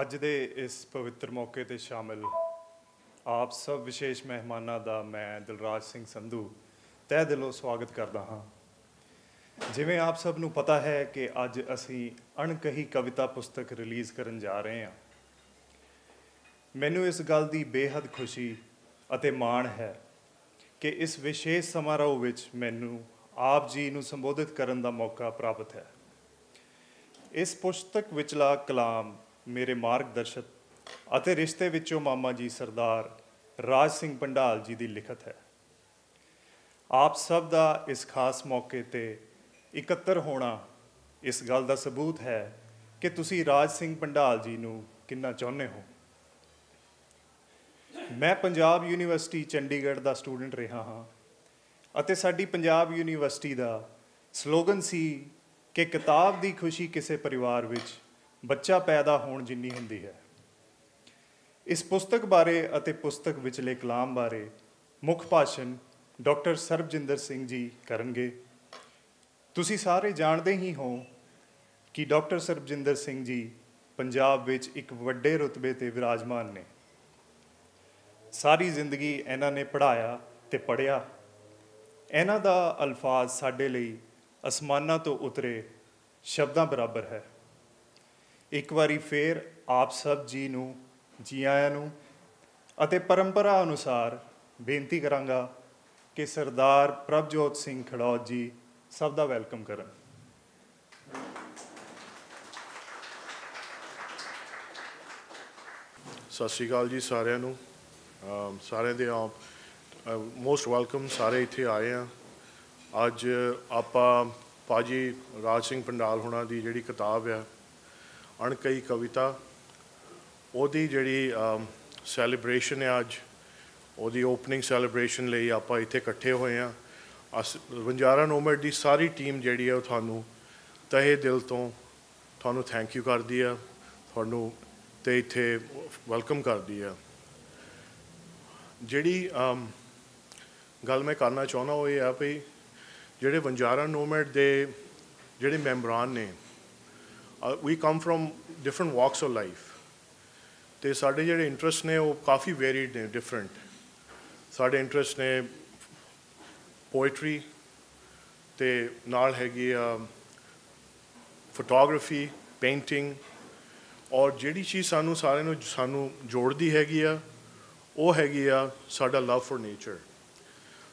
ਅੱਜ ਦੇ ਇਸ ਪਵਿੱਤਰ ਮੌਕੇ ਤੇ ਸ਼ਾਮਿਲ ਆਪ ਸਭ ਵਿਸ਼ੇਸ਼ ਮਹਿਮਾਨਾਂ ਦਾ ਮੈਂ ਦਿਲਰਾਜ ਸਿੰਘ ਸੰਧੂ ਤਹਿ ਦਿਲੋਂ ਸਵਾਗਤ ਕਰਦਾ ਹਾਂ ਜਿਵੇਂ ਆਪ ਸਭ ਨੂੰ ਪਤਾ ਹੈ ਕਿ ਅੱਜ ਅਸੀਂ ਅਣਕਹੀ ਕਵਿਤਾ ਪੁਸਤਕ ਰਿਲੀਜ਼ ਕਰਨ ਜਾ ਰਹੇ ਹਾਂ ਮੈਨੂੰ ਇਸ ਗੱਲ ਦੀ ਬੇहद ਖੁਸ਼ੀ ਅਤੇ ਮਾਣ ਹੈ ਕਿ ਇਸ ਵਿਸ਼ੇਸ਼ ਸਮਾਰੋਹ ਵਿੱਚ ਮੈਨੂੰ ਆਪ ਜੀ ਨੂੰ ਸੰਬੋਧਿਤ ਕਰਨ ਦਾ ਮੌਕਾ ਪ੍ਰਾਪਤ ਹੈ ਇਸ ਪੁਸਤਕ ਵਿਚਲਾ ਕਲਾਮ ਮੇਰੇ ਮਾਰਗਦਰਸ਼ਕ ਅਤੇ ਰਿਸ਼ਤੇ ਵਿੱਚੋਂ ਮਾਮਾ ਜੀ ਸਰਦਾਰ ਰਾਜ ਸਿੰਘ ਪੰਡਾਲ ਜੀ ਦੀ ਲਿਖਤ ਹੈ ਆਪ ਸਭ ਦਾ ਇਸ ਖਾਸ ਮੌਕੇ ਤੇ ਇਕੱਤਰ ਹੋਣਾ ਇਸ ਗੱਲ ਦਾ ਸਬੂਤ ਹੈ ਕਿ ਤੁਸੀਂ ਰਾਜ ਸਿੰਘ ਪੰਡਾਲ ਜੀ ਨੂੰ ਕਿੰਨਾ ਚਾਹੁੰਦੇ ਹੋ ਮੈਂ ਪੰਜਾਬ ਯੂਨੀਵਰਸਿਟੀ ਚੰਡੀਗੜ੍ਹ ਦਾ ਸਟੂਡੈਂਟ ਰਿਹਾ ਹਾਂ ਅਤੇ ਸਾਡੀ ਪੰਜਾਬ ਯੂਨੀਵਰਸਿਟੀ ਦਾ ਸਲੋਗਨ ਸੀ ਕਿ ਕਿਤਾਬ ਦੀ ਖੁਸ਼ੀ ਕਿਸੇ ਪਰਿਵਾਰ ਵਿੱਚ ਬੱਚਾ ਪੈਦਾ ਹੋਣ ਜਿੰਨੀ ਹੁੰਦੀ ਹੈ ਇਸ ਪੁਸਤਕ ਬਾਰੇ ਅਤੇ ਪੁਸਤਕ ਵਿਚਲੇ ਕਲਾਮ ਬਾਰੇ ਮੁੱਖ ਭਾਸ਼ਣ ਡਾਕਟਰ ਸਰਬਜਿੰਦਰ ਸਿੰਘ ਜੀ ਕਰਨਗੇ ਤੁਸੀਂ ਸਾਰੇ ਜਾਣਦੇ ਹੀ ਹੋ ਕਿ ਡਾਕਟਰ ਸਰਬਜਿੰਦਰ ਸਿੰਘ ਜੀ ਪੰਜਾਬ ਵਿੱਚ ਇੱਕ ਵੱਡੇ ਰੁਤਬੇ ਤੇ ਵਿਰਾਜਮਾਨ ਨੇ ਸਾਰੀ ਜ਼ਿੰਦਗੀ ਇਹਨਾਂ ਨੇ ਪੜਾਇਆ ਤੇ ਪੜਿਆ ਇਹਨਾਂ ਦਾ ਅਲਫਾਜ਼ ਸਾਡੇ ਲਈ ਅਸਮਾਨਾਂ ਤੋਂ ਉਤਰੇ ਸ਼ਬਦਾਂ ਬਰਾਬਰ ਹੈ ਇੱਕ ਵਾਰੀ ਫੇਰ ਆਪ ਸਭ ਜੀ ਨੂੰ ਜੀ ਆਇਆਂ ਨੂੰ ਅਤੇ ਪਰੰਪਰਾ ਅਨੁਸਾਰ ਬੇਨਤੀ ਕਰਾਂਗਾ ਕਿ ਸਰਦਾਰ ਪ੍ਰਭਜੋਤ ਸਿੰਘ ਖੜੌਤ ਜੀ ਸਭ ਦਾ ਵੈਲਕਮ ਕਰਨ ਸਤਿ ਸ਼੍ਰੀ ਅਕਾਲ ਜੀ ਸਾਰਿਆਂ ਨੂੰ ਸਾਰਿਆਂ ਦੇ ਆਪ ਮੋਸਟ ਵੈਲਕਮ ਸਾਰੇ ਇੱਥੇ ਆਏ ਆ ਅੱਜ ਆਪਾਂ ਪਾਜੀ ਰਾਜ ਸਿੰਘ ਪੰਡਾਲ ਹੋਣਾ ਦੀ ਜਿਹੜੀ ਕਿਤਾਬ ਆ ਅਣਕਈ ਕਵਿਤਾ ਉਹਦੀ ਜਿਹੜੀ ਸੈਲੀਬ੍ਰੇਸ਼ਨ ਹੈ ਅੱਜ ਉਹਦੀ ਓਪਨਿੰਗ ਸੈਲੀਬ੍ਰੇਸ਼ਨ ਲਈ ਆਪਾਂ ਇੱਥੇ ਇਕੱਠੇ ਹੋਏ ਆ ਵੰਜਾਰਾ ਨੋਮੈਡ ਦੀ ਸਾਰੀ ਟੀਮ ਜਿਹੜੀ ਹੈ ਉਹ ਤੁਹਾਨੂੰ ਤਹੇ ਦਿਲ ਤੋਂ ਤੁਹਾਨੂੰ ਥੈਂਕ ਯੂ ਕਰਦੀ ਆ ਤੁਹਾਨੂੰ ਤੇ ਇੱਥੇ ਵੈਲਕਮ ਕਰਦੀ ਆ ਜਿਹੜੀ ਗੱਲ ਮੈਂ ਕਰਨਾ ਚਾਹਣਾ ਉਹ ਇਹ ਆ ਭਈ ਜਿਹੜੇ ਵੰਜਾਰਾ ਨੋਮੈਡ ਦੇ ਜਿਹੜੇ ਮੈਂਬਰਾਂ ਨੇ ਵੀ come from different walks of life ਤੇ ਸਾਡੇ ਜਿਹੜੇ ਇੰਟਰਸਟ ਨੇ ਉਹ ਕਾਫੀ ਵੇਰੀਡ ਨੇ ਡਿਫਰੈਂਟ ਸਾਡੇ ਇੰਟਰਸਟ ਨੇ ਪੋਇਟਰੀ ਤੇ ਨਾਲ ਹੈਗੀ ਆ ਫੋਟੋਗ੍ਰਾਫੀ ਪੇਂਟਿੰਗ ਔਰ ਜਿਹੜੀ ਚੀਜ਼ ਸਾਨੂੰ ਸਾਰਿਆਂ ਨੂੰ ਸਾਨੂੰ ਜੋੜਦੀ ਹੈਗੀ ਆ ਉਹ ਹੈਗੀ ਆ ਸਾਡਾ love for nature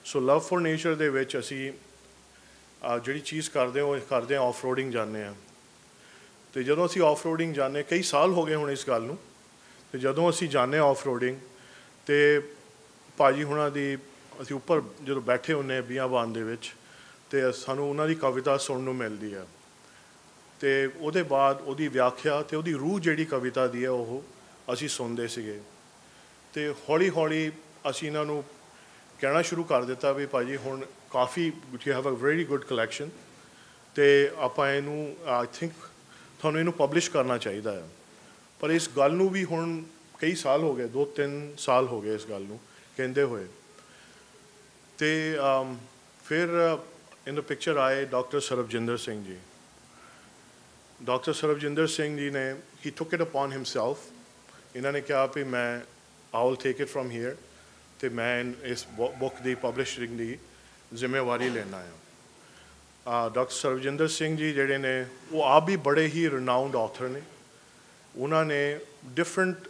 so love for nature ਦੇ ਵਿੱਚ ਅਸੀਂ ਜਿਹੜੀ ਚੀਜ਼ ਕਰਦੇ ਹਾਂ ਉਹ ਕਰਦੇ ਹਾਂ ਆਫ ਰੋਡਿੰਗ ਜਾਂਦੇ ਆ ਤੇ ਜਦੋਂ ਅਸੀਂ ਆਫ ਰੋਡਿੰਗ ਜਾਣੇ ਕਈ ਸਾਲ ਹੋ ਗਏ ਹੁਣ ਇਸ ਗੱਲ ਨੂੰ ਤੇ ਜਦੋਂ ਅਸੀਂ ਜਾਣੇ ਆਫ ਰੋਡਿੰਗ ਤੇ ਪਾਜੀ ਹੁਣਾਂ ਦੀ ਅਸੀਂ ਉੱਪਰ ਜਦੋਂ ਬੈਠੇ ਹੁੰਨੇ ਬੀਆਂ ਬਾਨ ਦੇ ਵਿੱਚ ਤੇ ਸਾਨੂੰ ਉਹਨਾਂ ਦੀ ਕਵਿਤਾ ਸੁਣਨ ਨੂੰ ਮਿਲਦੀ ਹੈ ਤੇ ਉਹਦੇ ਬਾਅਦ ਉਹਦੀ ਵਿਆਖਿਆ ਤੇ ਉਹਦੀ ਰੂਹ ਜਿਹੜੀ ਕਵਿਤਾ ਦੀ ਹੈ ਉਹ ਅਸੀਂ ਸੁਣਦੇ ਸੀਗੇ ਤੇ ਹੌਲੀ ਹੌਲੀ ਅਸੀਂ ਇਹਨਾਂ ਨੂੰ ਕਹਿਣਾ ਸ਼ੁਰੂ ਕਰ ਦਿੱਤਾ ਵੀ ਭਾਜੀ ਹੁਣ ਕਾਫੀ you have a very good collection ਤੇ ਆਪਾਂ ਇਹਨੂੰ ਆਈ ਥਿੰਕ ਤੁਹਾਨੂੰ ਇਹਨੂੰ ਪਬਲਿਸ਼ ਕਰਨਾ ਚਾਹੀਦਾ ਹੈ ਪਰ ਇਸ ਗੱਲ ਨੂੰ ਵੀ ਹੁਣ ਕਈ ਸਾਲ ਹੋ ਗਏ 2-3 ਸਾਲ ਹੋ ਗਏ ਇਸ ਗੱਲ ਨੂੰ ਕਹਿੰਦੇ ਹੋਏ ਤੇ ਫਿਰ ਇਨ ਦ ਪਿਕਚਰ ਆਏ ਡਾਕਟਰ ਸਰਬਜਿੰਦਰ ਸਿੰਘ ਜੀ ਡਾਕਟਰ ਸਰਬਜਿੰਦਰ ਸਿੰਘ ਜੀ ਨੇ he took it upon himself ਇਹਨਾਂ ਨੇ ਕਿਹਾ ਵੀ ਮੈਂ I will take it from here ਤੇ ਮੈਂ ਇਸ ਬੁੱਕ ਦੀ ਪਬਲਿਸ਼ਿੰਗ ਦੀ ਜ਼ਿੰਮੇਵਾਰੀ ਲੈਣਾ ਹੈ ਡਾਕਟਰ ਸਰਵਜਿੰਦਰ ਸਿੰਘ ਜੀ ਜਿਹੜੇ ਨੇ ਉਹ ਆਪ ਵੀ ਬੜੇ ਹੀ ਰਿਨਾਊਂਡ ਆਥਰ ਨੇ ਉਹਨਾਂ ਨੇ ਡਿਫਰੈਂਟ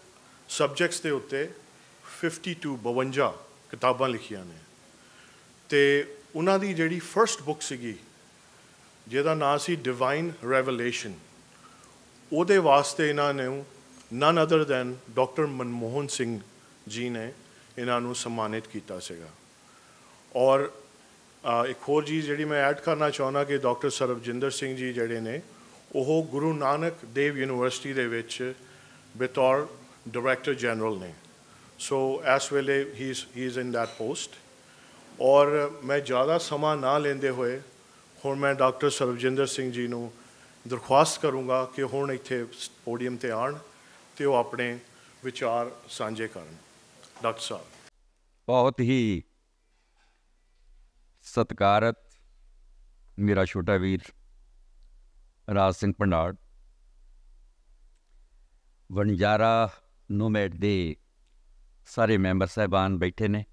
ਸਬਜੈਕਟਸ ਦੇ ਉੱਤੇ 52 52 ਕਿਤਾਬਾਂ ਲਿਖੀਆਂ ਨੇ ਤੇ ਉਹਨਾਂ ਦੀ ਜਿਹੜੀ ਫਰਸਟ ਬੁੱਕ ਸੀਗੀ ਜਿਹਦਾ ਨਾਮ ਸੀ ਡਿਵਾਈਨ ਰੈਵਲੇਸ਼ਨ ਉਹਦੇ ਵਾਸਤੇ ਇਹਨਾਂ ਨੇ none other than doctor Manmohan Singh ji ਨੇ ਇਹਨਾਂ ਨੂੰ ਸਨਮਾਨਿਤ ਕੀਤਾ ਸੀਗਾ ਔਰ ਇੱਕ ਹੋਰ ਚੀਜ਼ ਜਿਹੜੀ ਮੈਂ ਐਡ ਕਰਨਾ ਚਾਹੁੰਦਾ ਕਿ ਡਾਕਟਰ ਸਰਵਜਿੰਦਰ ਸਿੰਘ ਜੀ ਜਿਹੜੇ ਨੇ ਉਹ ਗੁਰੂ ਨਾਨਕ ਦੇਵ ਯੂਨੀਵਰਸਿਟੀ ਦੇ ਵਿੱਚ ਬਤੌਰ ਡਾਇਰੈਕਟਰ ਜਨਰਲ ਨੇ ਸੋ ਇਸ ਵੇਲੇ he is in that post ਔਰ ਮੈਂ ਜ਼ਿਆਦਾ ਸਮਾਂ ਨਾ ਲੈਂਦੇ ਹੋਏ ਹੁਣ ਮੈਂ ਡਾਕਟਰ ਸਰਵਜਿੰਦਰ ਸਿੰਘ ਜੀ ਨੂੰ ਦਰਖਾਸਤ ਕਰੂੰਗਾ ਕਿ ਹੁਣ ਇੱਥੇ ਪੋਡੀਅਮ ਤੇ ਆਣ ਤੇ ਉਹ ਆਪਣੇ ਵਿਚਾਰ ਸਾਂਝੇ ਕਰਨ ਡਾਕਟਰ ਸਾਹਿਬ ਬਹੁਤ ਹੀ ਸਤਕਾਰਤ ਮੇਰਾ ਛੋਟਾ ਵੀਰ ਰਾਜ ਸਿੰਘ ਪੰਡਾੜ ਵਣਜਾਰਾ ਨੋਮੈਡ ਦੇ ਸਾਰੇ ਮੈਂਬਰ ਸਹਿਬਾਨ ਬੈਠੇ ਨੇ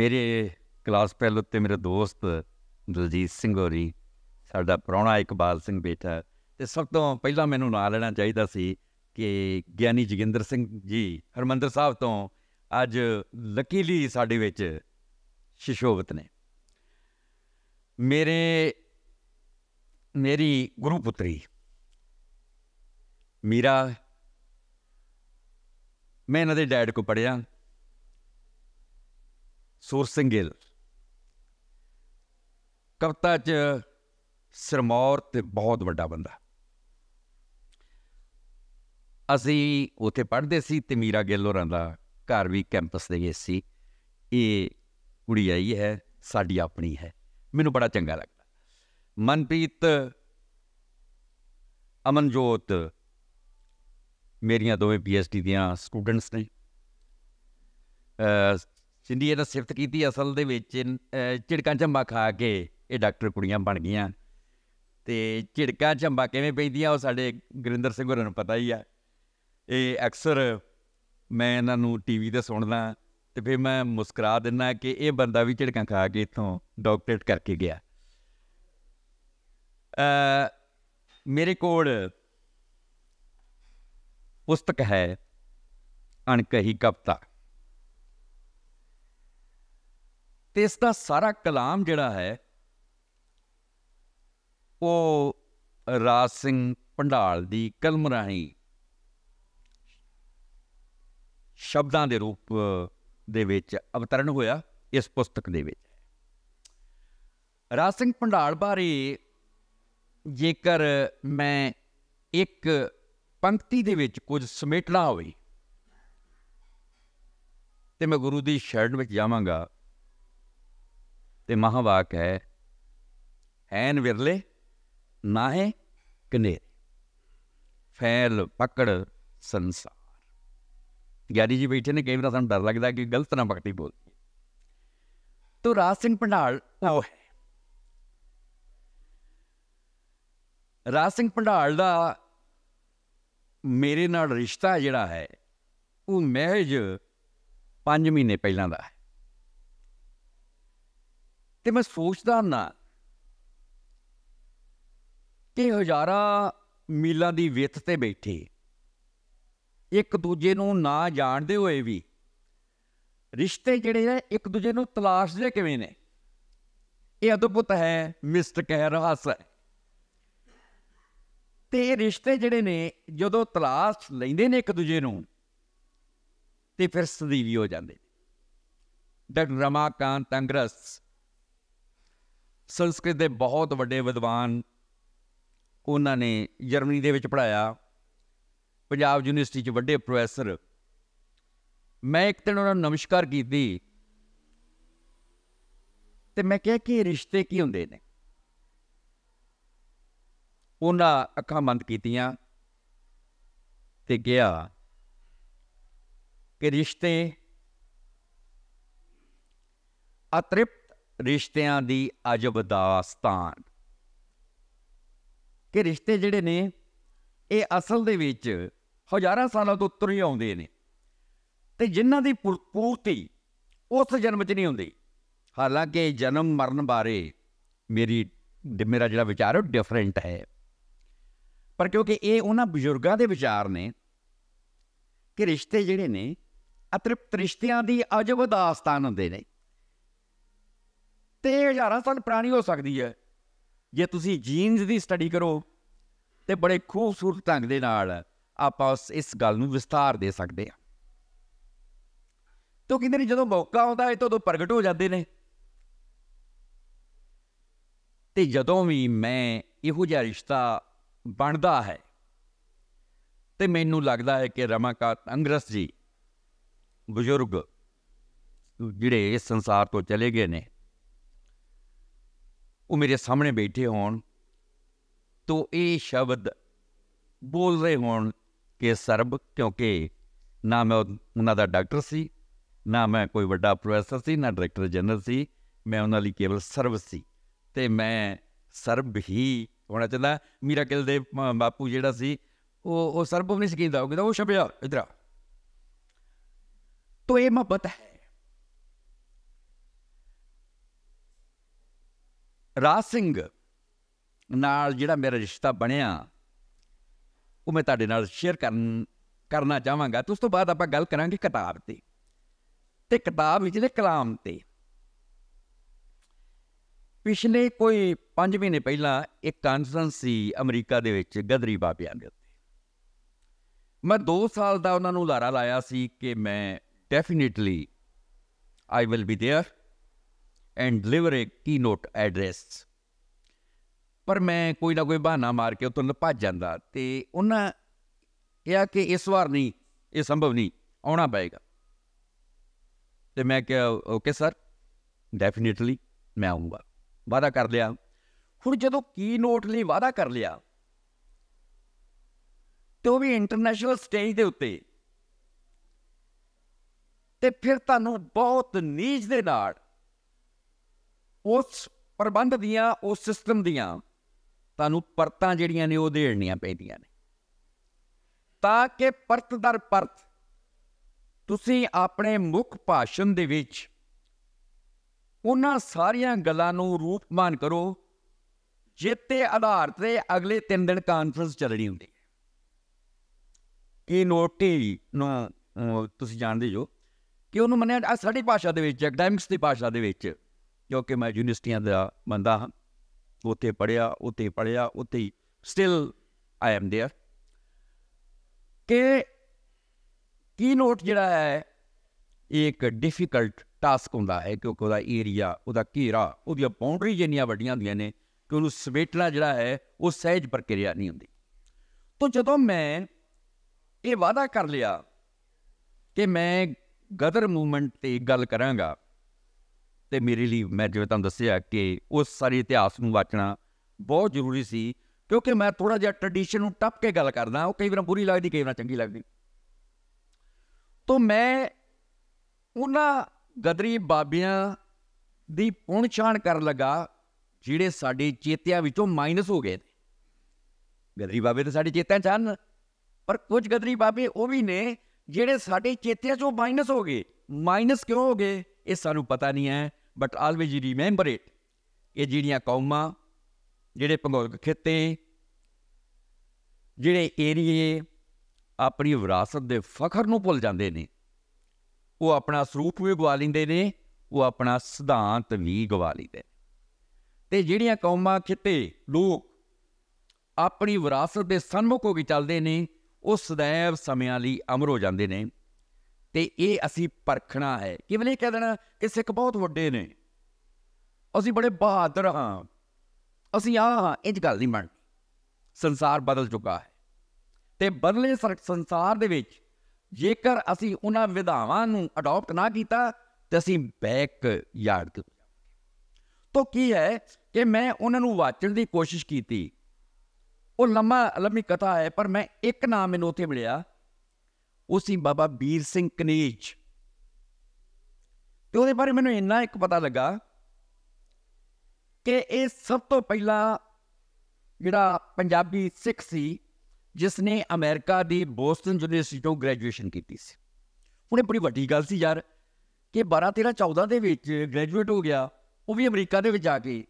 ਮੇਰੇ ਕਲਾਸ ਪਹਿਲ ਉੱਤੇ ਮੇਰੇ ਦੋਸਤ ਦਲਜੀਤ ਸਿੰਘ ਹੋਰੀ ਸਾਡਾ ਪ੍ਰਾਣਾ ਇਕਬਾਲ ਸਿੰਘ ਬੇਟਾ ਤੇ ਸਭ ਤੋਂ ਪਹਿਲਾਂ ਮੈਨੂੰ ਨਾਮ ਲੈਣਾ ਚਾਹੀਦਾ ਸੀ ਕਿ ਗਿਆਨੀ ਜਗਿੰਦਰ ਸਿੰਘ ਜੀ ਹਰਮੰਦਰ ਸਾਹਿਬ ਤੋਂ ਅੱਜ ਲਕੀਲੀ ਸਾਡੇ ਵਿੱਚ ਸ਼ਿਸ਼ੋਵਤ ਨੇ ਮੇਰੇ ਮੇਰੀ ਗੁਰੂ ਪੁੱਤਰੀ ਮੀਰਾ ਮੈਂ ਇਹਨਾਂ ਦੇ ਡੈਡ ਕੋ ਪੜਿਆ ਸੂਰ ਸਿੰਘ ਗਿੱਲ ਕਵਤਾ ਚ ਸਰਮੌਰ ਤੇ ਬਹੁਤ ਵੱਡਾ ਬੰਦਾ ਅਸੀਂ ਉੱਥੇ ਪੜ੍ਹਦੇ ਸੀ ਤੇ ਮੀਰਾ ਗਿੱਲ ਹੋਰਾਂ ਦਾ ਘਰ ਵੀ ਕੈਂਪਸ ਦੇ ਵਿੱਚ ਸੀ ਇਹ ਕੁੜੀ ਆਈ ਹੈ ਸਾਡੀ ਆਪਣੀ ਹੈ ਮੈਨੂੰ ਬੜਾ ਚੰਗਾ ਲੱਗਦਾ ਮਨਪ੍ਰੀਤ ਅਮਨਜੋਤ ਮੇਰੀਆਂ ਦੋਵੇਂ ਪੀਐਸਟੀ ਦੀਆਂ ਸਟੂਡੈਂਟਸ ਨੇ ਸਿੰਧੀ ਇਹਦਾ ਸਿਫਤ ਕੀਤੀ ਅਸਲ ਦੇ ਵਿੱਚ ਝਿੜਕਾਂ ਝੰਬਾ ਖਾ ਕੇ ਇਹ ਡਾਕਟਰ ਕੁੜੀਆਂ ਬਣ ਗਈਆਂ ਤੇ ਝਿੜਕਾਂ ਝੰਬਾ ਕਿਵੇਂ ਪੈਂਦੀਆਂ ਉਹ ਸਾਡੇ ਗੁਰਿੰਦਰ ਸਿੰਘ ਹੋਰਾਂ ਨੂੰ ਪਤਾ ਹੀ ਆ ਇਹ ਅਕਸਰ ਮੈਂ ਇਹਨਾਂ ਨੂੰ ਟੀਵੀ ਤੇ ਸੁਣਦਾ ਤੇ ਫਿਰ ਮੈਂ ਮੁਸਕਰਾ ਦਿੰਦਾ ਕਿ ਇਹ ਬੰਦਾ ਵੀ ਝਿੜਕਾਂ ਖਾ ਕੇ ਇਥੋਂ ਡਾਕਟਰੇਟ ਕਰਕੇ ਗਿਆ ਅ ਮੇਰੇ ਕੋਲ ਪੁਸਤਕ ਹੈ ਅਣਕਹੀ ਕਵਤਾ ਤੇ ਇਸ ਦਾ ਸਾਰਾ ਕਲਾਮ ਜਿਹੜਾ ਹੈ ਉਹ ਰਾਜ ਸਿੰਘ ਭੰਡਾਲ ਦੀ ਕਲਮ ਰਾਹੀਂ ਸ਼ਬਦਾਂ ਦੇ ਰੂਪ ਦੇ ਵਿੱਚ ਅਵਤਰਨ ਹੋਇਆ ਇਸ ਪੁਸਤਕ ਦੇ ਵਿੱਚ ਰਾਜ ਸਿੰਘ ਭੰਡਾਲ ਬਾਰੇ ਜੇਕਰ ਮੈਂ ਇੱਕ ਪੰਕਤੀ ਦੇ ਵਿੱਚ ਕੁਝ ਸਮੇਟਣਾ ਹੋਵੇ ਤੇ ਮੈਂ ਗੁਰੂ ਦੀ ਸ਼ਰਨ ਵਿੱਚ ਜਾਵਾਂਗਾ ਤੇ ਮਹਾਵਾਕ ਹੈ ਐਨ ਵਿਰਲੇ ਨਾਹੇ ਹੈ ਕਨੇ ਫੈਲ ਪਕੜ ਸੰਸਾ ਗਿਆਰੀ ਜੀ ਬੈਠੇ ਨੇ ਕਈ ਵਾਰ ਸਾਨੂੰ ਡਰ ਲੱਗਦਾ ਕਿ ਗਲਤ ਨਾ ਬਕਤੀ ਬੋਲ ਤੋ ਰਾਜ ਸਿੰਘ ਪੰਡਾਲ ਉਹ ਰਾਜ ਸਿੰਘ ਪੰਡਾਲ ਦਾ ਮੇਰੇ ਨਾਲ ਰਿਸ਼ਤਾ ਜਿਹੜਾ ਹੈ ਉਹ ਮਹਿਜ 5 ਮਹੀਨੇ ਪਹਿਲਾਂ ਦਾ ਹੈ ਤੇ ਮੈਂ ਸੋਚਦਾ ਨਾ ਕਿ ਹਜ਼ਾਰਾਂ ਮੀਲਾਂ ਦੀ ਵਿੱਥ ਤੇ ਬੈਠੇ ਇੱਕ ਦੂਜੇ ਨੂੰ ਨਾ ਜਾਣਦੇ ਹੋਏ ਵੀ ਰਿਸ਼ਤੇ ਜਿਹੜੇ ਨੇ ਇੱਕ ਦੂਜੇ ਨੂੰ ਤਲਾਸ਼ਦੇ ਕਿਵੇਂ ਨੇ ਇਹ ਅਦਭੁਤ ਹੈ ਮਿਸਟ ਕਹਿ ਰਹਾ ਹੈ ਤੇ ਇਹ ਰਿਸ਼ਤੇ ਜਿਹੜੇ ਨੇ ਜਦੋਂ ਤਲਾਸ਼ ਲੈਂਦੇ ਨੇ ਇੱਕ ਦੂਜੇ ਨੂੰ ਤੇ ਫਿਰ ਸਦੀਵੀ ਹੋ ਜਾਂਦੇ ਨੇ ਡਾਕਟਰ ਰਮਾਕਾਂਤ ਅੰਗਰਸ ਸੰਸਕ੍ਰਿਤ ਦੇ ਬਹੁਤ ਵੱਡੇ ਵਿਦਵਾਨ ਉਹਨਾਂ ਨੇ ਜਰਮਨੀ ਦੇ ਵਿੱਚ ਪੜਾਇਆ ਪੰਜਾਬ ਯੂਨੀਵਰਸਿਟੀ 'ਚ ਵੱਡੇ ਪ੍ਰੋਫੈਸਰ ਮੈਂ ਇੱਕ ਦਿਨ ਉਹਨਾਂ ਨੂੰ ਨਮਸਕਾਰ ਕੀਤੀ ਤੇ ਮੈਂ ਕਿਹਾ ਕਿ ਰਿਸ਼ਤੇ ਕੀ ਹੁੰਦੇ ਨੇ ਉਹਨਾਂ ਅੱਖਾਂ ਬੰਦ ਕੀਤੀਆਂ ਤੇ ਗਿਆ ਕਿ ਰਿਸ਼ਤੇ ਅਤ੍ਰਿਪਤ ਰਿਸ਼ਤਿਆਂ ਦੀ ਅਜਬ ਦਾਸਤਾਨ ਕਿ ਰਿਸ਼ਤੇ ਜਿਹੜੇ ਨੇ ਇਹ ਅਸਲ ਦੇ ਵਿੱਚ ਹਜ਼ਾਰਾਂ ਸਾਲਾਂ ਤੋਂ ਉੱਤਰ ਹੀ ਆਉਂਦੇ ਨੇ ਤੇ ਜਿਨ੍ਹਾਂ ਦੀ ਪੂਰਤੀ ਉਸ ਜਨਮ 'ਚ ਨਹੀਂ ਹੁੰਦੀ ਹਾਲਾਂਕਿ ਜਨਮ ਮਰਨ ਬਾਰੇ ਮੇਰੀ ਮੇਰਾ ਜਿਹੜਾ ਵਿਚਾਰ ਹੈ ਉਹ ਡਿਫਰੈਂਟ ਹੈ ਪਰ ਕਿਉਂਕਿ ਇਹ ਉਹਨਾਂ ਬਜ਼ੁਰਗਾਂ ਦੇ ਵਿਚਾਰ ਨੇ ਕਿ ਰਿਸ਼ਤੇ ਜਿਹੜੇ ਨੇ ਅਤ੍ਰਿਪਤ ਰਿਸ਼ਤਿਆਂ ਦੀ ਅਜਬ ਦਾਸਤਾਨ ਹੁੰਦੇ ਨੇ ਤੇ ਹਜ਼ਾਰਾਂ ਸਾਲ ਪੁਰਾਣੀ ਹੋ ਸਕਦੀ ਹੈ ਜੇ ਤੁਸੀਂ ਜੀਨਸ ਦੀ ਸਟੱਡੀ ਕਰੋ ਤੇ ਬੜੇ ਖੂਬਸੂਰਤ ਢੰਗ ਦੇ ਨਾਲ ਆਪਾਂ ਉਸ ਇਸ ਗੱਲ ਨੂੰ ਵਿਸਤਾਰ ਦੇ ਸਕਦੇ ਹਾਂ ਤੋ ਕਿੰਨੇ ਨੇ ਜਦੋਂ ਮੌਕਾ ਆਉਂਦਾ ਹੈ ਤਾਂ ਉਦੋਂ ਪ੍ਰਗਟ ਹੋ ਜਾਂਦੇ ਨੇ ਤੇ ਜਦੋਂ ਵੀ ਮੈਂ ਇਹੋ ਜਿਹਾ ਰਿਸ਼ਤਾ ਬਣਦਾ ਹੈ ਤੇ ਮੈਨੂੰ ਲੱਗਦਾ ਹੈ ਕਿ ਰਮਾਕਾਂਤ ਅੰਗਰਸ ਜੀ ਬਜ਼ੁਰਗ ਜਿਹੜੇ ਇਸ ਸੰਸਾਰ ਤੋਂ ਚਲੇ ਗਏ ਨੇ ਉਹ ਮੇਰੇ ਸਾਹਮਣੇ ਬੈਠੇ ਹੋਣ ਤੋਂ ਇਹ ਸ਼ਬਦ ਬੋਲ ਰਹੇ ਹੋਣ ਕਿ ਸਰਬ ਕਿਉਂਕਿ ਨਾ ਮੈਂ ਉਹਨਾਂ ਦਾ ਡਾਕਟਰ ਸੀ ਨਾ ਮੈਂ ਕੋਈ ਵੱਡਾ ਪ੍ਰੋਫੈਸਰ ਸੀ ਨਾ ਡਾਇਰੈਕਟਰ ਜਨਰਲ ਸੀ ਮੈਂ ਉਹਨਾਂ ਲਈ ਕੇਵਲ ਸਰਵ ਸੀ ਤੇ ਮੈਂ ਸਰਬ ਹੀ ਹੋਣਾ ਚਾਹੁੰਦਾ ਮੀਰਾ ਕਿਲ ਦੇ ਬਾਪੂ ਜਿਹੜਾ ਸੀ ਉਹ ਉਹ ਸਰਬ ਨਹੀਂ ਕਹਿੰਦਾ ਉਹ ਕਹਿੰਦਾ ਉਹ ਛਪਿਆ ਇਧਰਾ ਤੋ ਇਹ ਮੁਹੱਬਤ ਹੈ ਰਾਜ ਸਿੰਘ ਨਾਲ ਜਿਹੜਾ ਮੇਰਾ ਰਿਸ਼ਤਾ ਬਣਿਆ ਉਹ ਮੈਂ ਤੁਹਾਡੇ ਨਾਲ ਸ਼ੇਅਰ ਕਰਨ ਕਰਨਾ ਚਾਹਾਂਗਾ ਤੇ ਉਸ ਤੋਂ ਬਾਅਦ ਆਪਾਂ ਗੱਲ ਕਰਾਂਗੇ ਕਿਤਾਬ ਤੇ ਤੇ ਕਿਤਾਬ ਵਿੱਚ ਦੇ ਕਲਾਮ ਤੇ ਪਿਛਲੇ ਕੋਈ 5 ਮਹੀਨੇ ਪਹਿਲਾਂ ਇੱਕ ਕਾਨਫਰੰਸ ਸੀ ਅਮਰੀਕਾ ਦੇ ਵਿੱਚ ਗਦਰੀ ਬਾਬਿਆਂ ਦੇ ਉੱਤੇ ਮੈਂ 2 ਸਾਲ ਦਾ ਉਹਨਾਂ ਨੂੰ ਲਾਰਾ ਲਾਇਆ ਸੀ ਕਿ ਮੈਂ definitely I will be there and deliver a keynote address ਪਰ ਮੈਂ ਕੋਈ ਨਾ ਕੋਈ ਬਹਾਨਾ ਮਾਰ ਕੇ ਉਤੋਂ ਭੱਜ ਜਾਂਦਾ ਤੇ ਉਹਨਾਂ ਇਹ ਆ ਕਿ ਇਸ ਵਾਰ ਨਹੀਂ ਇਹ ਸੰਭਵ ਨਹੀਂ ਆਉਣਾ ਪਏਗਾ ਤੇ ਮੈਂ ਕਿਹਾ ਓਕੇ ਸਰ ਡੈਫੀਨਿਟਲੀ ਮੈਂ ਆਉਂਗਾ ਵਾਦਾ ਕਰ ਲਿਆ ਹੁਣ ਜਦੋਂ ਕੀ ਨੋਟ ਲਈ ਵਾਦਾ ਕਰ ਲਿਆ ਤੇ ਉਹ ਵੀ ਇੰਟਰਨੈਸ਼ਨਲ ਸਟੇਜ ਦੇ ਉੱਤੇ ਤੇ ਫਿਰ ਤੁਹਾਨੂੰ ਬਹੁਤ ਨੀਚ ਦੇ ਨਾਲ ਉਸ ਪ੍ਰਬੰਧ ਦੀਆਂ ਉਸ ਸਿਸਟਮ ਦੀਆਂ ਤੁਹਾਨੂੰ ਪਰਤਾਂ ਜਿਹੜੀਆਂ ਨੇ ਉਹ ਦੇਣੀਆਂ ਪੈਂਦੀਆਂ ਨੇ ਤਾਂ ਕਿ ਪਰਤ ਦਰ ਪਰਤ ਤੁਸੀਂ ਆਪਣੇ ਮੁੱਖ ਭਾਸ਼ਣ ਦੇ ਵਿੱਚ ਉਹਨਾਂ ਸਾਰੀਆਂ ਗੱਲਾਂ ਨੂੰ ਰੂਪਮਾਨ ਕਰੋ ਜਿੱਤੇ ਆਧਾਰ ਤੇ ਅਗਲੇ 3 ਦਿਨ ਕਾਨਫਰੰਸ ਚੱਲਣੀ ਹੁੰਦੀ ਹੈ ਇਹ ਨੋਟੀ ਨੂੰ ਤੁਸੀਂ ਜਾਣਦੇ ਜੋ ਕਿ ਉਹਨੂੰ ਮੰਨਿਆ ਸਾਡੀ ਭਾਸ਼ਾ ਦੇ ਵਿੱਚ ਐਕਡੈਮਿਕਸ ਦੀ ਭਾਸ਼ਾ ਦੇ ਵਿੱਚ ਕਿਉਂਕਿ ਮੈਂ ਯੂਨੀਵਰਸਿਟੀਆਂ ਦਾ ਬੰਦਾ ਹਾਂ ਉੱਥੇ ਪੜਿਆ ਉੱਥੇ ਪੜਿਆ ਉੱਥੇ ਸਟਿਲ ਆਈ ਐਮ देयर ਕਿ ਕੀ ਨੋਟ ਜਿਹੜਾ ਹੈ ਇੱਕ ਡਿਫਿਕਲਟ ਟਾਸਕ ਹੁੰਦਾ ਹੈ ਕਿਉਂਕਿ ਉਹਦਾ ਏਰੀਆ ਉਹਦਾ ਘੇਰਾ ਉਹਦੀਆਂ ਬਾਉਂਡਰੀ ਜਿੰਨੀਆਂ ਵੱਡੀਆਂ ਹੁੰਦੀਆਂ ਨੇ ਕਿ ਉਹਨੂੰ ਸਵੇਟਣਾ ਜਿਹੜਾ ਹੈ ਉਹ ਸਹਿਜ ਪ੍ਰਕਿਰਿਆ ਨਹੀਂ ਹੁੰਦੀ ਤੋਂ ਜਦੋਂ ਮੈਂ ਇਹ ਵਾਅਦਾ ਕਰ ਲਿਆ ਕਿ ਮੈਂ ਗਦਰ ਮੂਵਮੈਂਟ ਤੇ ਗੱਲ ਕਰਾਂਗਾ ਤੇ ਮੇਰੇ ਲਈ ਮੈਂ ਜਿਵੇਂ ਤੁਹਾਨੂੰ ਦੱਸਿਆ ਕਿ ਉਸ ਸਾਰੇ ਇਤਿਹਾਸ ਨੂੰ ਵਾਚਣਾ ਬਹੁਤ ਜ਼ਰੂਰੀ ਸੀ ਕਿਉਂਕਿ ਮੈਂ ਥੋੜਾ ਜਿਹਾ ਟ੍ਰੈਡੀਸ਼ਨ ਨੂੰ ਟੱਪ ਕੇ ਗੱਲ ਕਰਦਾ ਉਹ ਕਈ ਵਾਰ ਬੁਰੀ ਲੱਗਦੀ ਕਈ ਵਾਰ ਚੰਗੀ ਲੱਗਦੀ ਤੋਂ ਮੈਂ ਉਹਨਾਂ ਗਦਰੀ ਬਾਬਿਆਂ ਦੀ ਪੁਣਛਾਣ ਕਰਨ ਲੱਗਾ ਜਿਹੜੇ ਸਾਡੇ ਚੇਤਿਆਂ ਵਿੱਚੋਂ ਮਾਈਨਸ ਹੋ ਗਏ ਗਦਰੀ ਬਾਬੇ ਤਾਂ ਸਾਡੇ ਚੇਤਿਆਂ ਚ ਹਨ ਪਰ ਕੁਝ ਗਦਰੀ ਬਾਬੇ ਉਹ ਵੀ ਨੇ ਜਿਹੜੇ ਸਾਡੇ ਚੇਤਿਆਂ ਚੋਂ ਮਾਈਨਸ ਹੋ ਗਏ ਮਾਈਨਸ ਕਿਉਂ ਹੋ ਗਏ ਇਹ ਸਾਨੂੰ ਪਤਾ ਨਹੀਂ ਹੈ ਬਟ ਆਲਵੇਜ ਰਿਮੈਂਬਰ ਇਟ ਇਹ ਜਿਹੜੀਆਂ ਕੌਮਾਂ ਜਿਹੜੇ ਭੂਗੋਲਿਕ ਖੇਤੇ ਜਿਹੜੇ ਏਰੀਏ ਆਪਣੀ ਵਿਰਾਸਤ ਦੇ ਫਖਰ ਨੂੰ ਭੁੱਲ ਜਾਂਦੇ ਨੇ ਉਹ ਆਪਣਾ ਸਰੂਪ ਵੀ ਗਵਾ ਲੈਂਦੇ ਨੇ ਉਹ ਆਪਣਾ ਸਿਧਾਂਤ ਵੀ ਗਵਾ ਲੈਂਦੇ ਤੇ ਜਿਹੜੀਆਂ ਕੌਮਾਂ ਖਿੱਤੇ ਲੋਕ ਆਪਣੀ ਵਿਰਾਸਤ ਦੇ ਸਨਮੁਖ ਹੋ ਕੇ ਚੱਲਦੇ ਨੇ ਉਹ ਸਦਾਇਵ ਸਮਿਆਂ ਲਈ ਅਮਰ ਹੋ ਜਾਂਦੇ ਨੇ ਤੇ ਇਹ ਅਸੀਂ ਪਰਖਣਾ ਹੈ ਕਿਵੇਂ ਕਹਿ ਦੇਣਾ ਕਿ ਸਿੱਖ ਬਹੁਤ ਵੱਡੇ ਨੇ ਅਸੀਂ ਬੜੇ ਬਹਾਦਰ ਹਾਂ ਅਸੀਂ ਆਹ ਇੰਜ ਗੱਲ ਨਹੀਂ ਬਣ ਸੰਸਾਰ ਬਦਲ ਚੁੱਕਾ ਹੈ ਤੇ ਬਦਲੇ ਸੰਸਾਰ ਦੇ ਵਿੱਚ ਜੇਕਰ ਅਸੀਂ ਉਹਨਾਂ ਵਿਧਾਵਾਂ ਨੂੰ ਅਡਾਪਟ ਨਾ ਕੀਤਾ ਤੇ ਅਸੀਂ ਬੈਕ ਯਾਰਡ ਤੇ ਤੋ ਕੀ ਹੈ ਕਿ ਮੈਂ ਉਹਨਾਂ ਨੂੰ ਵਾਚਣ ਦੀ ਕੋਸ਼ਿਸ਼ ਕੀਤੀ ਉਹ ਲੰਮਾ ਲੰਮੀ ਕਥਾ ਹੈ ਪਰ ਮੈਂ ਇੱਕ ਨਾਮ ਮੈਨੂੰ ਉੱਥੇ ਮਿਲਿਆ ਉਹ ਸੀ ਬਾਬਾ ਵੀਰ ਸਿੰਘ ਕਨੇਜ ਤੇ ਉਹਦੇ ਬਾਰੇ ਮੈਨੂੰ ਇੰਨਾ ਇੱਕ ਪਤਾ ਲੱਗਾ ਕਿ ਇਹ ਸਭ ਤੋਂ ਪਹਿਲਾ ਜਿਹੜਾ ਪੰਜਾਬੀ ਸਿੱਖ ਸੀ ਜਿਸ ਨੇ ਅਮਰੀਕਾ ਦੀ ਬੋਸਟਨ ਯੂਨੀਵਰਸਿਟੀ ਤੋਂ ਗ੍ਰੈਜੂਏਸ਼ਨ ਕੀਤੀ ਸੀ ਉਹਨੇ ਬੜੀ ਵੱਡੀ ਗੱਲ ਸੀ ਯਾਰ ਕਿ 12 13 14 ਦੇ ਵਿੱਚ ਗ੍ਰੈਜੂਏਟ ਹੋ ਗਿਆ ਉਹ ਵੀ ਅਮਰੀਕਾ ਦੇ ਵਿੱਚ ਜਾ ਕੇ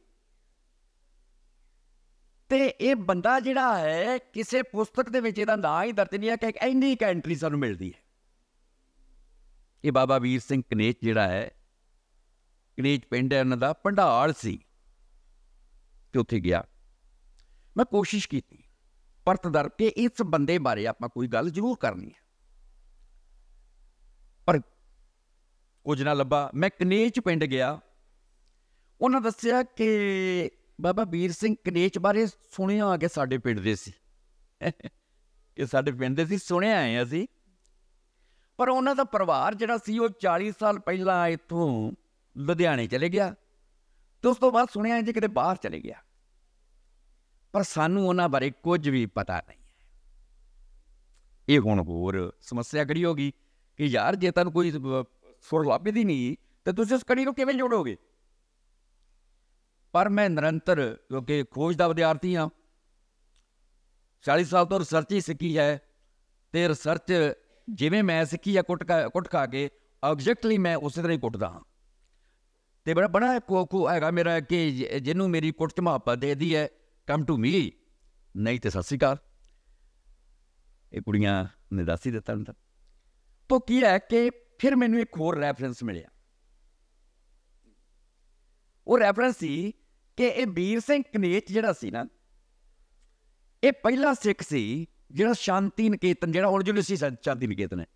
ਤੇ ਇਹ ਬੰਦਾ ਜਿਹੜਾ ਹੈ ਕਿਸੇ ਪੁਸਤਕ ਦੇ ਵਿੱਚ ਇਹਦਾ ਨਾਂ ਹੀ ਦਰਜ ਨਹੀਂ ਆ ਕਿ ਇੰਨੀ ਇੱਕ ਐਂਟਰੀ ਸਾਨੂੰ ਮਿਲਦੀ ਹੈ ਇਹ ਬਾਬਾ ਵੀਰ ਸਿੰਘ ਕਨੇਚ ਜਿਹੜਾ ਹੈ ਕਨੇਚ ਪਿੰਡ ਹੈ ਉਹਨਾਂ ਦਾ ਪੰਡਾਲ ਸੀ ਤੇ ਉੱਥੇ ਗਿਆ ਮੈਂ ਕੋਸ਼ਿਸ਼ ਕੀਤੀ ਦਰ ਕੇ ਇਸ ਬੰਦੇ ਬਾਰੇ ਆਪਾਂ ਕੋਈ ਗੱਲ ਜ਼ਰੂਰ ਕਰਨੀ ਹੈ ਪਰ ਕੁਝ ਨਾ ਲੱਭਾ ਮੈਂ ਕਨੇਚ ਪਿੰਡ ਗਿਆ ਉਹਨਾਂ ਦੱਸਿਆ ਕਿ ਬਾਬਾ ਵੀਰ ਸਿੰਘ ਕਨੇਚ ਬਾਰੇ ਸੁਣਿਆ ਆ ਕੇ ਸਾਡੇ ਪਿੰਡ ਦੇ ਸੀ ਕਿ ਸਾਡੇ ਪਿੰਡ ਦੇ ਸੀ ਸੁਣਿਆ ਆਏ ਅਸੀਂ ਪਰ ਉਹਨਾਂ ਦਾ ਪਰਿਵਾਰ ਜਿਹੜਾ ਸੀ ਉਹ 40 ਸਾਲ ਪਹਿਲਾਂ ਇੱਥੋਂ ਲੁਧਿਆਣੇ ਚਲੇ ਗਿਆ ਤੇ ਉਸ ਤੋਂ ਬਾਅਦ ਸੁਣਿਆ ਜੇ ਕਿਤੇ ਬਾਹਰ ਚਲੇ ਗਿਆ ਪਰ ਸਾਨੂੰ ਉਹਨਾਂ ਬਾਰੇ ਕੁਝ ਵੀ ਪਤਾ ਨਹੀਂ ਹੈ ਇਹ ਹੁਣ ਹੋਰ ਸਮੱਸਿਆ ਖੜੀ ਹੋ ਗਈ ਕਿ ਯਾਰ ਜੇ ਤੁਹਾਨੂੰ ਕੋਈ ਸੁਰ ਲੱਭਦੀ ਨਹੀਂ ਤੇ ਤੁਸੀਂ ਇਸ ਕੜੀ ਨੂੰ ਕਿਵੇਂ ਜੋੜੋਗੇ ਪਰ ਮੈਂ ਨਿਰੰਤਰ ਕਿਉਂਕਿ ਖੋਜ ਦਾ ਵਿਦਿਆਰਥੀ ਹਾਂ 40 ਸਾਲ ਤੋਂ ਰਿਸਰਚ ਹੀ ਸਿੱਖੀ ਹੈ ਤੇ ਰਿਸਰਚ ਜਿਵੇਂ ਮੈਂ ਸਿੱਖੀ ਆ ਕੁੱਟ ਕੁੱਟ ਕਾ ਕੇ ਆਬਜੈਕਟਲੀ ਮੈਂ ਉਸੇ ਤਰ੍ਹਾਂ ਹੀ ਕੁੱਟਦਾ ਹਾਂ ਤੇ ਬੜਾ ਬੜਾ ਕੋਕੂ ਹੈਗਾ ਮੇਰਾ ਕਿ ਜਿਹਨੂੰ ਮੇਰੀ ਕੁੱਟ ਚ ਦੇ ਦੇਦੀ ਹੈ ਕਮ ਟੂ ਮੀ ਨਹੀਂ ਤੇ ਸਤਿ ਸ਼੍ਰੀ ਅਕਾਲ ਇਹ ਕੁੜੀਆਂ ਨੇ ਦੱਸ ਹੀ ਦਿੱਤਾ ਹੁੰਦਾ ਤੋਂ ਕੀ ਹੈ ਕਿ ਫਿਰ ਮੈਨੂੰ ਇੱਕ ਹੋਰ ਰੈਫਰੈਂਸ ਮਿਲਿਆ ਉਹ ਰੈਫਰੈਂਸ ਸੀ ਕਿ ਇਹ ਵੀਰ ਸਿੰਘ ਕਨੇਚ ਜਿਹੜਾ ਸੀ ਨਾ ਇਹ ਪਹਿਲਾ ਸਿੱਖ ਸੀ ਜਿਹੜਾ ਸ਼ਾਂਤੀ ਨਿਕੇਤਨ ਜਿਹੜਾ ਹੁਣ ਜਿਹੜੀ ਸੀ ਸ਼ਾਂਤੀ ਨਿਕੇਤਨ ਹੈ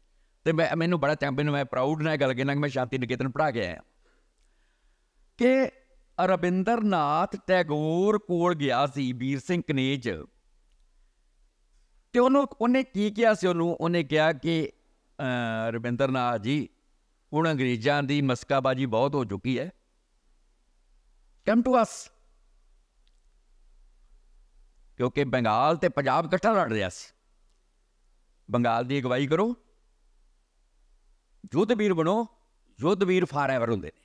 ਤੇ ਮੈਂ ਮੈਨੂੰ ਬੜਾ ਚੰਬੇ ਨੂੰ ਮੈਂ ਪ੍ਰਾਊਡ ਨਾਲ ਗੱਲ ਕਿਨਾਂ ਕਿ ਮੈਂ ਸ਼ਾਂਤੀ ਨਿਕੇਤਨ ਪੜਾ ਕੇ ਆਇਆ ਕਿ ਰਬਿੰਦਰਨਾਥ ਟੈਗੋਰ ਕੋਲ ਗਿਆ ਸੀ ਵੀਰ ਸਿੰਘ ਕਨੇਜ ਤੇ ਉਹਨੂੰ ਉਹਨੇ ਕੀ ਕਿਹਾ ਸੀ ਉਹਨੂੰ ਉਹਨੇ ਕਿਹਾ ਕਿ ਰਬਿੰਦਰਨਾਥ ਜੀ ਉਹਨਾਂ ਅੰਗਰੇਜ਼ਾਂ ਦੀ ਮਸਕਾਬਾਜੀ ਬਹੁਤ ਹੋ ਚੁੱਕੀ ਹੈ ਕਮ ਟੂ ਅਸ ਕਿਉਂਕਿ ਬੰਗਾਲ ਤੇ ਪੰਜਾਬ ਇਕੱਠਾ ਲੜ ਰਿਹਾ ਸੀ ਬੰਗਾਲ ਦੀ ਅਗਵਾਈ ਕਰੋ ਯੁੱਧਵੀਰ ਬਣੋ ਯੁੱਧਵੀਰ ਫਾਰਐਵਰ ਹੁੰਦੇ ਨੇ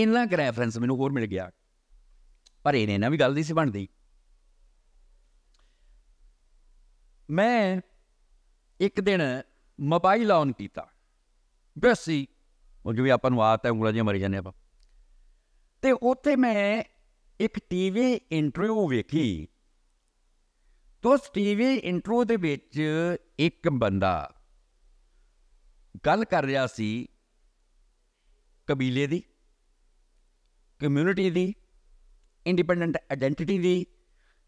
ਇਹਨਾਂ ਕੁ ਰੈਫਰੈਂਸ ਮੈਨੂੰ ਹੋਰ ਮਿਲ ਗਿਆ ਪਰ ਇਹਨੇ ਨਾ ਵੀ ਗੱਲ ਦੀ ਸੀ ਬਣਦੀ ਮੈਂ ਇੱਕ ਦਿਨ ਮੋਬਾਈਲ ਆਨ ਕੀਤਾ ਬਸ ਉਹ ਜਿਵੇਂ ਆਪਾਂ ਨੂੰ ਆਦਤ ਹੈ ਉਂਗਲਾਂ ਜਿਹੀਆਂ ਮਰੀ ਜਾਂਦੇ ਆਪਾਂ ਤੇ ਉੱਥੇ ਮੈਂ ਇੱਕ ਟੀਵੀ ਇੰਟਰਵਿਊ ਵੇਖੀ ਉਸ ਟੀਵੀ ਇੰਟਰੋ ਦੇ ਵਿੱਚ ਇੱਕ ਬੰਦਾ ਗੱਲ ਕਰ ਰਿਹਾ ਸੀ ਕਬੀਲੇ ਦੀ ਕਮਿਊਨਿਟੀ ਦੀ ਇੰਡੀਪੈਂਡੈਂਟ ਆਇਡੈਂਟੀਟੀ ਦੀ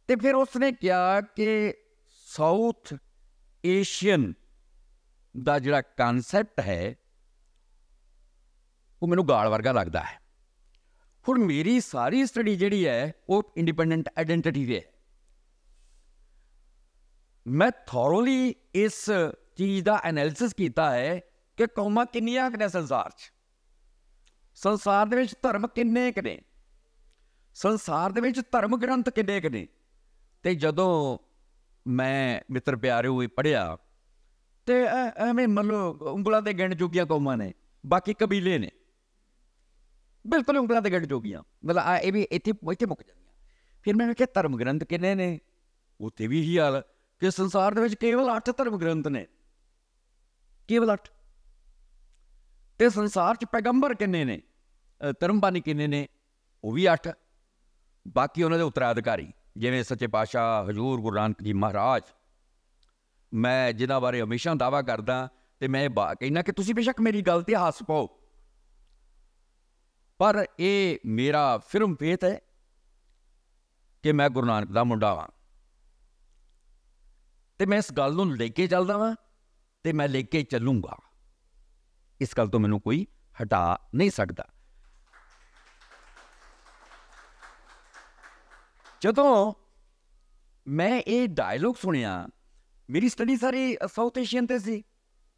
ਤੇ ਫਿਰ ਉਸਨੇ ਕਿਹਾ ਕਿ ਸਾਊਥ ਏਸ਼ੀਅਨ ਦਾ ਜਿਹੜਾ ਕਨਸੈਪਟ ਹੈ ਉਹ ਮੈਨੂੰ ਗਾਲ ਵਰਗਾ ਲੱਗਦਾ ਹੈ ਹੁਣ ਮੇਰੀ ਸਾਰੀ ਸਟੱਡੀ ਜਿਹੜੀ ਹੈ ਉਹ ਇੰਡੀਪੈਂਡੈਂਟ ਆਇਡੈਂਟੀਟੀ ਦੇ ਮੈਂ ਥੋਰੋਲੀ ਇਸ ਚੀਜ਼ ਦਾ ਐਨਾਲਿਸਿਸ ਕੀਤਾ ਹੈ ਕਿ ਕੌਮਾਂ ਕਿੰਨੀਆਂ ਨੇ ਸੰਸਾਰ 'ਚ ਸੰਸਾਰ ਦੇ ਵਿੱਚ ਧਰਮ ਕਿੰਨੇ ਕੁ ਨੇ ਸੰਸਾਰ ਦੇ ਵਿੱਚ ਧਰਮ ਗ੍ਰੰਥ ਕਿੰਨੇ ਕੁ ਨੇ ਤੇ ਜਦੋਂ ਮੈਂ ਮਿੱਤਰ ਪਿਆਰਿਓ ਇਹ ਪੜਿਆ ਤੇ ਐਵੇਂ ਮੰਨ ਲਓ ਉਂਗਲਾਂ ਤੇ ਗਿਣ ਚੁੱਕੀਆਂ ਕੌਮਾਂ ਨੇ ਬਾਕੀ ਕਬੀਲੇ ਨੇ ਬਿਲਕੁਲ ਉਂਗਲਾਂ ਤੇ ਗੱਡ ਜੋਗੀਆਂ ਮਤਲਬ ਆ ਇਹ ਵੀ ਇੱਥੇ ਇੱਥੇ ਮੁੱਕ ਜਾਂਦੀਆਂ ਫਿਰ ਮੈਂ ਕਿਹਾ ਧਰਮ ਗ੍ਰੰਥ ਕਿੰਨੇ ਨੇ ਉੱਥੇ ਵੀ ਇਹੀ ਹਾਲ ਕਿ ਸੰਸਾਰ ਦੇ ਵਿੱਚ ਕੇਵਲ 8 ਧਰਮ ਗ੍ਰੰਥ ਨੇ ਕੇਵਲ 8 ਤੇ ਸੰਸਾਰ 'ਚ ਪੈਗੰਬਰ ਕਿੰਨੇ ਨੇ ਧਰਮਬਾਨੀ ਕਿੰਨੇ ਨੇ ਉਹ ਵੀ 8 ਬਾਕੀ ਉਹਨਾਂ ਦੇ ਉਤਰਾਧਿਕਾਰੀ ਜਿਵੇਂ ਸੱਚੇ ਪਾਤਸ਼ਾਹ ਹਜੂਰ ਗੁਰੂ ਨਾਨਕ ਜੀ ਮਹਾਰਾਜ ਮੈਂ ਜਿਨ੍ਹਾਂ ਬਾਰੇ ਹਮੇਸ਼ਾ ਦਾਵਾ ਕਰਦਾ ਤੇ ਮੈਂ ਇਹ ਕਹਿੰਦਾ ਕਿ ਤੁਸੀਂ ਬੇਸ਼ੱਕ ਮੇਰੀ ਗੱਲ ਤੇ ਹੱਸ ਪਾਓ ਪਰ ਇਹ ਮੇਰਾ ਫਿਰਮ ਪੇਤ ਹੈ ਕਿ ਮੈਂ ਗੁਰੂ ਨਾਨਕ ਦਾ ਮੁੰਡਾ ਹਾਂ ਤੇ ਮੈਂ ਇਸ ਗੱਲ ਨੂੰ ਲੈ ਕੇ ਚੱਲਦਾ ਹਾਂ ਤੇ ਮੈਂ ਲੈ ਕੇ ਚੱਲੂੰਗਾ ਇਸ ਗੱਲ ਤੋਂ ਮੈਨੂੰ ਕੋਈ ਹਟਾ ਨਹੀਂ ਸਕਦਾ ਜਦੋਂ ਮੈਂ ਇਹ ਡਾਇਲੋਗ ਸੁਣਿਆ ਮੇਰੀ ਸਟੱਡੀ ਸਾਰੀ ਸਾਊਥ ਏਸ਼ੀਅਨ ਤੇ ਸੀ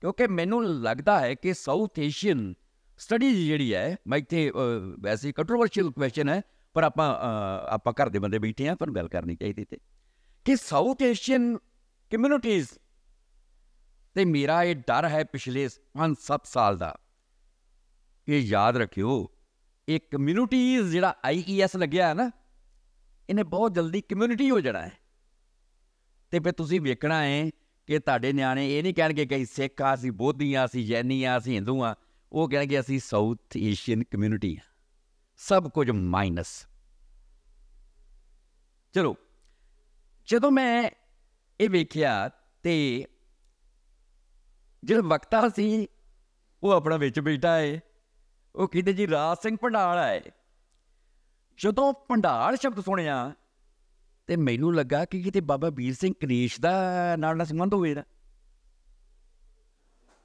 ਕਿਉਂਕਿ ਮੈਨੂੰ ਲੱਗਦਾ ਹੈ ਕਿ ਸਾਊਥ ਏਸ਼ੀਅਨ ਸਟੱਡੀ ਜਿਹੜੀ ਹੈ ਮੈਂ ਇੱਥੇ ਵੈਸੇ ਕੰਟਰੋਵਰਸ਼ੀਅਲ ਕੁਐਸਚਨ ਹੈ ਪਰ ਆਪਾਂ ਆਪਾਂ ਘਰ ਦੇ ਬੰਦੇ ਬੈਠੇ ਆ ਪਰ ਗੱਲ ਕਰਨੀ ਚਾਹੀਦੀ ਤੇ ਕਿ ਸਾਊਥ ਏਸ਼ੀਅਨ ਕਮਿਊਨਿਟੀਜ਼ ਤੇ ਮੇਰਾ ਇਹ ਡਰ ਹੈ ਪਿਛਲੇ 5-7 ਸਾਲ ਦਾ ਇਹ ਯਾਦ ਰੱਖਿਓ ਇਹ ਕਮਿਊਨਿਟੀਜ਼ ਜਿਹੜਾ ਆਈਈਐਸ e ਲੱਗਿਆ ਹੈ ਨਾ ਇਹਨੇ ਬਹੁਤ ਜਲਦੀ ਕਮਿਊਨਿਟੀ ਹੋ ਜਾਣਾ ਹੈ ਤੇ ਫੇ ਤੁਸੀਂ ਵੇਖਣਾ ਹੈ ਕਿ ਤੁਹਾਡੇ ਨਿਆਣੇ ਇਹ ਨਹੀਂ ਕਹਿਣਗੇ ਕਿ ਸਿੱਖ ਆ ਸੀ ਬੋਧੀ ਆ ਸੀ ਜੈਨੀ ਆ ਸੀ ਹਿੰਦੂ ਆ ਉਹ ਕਹਿੰਗੇ ਅਸੀਂ ਸਾਊਥ ਏਸ਼ੀਅਨ ਕਮਿਊਨਿਟੀ ਸਭ ਕੁਝ ਮਾਈਨਸ ਚਲੋ ਜਦੋਂ ਮੈਂ ਇਹ ਵੇਖਿਆ ਤੇ ਜਿਹੜਾ ਵਕਤਾ ਸੀ ਉਹ ਆਪਣਾ ਵਿੱਚ ਬੈਠਾ ਏ ਉਹ ਕਹਿੰਦੇ ਜੀ ਰਾਜ ਸਿੰਘ ਭੰਡਾਲ ਆਏ ਜਦੋਂ ਭੰਡਾਲ ਸ਼ਬਦ ਸੁਣਿਆ ਤੇ ਮੈਨੂੰ ਲੱਗਾ ਕਿ ਕਿਤੇ ਬਾਬਾ ਵੀਰ ਸਿੰਘ ਕਨੇਸ਼ ਦਾ ਨਾਲ ਨਾਲ ਸੰਬੰਧ ਹੋਵੇਗਾ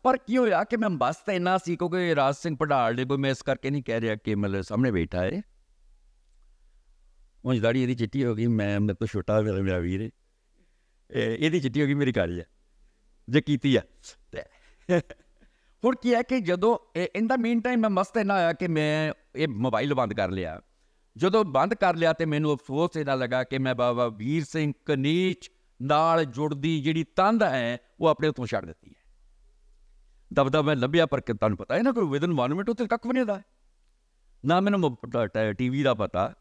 ਪਰ ਕੀ ਹੋਇਆ ਕਿ ਮੈਂ ਬਸ ਤਾਂ ਇਨਾ ਸੀ ਕਿਉਂਕਿ ਰਾਜ ਸਿੰਘ ਪੜਾਲ ਦੇ ਕੋਈ ਮੈਂ ਇਸ ਕਰਕੇ ਨਹੀਂ ਕਹਿ ਰਿਹਾ ਕਿ ਮੈਂ ਸਾਹਮਣੇ ਬੈਠਾ ਹੈ ਉਹ ਦਾੜੀ ਇਹਦੀ ਚਿੱਟੀ ਹੋ ਗਈ ਮੈਂ ਮੇਰੇ ਤੋਂ ਛੋਟਾ ਮੇਰਾ ਮੇਰਾ ਵੀਰ ਇਹਦੀ ਚਿੱਟੀ ਹੋ ਗਈ ਮੇਰੀ ਕਾਲੀ ਹੈ ਜੇ ਕੀਤੀ ਆ ਹੁਣ ਕੀ ਹੈ ਕਿ ਜਦੋਂ ਇਹਦਾ ਦਾ ਮੀਨ ਟਾਈਮ ਮੈਂ ਮਸਤ ਨਾ ਆਇਆ ਕਿ ਮੈਂ ਇਹ ਮੋਬਾਈਲ ਬੰਦ ਕਰ ਲਿਆ ਜਦੋਂ ਬੰਦ ਕਰ ਲਿਆ ਤੇ ਮੈਨੂੰ ਅਫਸੋਸ ਇਹਦਾ ਲੱਗਾ ਕਿ ਮੈਂ ਬਾਬਾ ਵੀਰ ਸਿੰਘ ਕਨੀਚ ਨਾਲ ਜੁੜਦੀ ਜਿਹੜੀ ਤੰਦ ਹੈ ਉਹ ਆਪਣੇ ਉਤੋਂ ਛੱਡ ਦਿੱਤੀ ਦਬਦਾ ਮੈਂ ਲੱਭਿਆ ਪਰ ਕਿ ਤੁਹਾਨੂੰ ਪਤਾ ਹੈ ਨਾ ਕੋਈ ਵਿਦਨ 1 ਮਿੰਟ ਉੱਤੇ ਕੱਖ ਵੀ ਨਹੀਂ ਹੁੰਦਾ ਨਾ ਮੈਨੂੰ ਟੀਵੀ ਦਾ ਪਤਾ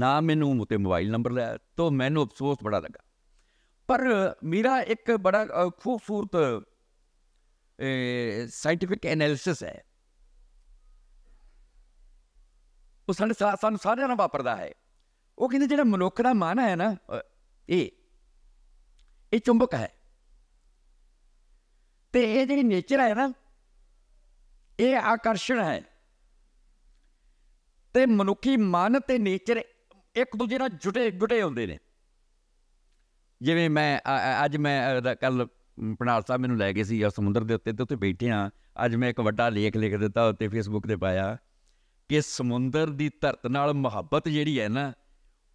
ਨਾ ਮੈਨੂੰ ਮੁਤੇ ਮੋਬਾਈਲ ਨੰਬਰ ਲਿਆ ਤੋਂ ਮੈਨੂੰ ਅਫਸੋਸ ਬੜਾ ਲੱਗਾ ਪਰ ਮੇਰਾ ਇੱਕ ਬੜਾ ਖੂਬਸੂਰਤ ਸਾਇੰਟਿਫਿਕ ਐਨਾਲਿਸਿਸ ਹੈ ਉਹ ਸਾਡੇ ਸਾਨੂੰ ਸਾਰਿਆਂ ਨਾਲ ਵਾਪਰਦਾ ਹੈ ਉਹ ਕਹਿੰਦੇ ਜਿਹੜਾ ਮਨੁੱਖ ਦਾ ਮਨ ਹੈ ਨਾ ਇਹ ਇਹ ਚੁੰਬਕ ਹੈ ਤੇ ਇਹ ਜਿਹੜੀ ਨੇਚਰ ਹੈ ਨਾ ਇਹ ਆਕਰਸ਼ਣ ਹੈ ਤੇ ਮਨੁੱਖੀ ਮਨ ਤੇ ਨੇਚਰ ਇੱਕ ਦੂਜੇ ਨਾਲ ਜੁਟੇ ਜੁਟੇ ਹੁੰਦੇ ਨੇ ਜਿਵੇਂ ਮੈਂ ਅੱਜ ਮੈਂ ਕੱਲ ਪਨਾਰ ਸਾਹਿਬ ਮੈਨੂੰ ਲੈ ਗਏ ਸੀ ਆ ਸਮੁੰਦਰ ਦੇ ਉੱਤੇ ਤੇ ਉੱਥੇ ਬੈਠੇ ਆ ਅੱਜ ਮੈਂ ਇੱਕ ਵੱਡਾ ਲੇਖ ਲਿਖ ਦਿੱਤਾ ਉੱਤੇ ਫੇਸਬੁੱਕ ਤੇ ਪਾਇਆ ਕਿ ਸਮੁੰਦਰ ਦੀ ਧਰਤ ਨਾਲ ਮੁਹੱਬਤ ਜਿਹੜੀ ਹੈ ਨਾ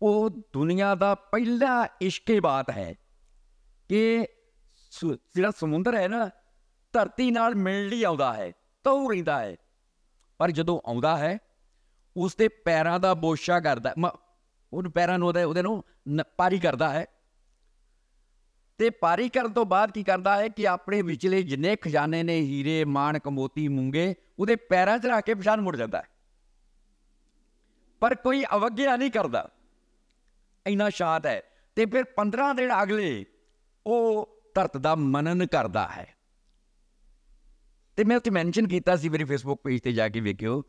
ਉਹ ਦੁਨੀਆ ਦਾ ਪਹਿਲਾ ਇਸ਼ਕੇ ਬਾਤ ਹੈ ਕਿ ਜਿਹੜਾ ਸਮੁੰਦਰ ਹੈ ਨਾ ਧਰਤੀ ਨਾਲ ਮਿਲਣ ਲਈ ਆਉਂਦਾ ਹੈ ਤਉ ਰਹਿੰਦਾ ਹੈ ਪਰ ਜਦੋਂ ਆਉਂਦਾ ਹੈ ਉਸ ਦੇ ਪੈਰਾਂ ਦਾ ਬੋਸ਼ਾ ਕਰਦਾ ਉਹਨੂੰ ਪੈਰਾਂ ਨੂੰ ਉਹਦੇ ਉਹਦੇ ਨੂੰ ਪਾਰੀ ਕਰਦਾ ਹੈ ਤੇ ਪਾਰੀ ਕਰਨ ਤੋਂ ਬਾਅਦ ਕੀ ਕਰਦਾ ਹੈ ਕਿ ਆਪਣੇ ਵਿਚਲੇ ਜਿੰਨੇ ਖਜ਼ਾਨੇ ਨੇ ਹੀਰੇ ਮਾਣਕ ਮੋਤੀ ਮੂੰਗੇ ਉਹਦੇ ਪੈਰਾਂ 'ਚ ਰੱਖ ਕੇ ਪਛਾਣ ਮੁੜ ਜਾਂਦਾ ਪਰ ਕੋਈ ਅਵਗਿਆ ਨਹੀਂ ਕਰਦਾ ਇੰਨਾ ਸ਼ਾਂਤ ਹੈ ਤੇ ਫਿਰ 15 ਦਿਨ ਅਗਲੇ ਉਹ ਧਰਤ ਦਾ ਮਨਨ ਕਰਦਾ ਹੈ ਤੇ ਮੈਂ ਉੱਥੇ ਮੈਂਸ਼ਨ ਕੀਤਾ ਸੀ ਮੇਰੀ ਫੇਸਬੁੱਕ ਪੇਜ ਤੇ ਜਾ ਕੇ ਵੇਖਿਓ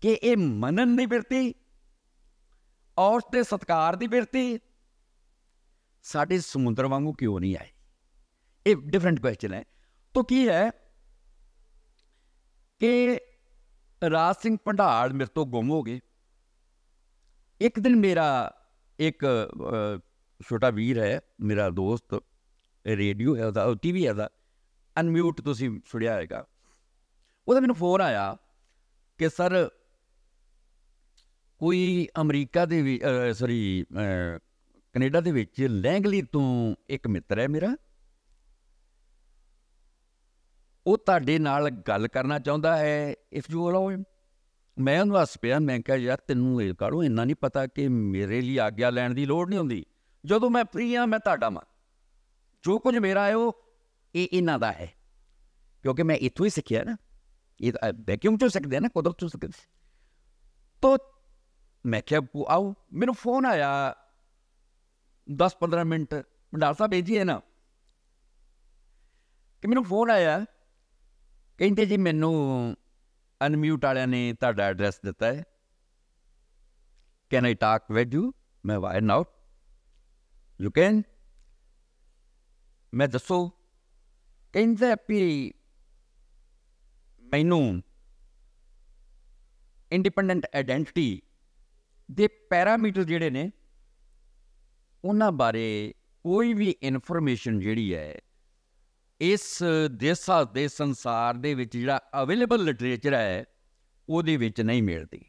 ਕਿ ਇਹ ਮਨਨ ਦੀ ਬਿਰਤੀ ਔਰਤ ਦੇ ਸਤਕਾਰ ਦੀ ਬਿਰਤੀ ਸਾਡੇ ਸਮੁੰਦਰ ਵਾਂਗੂ ਕਿਉਂ ਨਹੀਂ ਆਏ ਇਹ ਡਿਫਰੈਂਟ ਕੁਐਸਚਨ ਹੈ ਤੋਂ ਕੀ ਹੈ ਕਿ ਰਾਜ ਸਿੰਘ ਭੰਡਾਲ ਮੇਰੇ ਤੋਂ ਗੁੰਮ ਹੋ ਗਏ ਇੱਕ ਦਿਨ ਮੇਰਾ ਇੱਕ ਛੋਟਾ ਵੀਰ ਹੈ ਮੇਰਾ ਦੋਸਤ ਰੇਡੀਓ ਹੈ ਉਹਦਾ ਟੀਵੀ ਹੈ ਦਾ ਅਨਮਿਊਟ ਤੁਸੀਂ ਸੁਣਿਆ ਹੋਵੇਗਾ ਉਹਦਾ ਮੈਨੂੰ ਫੋਨ ਆਇਆ ਕਿ ਸਰ ਕੋਈ ਅਮਰੀਕਾ ਦੇ ਵੀ ਸੌਰੀ ਕੈਨੇਡਾ ਦੇ ਵਿੱਚ ਲੈਂਗਲੀ ਤੋਂ ਇੱਕ ਮਿੱਤਰ ਹੈ ਮੇਰਾ ਉਹ ਤੁਹਾਡੇ ਨਾਲ ਗੱਲ ਕਰਨਾ ਚਾਹੁੰਦਾ ਹੈ ਇਫ ਯੂ ਅਲਾਉ ਹਿਮ ਮੈਂ ਉਹਨੂੰ ਹੱਸ ਪਿਆ ਮੈਂ ਕਿਹਾ ਯਾਰ ਤੈਨੂੰ ਇਹ ਕਾੜੋ ਇੰਨਾ ਨਹੀਂ ਪਤਾ ਕਿ ਮੇਰੇ ਲਈ ਆਗਿਆ ਲੈਣ ਦੀ ਲੋੜ ਨਹੀਂ ਹੁੰਦੀ ਜਦੋਂ ਮੈਂ ਫ੍ਰੀ ਆ ਮੈਂ ਤੁਹਾਡਾ ਮਾਂ ਜੋ ਕੁਝ ਮੇਰਾ ਹੈ ਉਹ ਇਹ ਇਹਨਾਂ ਦਾ ਹੈ ਕਿਉਂਕਿ ਮੈਂ ਇਥੋਂ ਹੀ ਸਿੱਖਿਆ ਨਾ ਇਹ ਵੈਕਿਊਮ ਚੋਂ ਸਕਦੇ ਨਾ ਕੁਦਰਤ ਚੋਂ ਸਕਦੇ ਤੋ ਮੈਂ ਕਿਹਾ ਆਉ ਮੈਨੂੰ ਫੋਨ ਆਇਆ 10-15 ਮਿੰਟ ਭੰਡਾਰ ਸਾਹਿਬ ਭੇਜੀ ਹੈ ਨਾ ਕਿ ਮੈਨੂੰ ਫੋਨ ਆਇਆ ਕਹਿੰਦੇ ਜੀ ਮੈਨੂੰ ਅਨਮਿਊਟ ਵਾਲਿਆਂ ਨੇ ਤੁਹਾਡਾ ਐਡਰੈਸ ਦਿੱਤਾ ਹੈ can I talk with you ਮੈਂ ਵਾਈ ਨਾਉ ਯੂ ਕੈਨ ਮੈਂ ਦੱਸੋ ਕਹਿੰਦੇ ਆਪੀ ਮੈਨੂੰ ਇੰਡੀਪੈਂਡੈਂਟ ਆਇਡੈਂਟੀਟੀ ਦੇ ਪੈਰਾਮੀਟਰ ਜਿਹੜੇ ਨੇ ਉਹਨਾਂ ਬਾਰੇ ਕੋਈ ਵੀ ਇਨਫੋਰਮੇਸ਼ਨ ਜਿਹੜੀ ਹੈ ਇਸ ਦੇਸਾ ਦੇ ਸੰਸਾਰ ਦੇ ਵਿੱਚ ਜਿਹੜਾ ਅਵੇਲੇਬਲ ਲਿਟਰੇਚਰ ਹੈ ਉਹਦੇ ਵਿੱਚ ਨਹੀਂ ਮਿਲਦੀ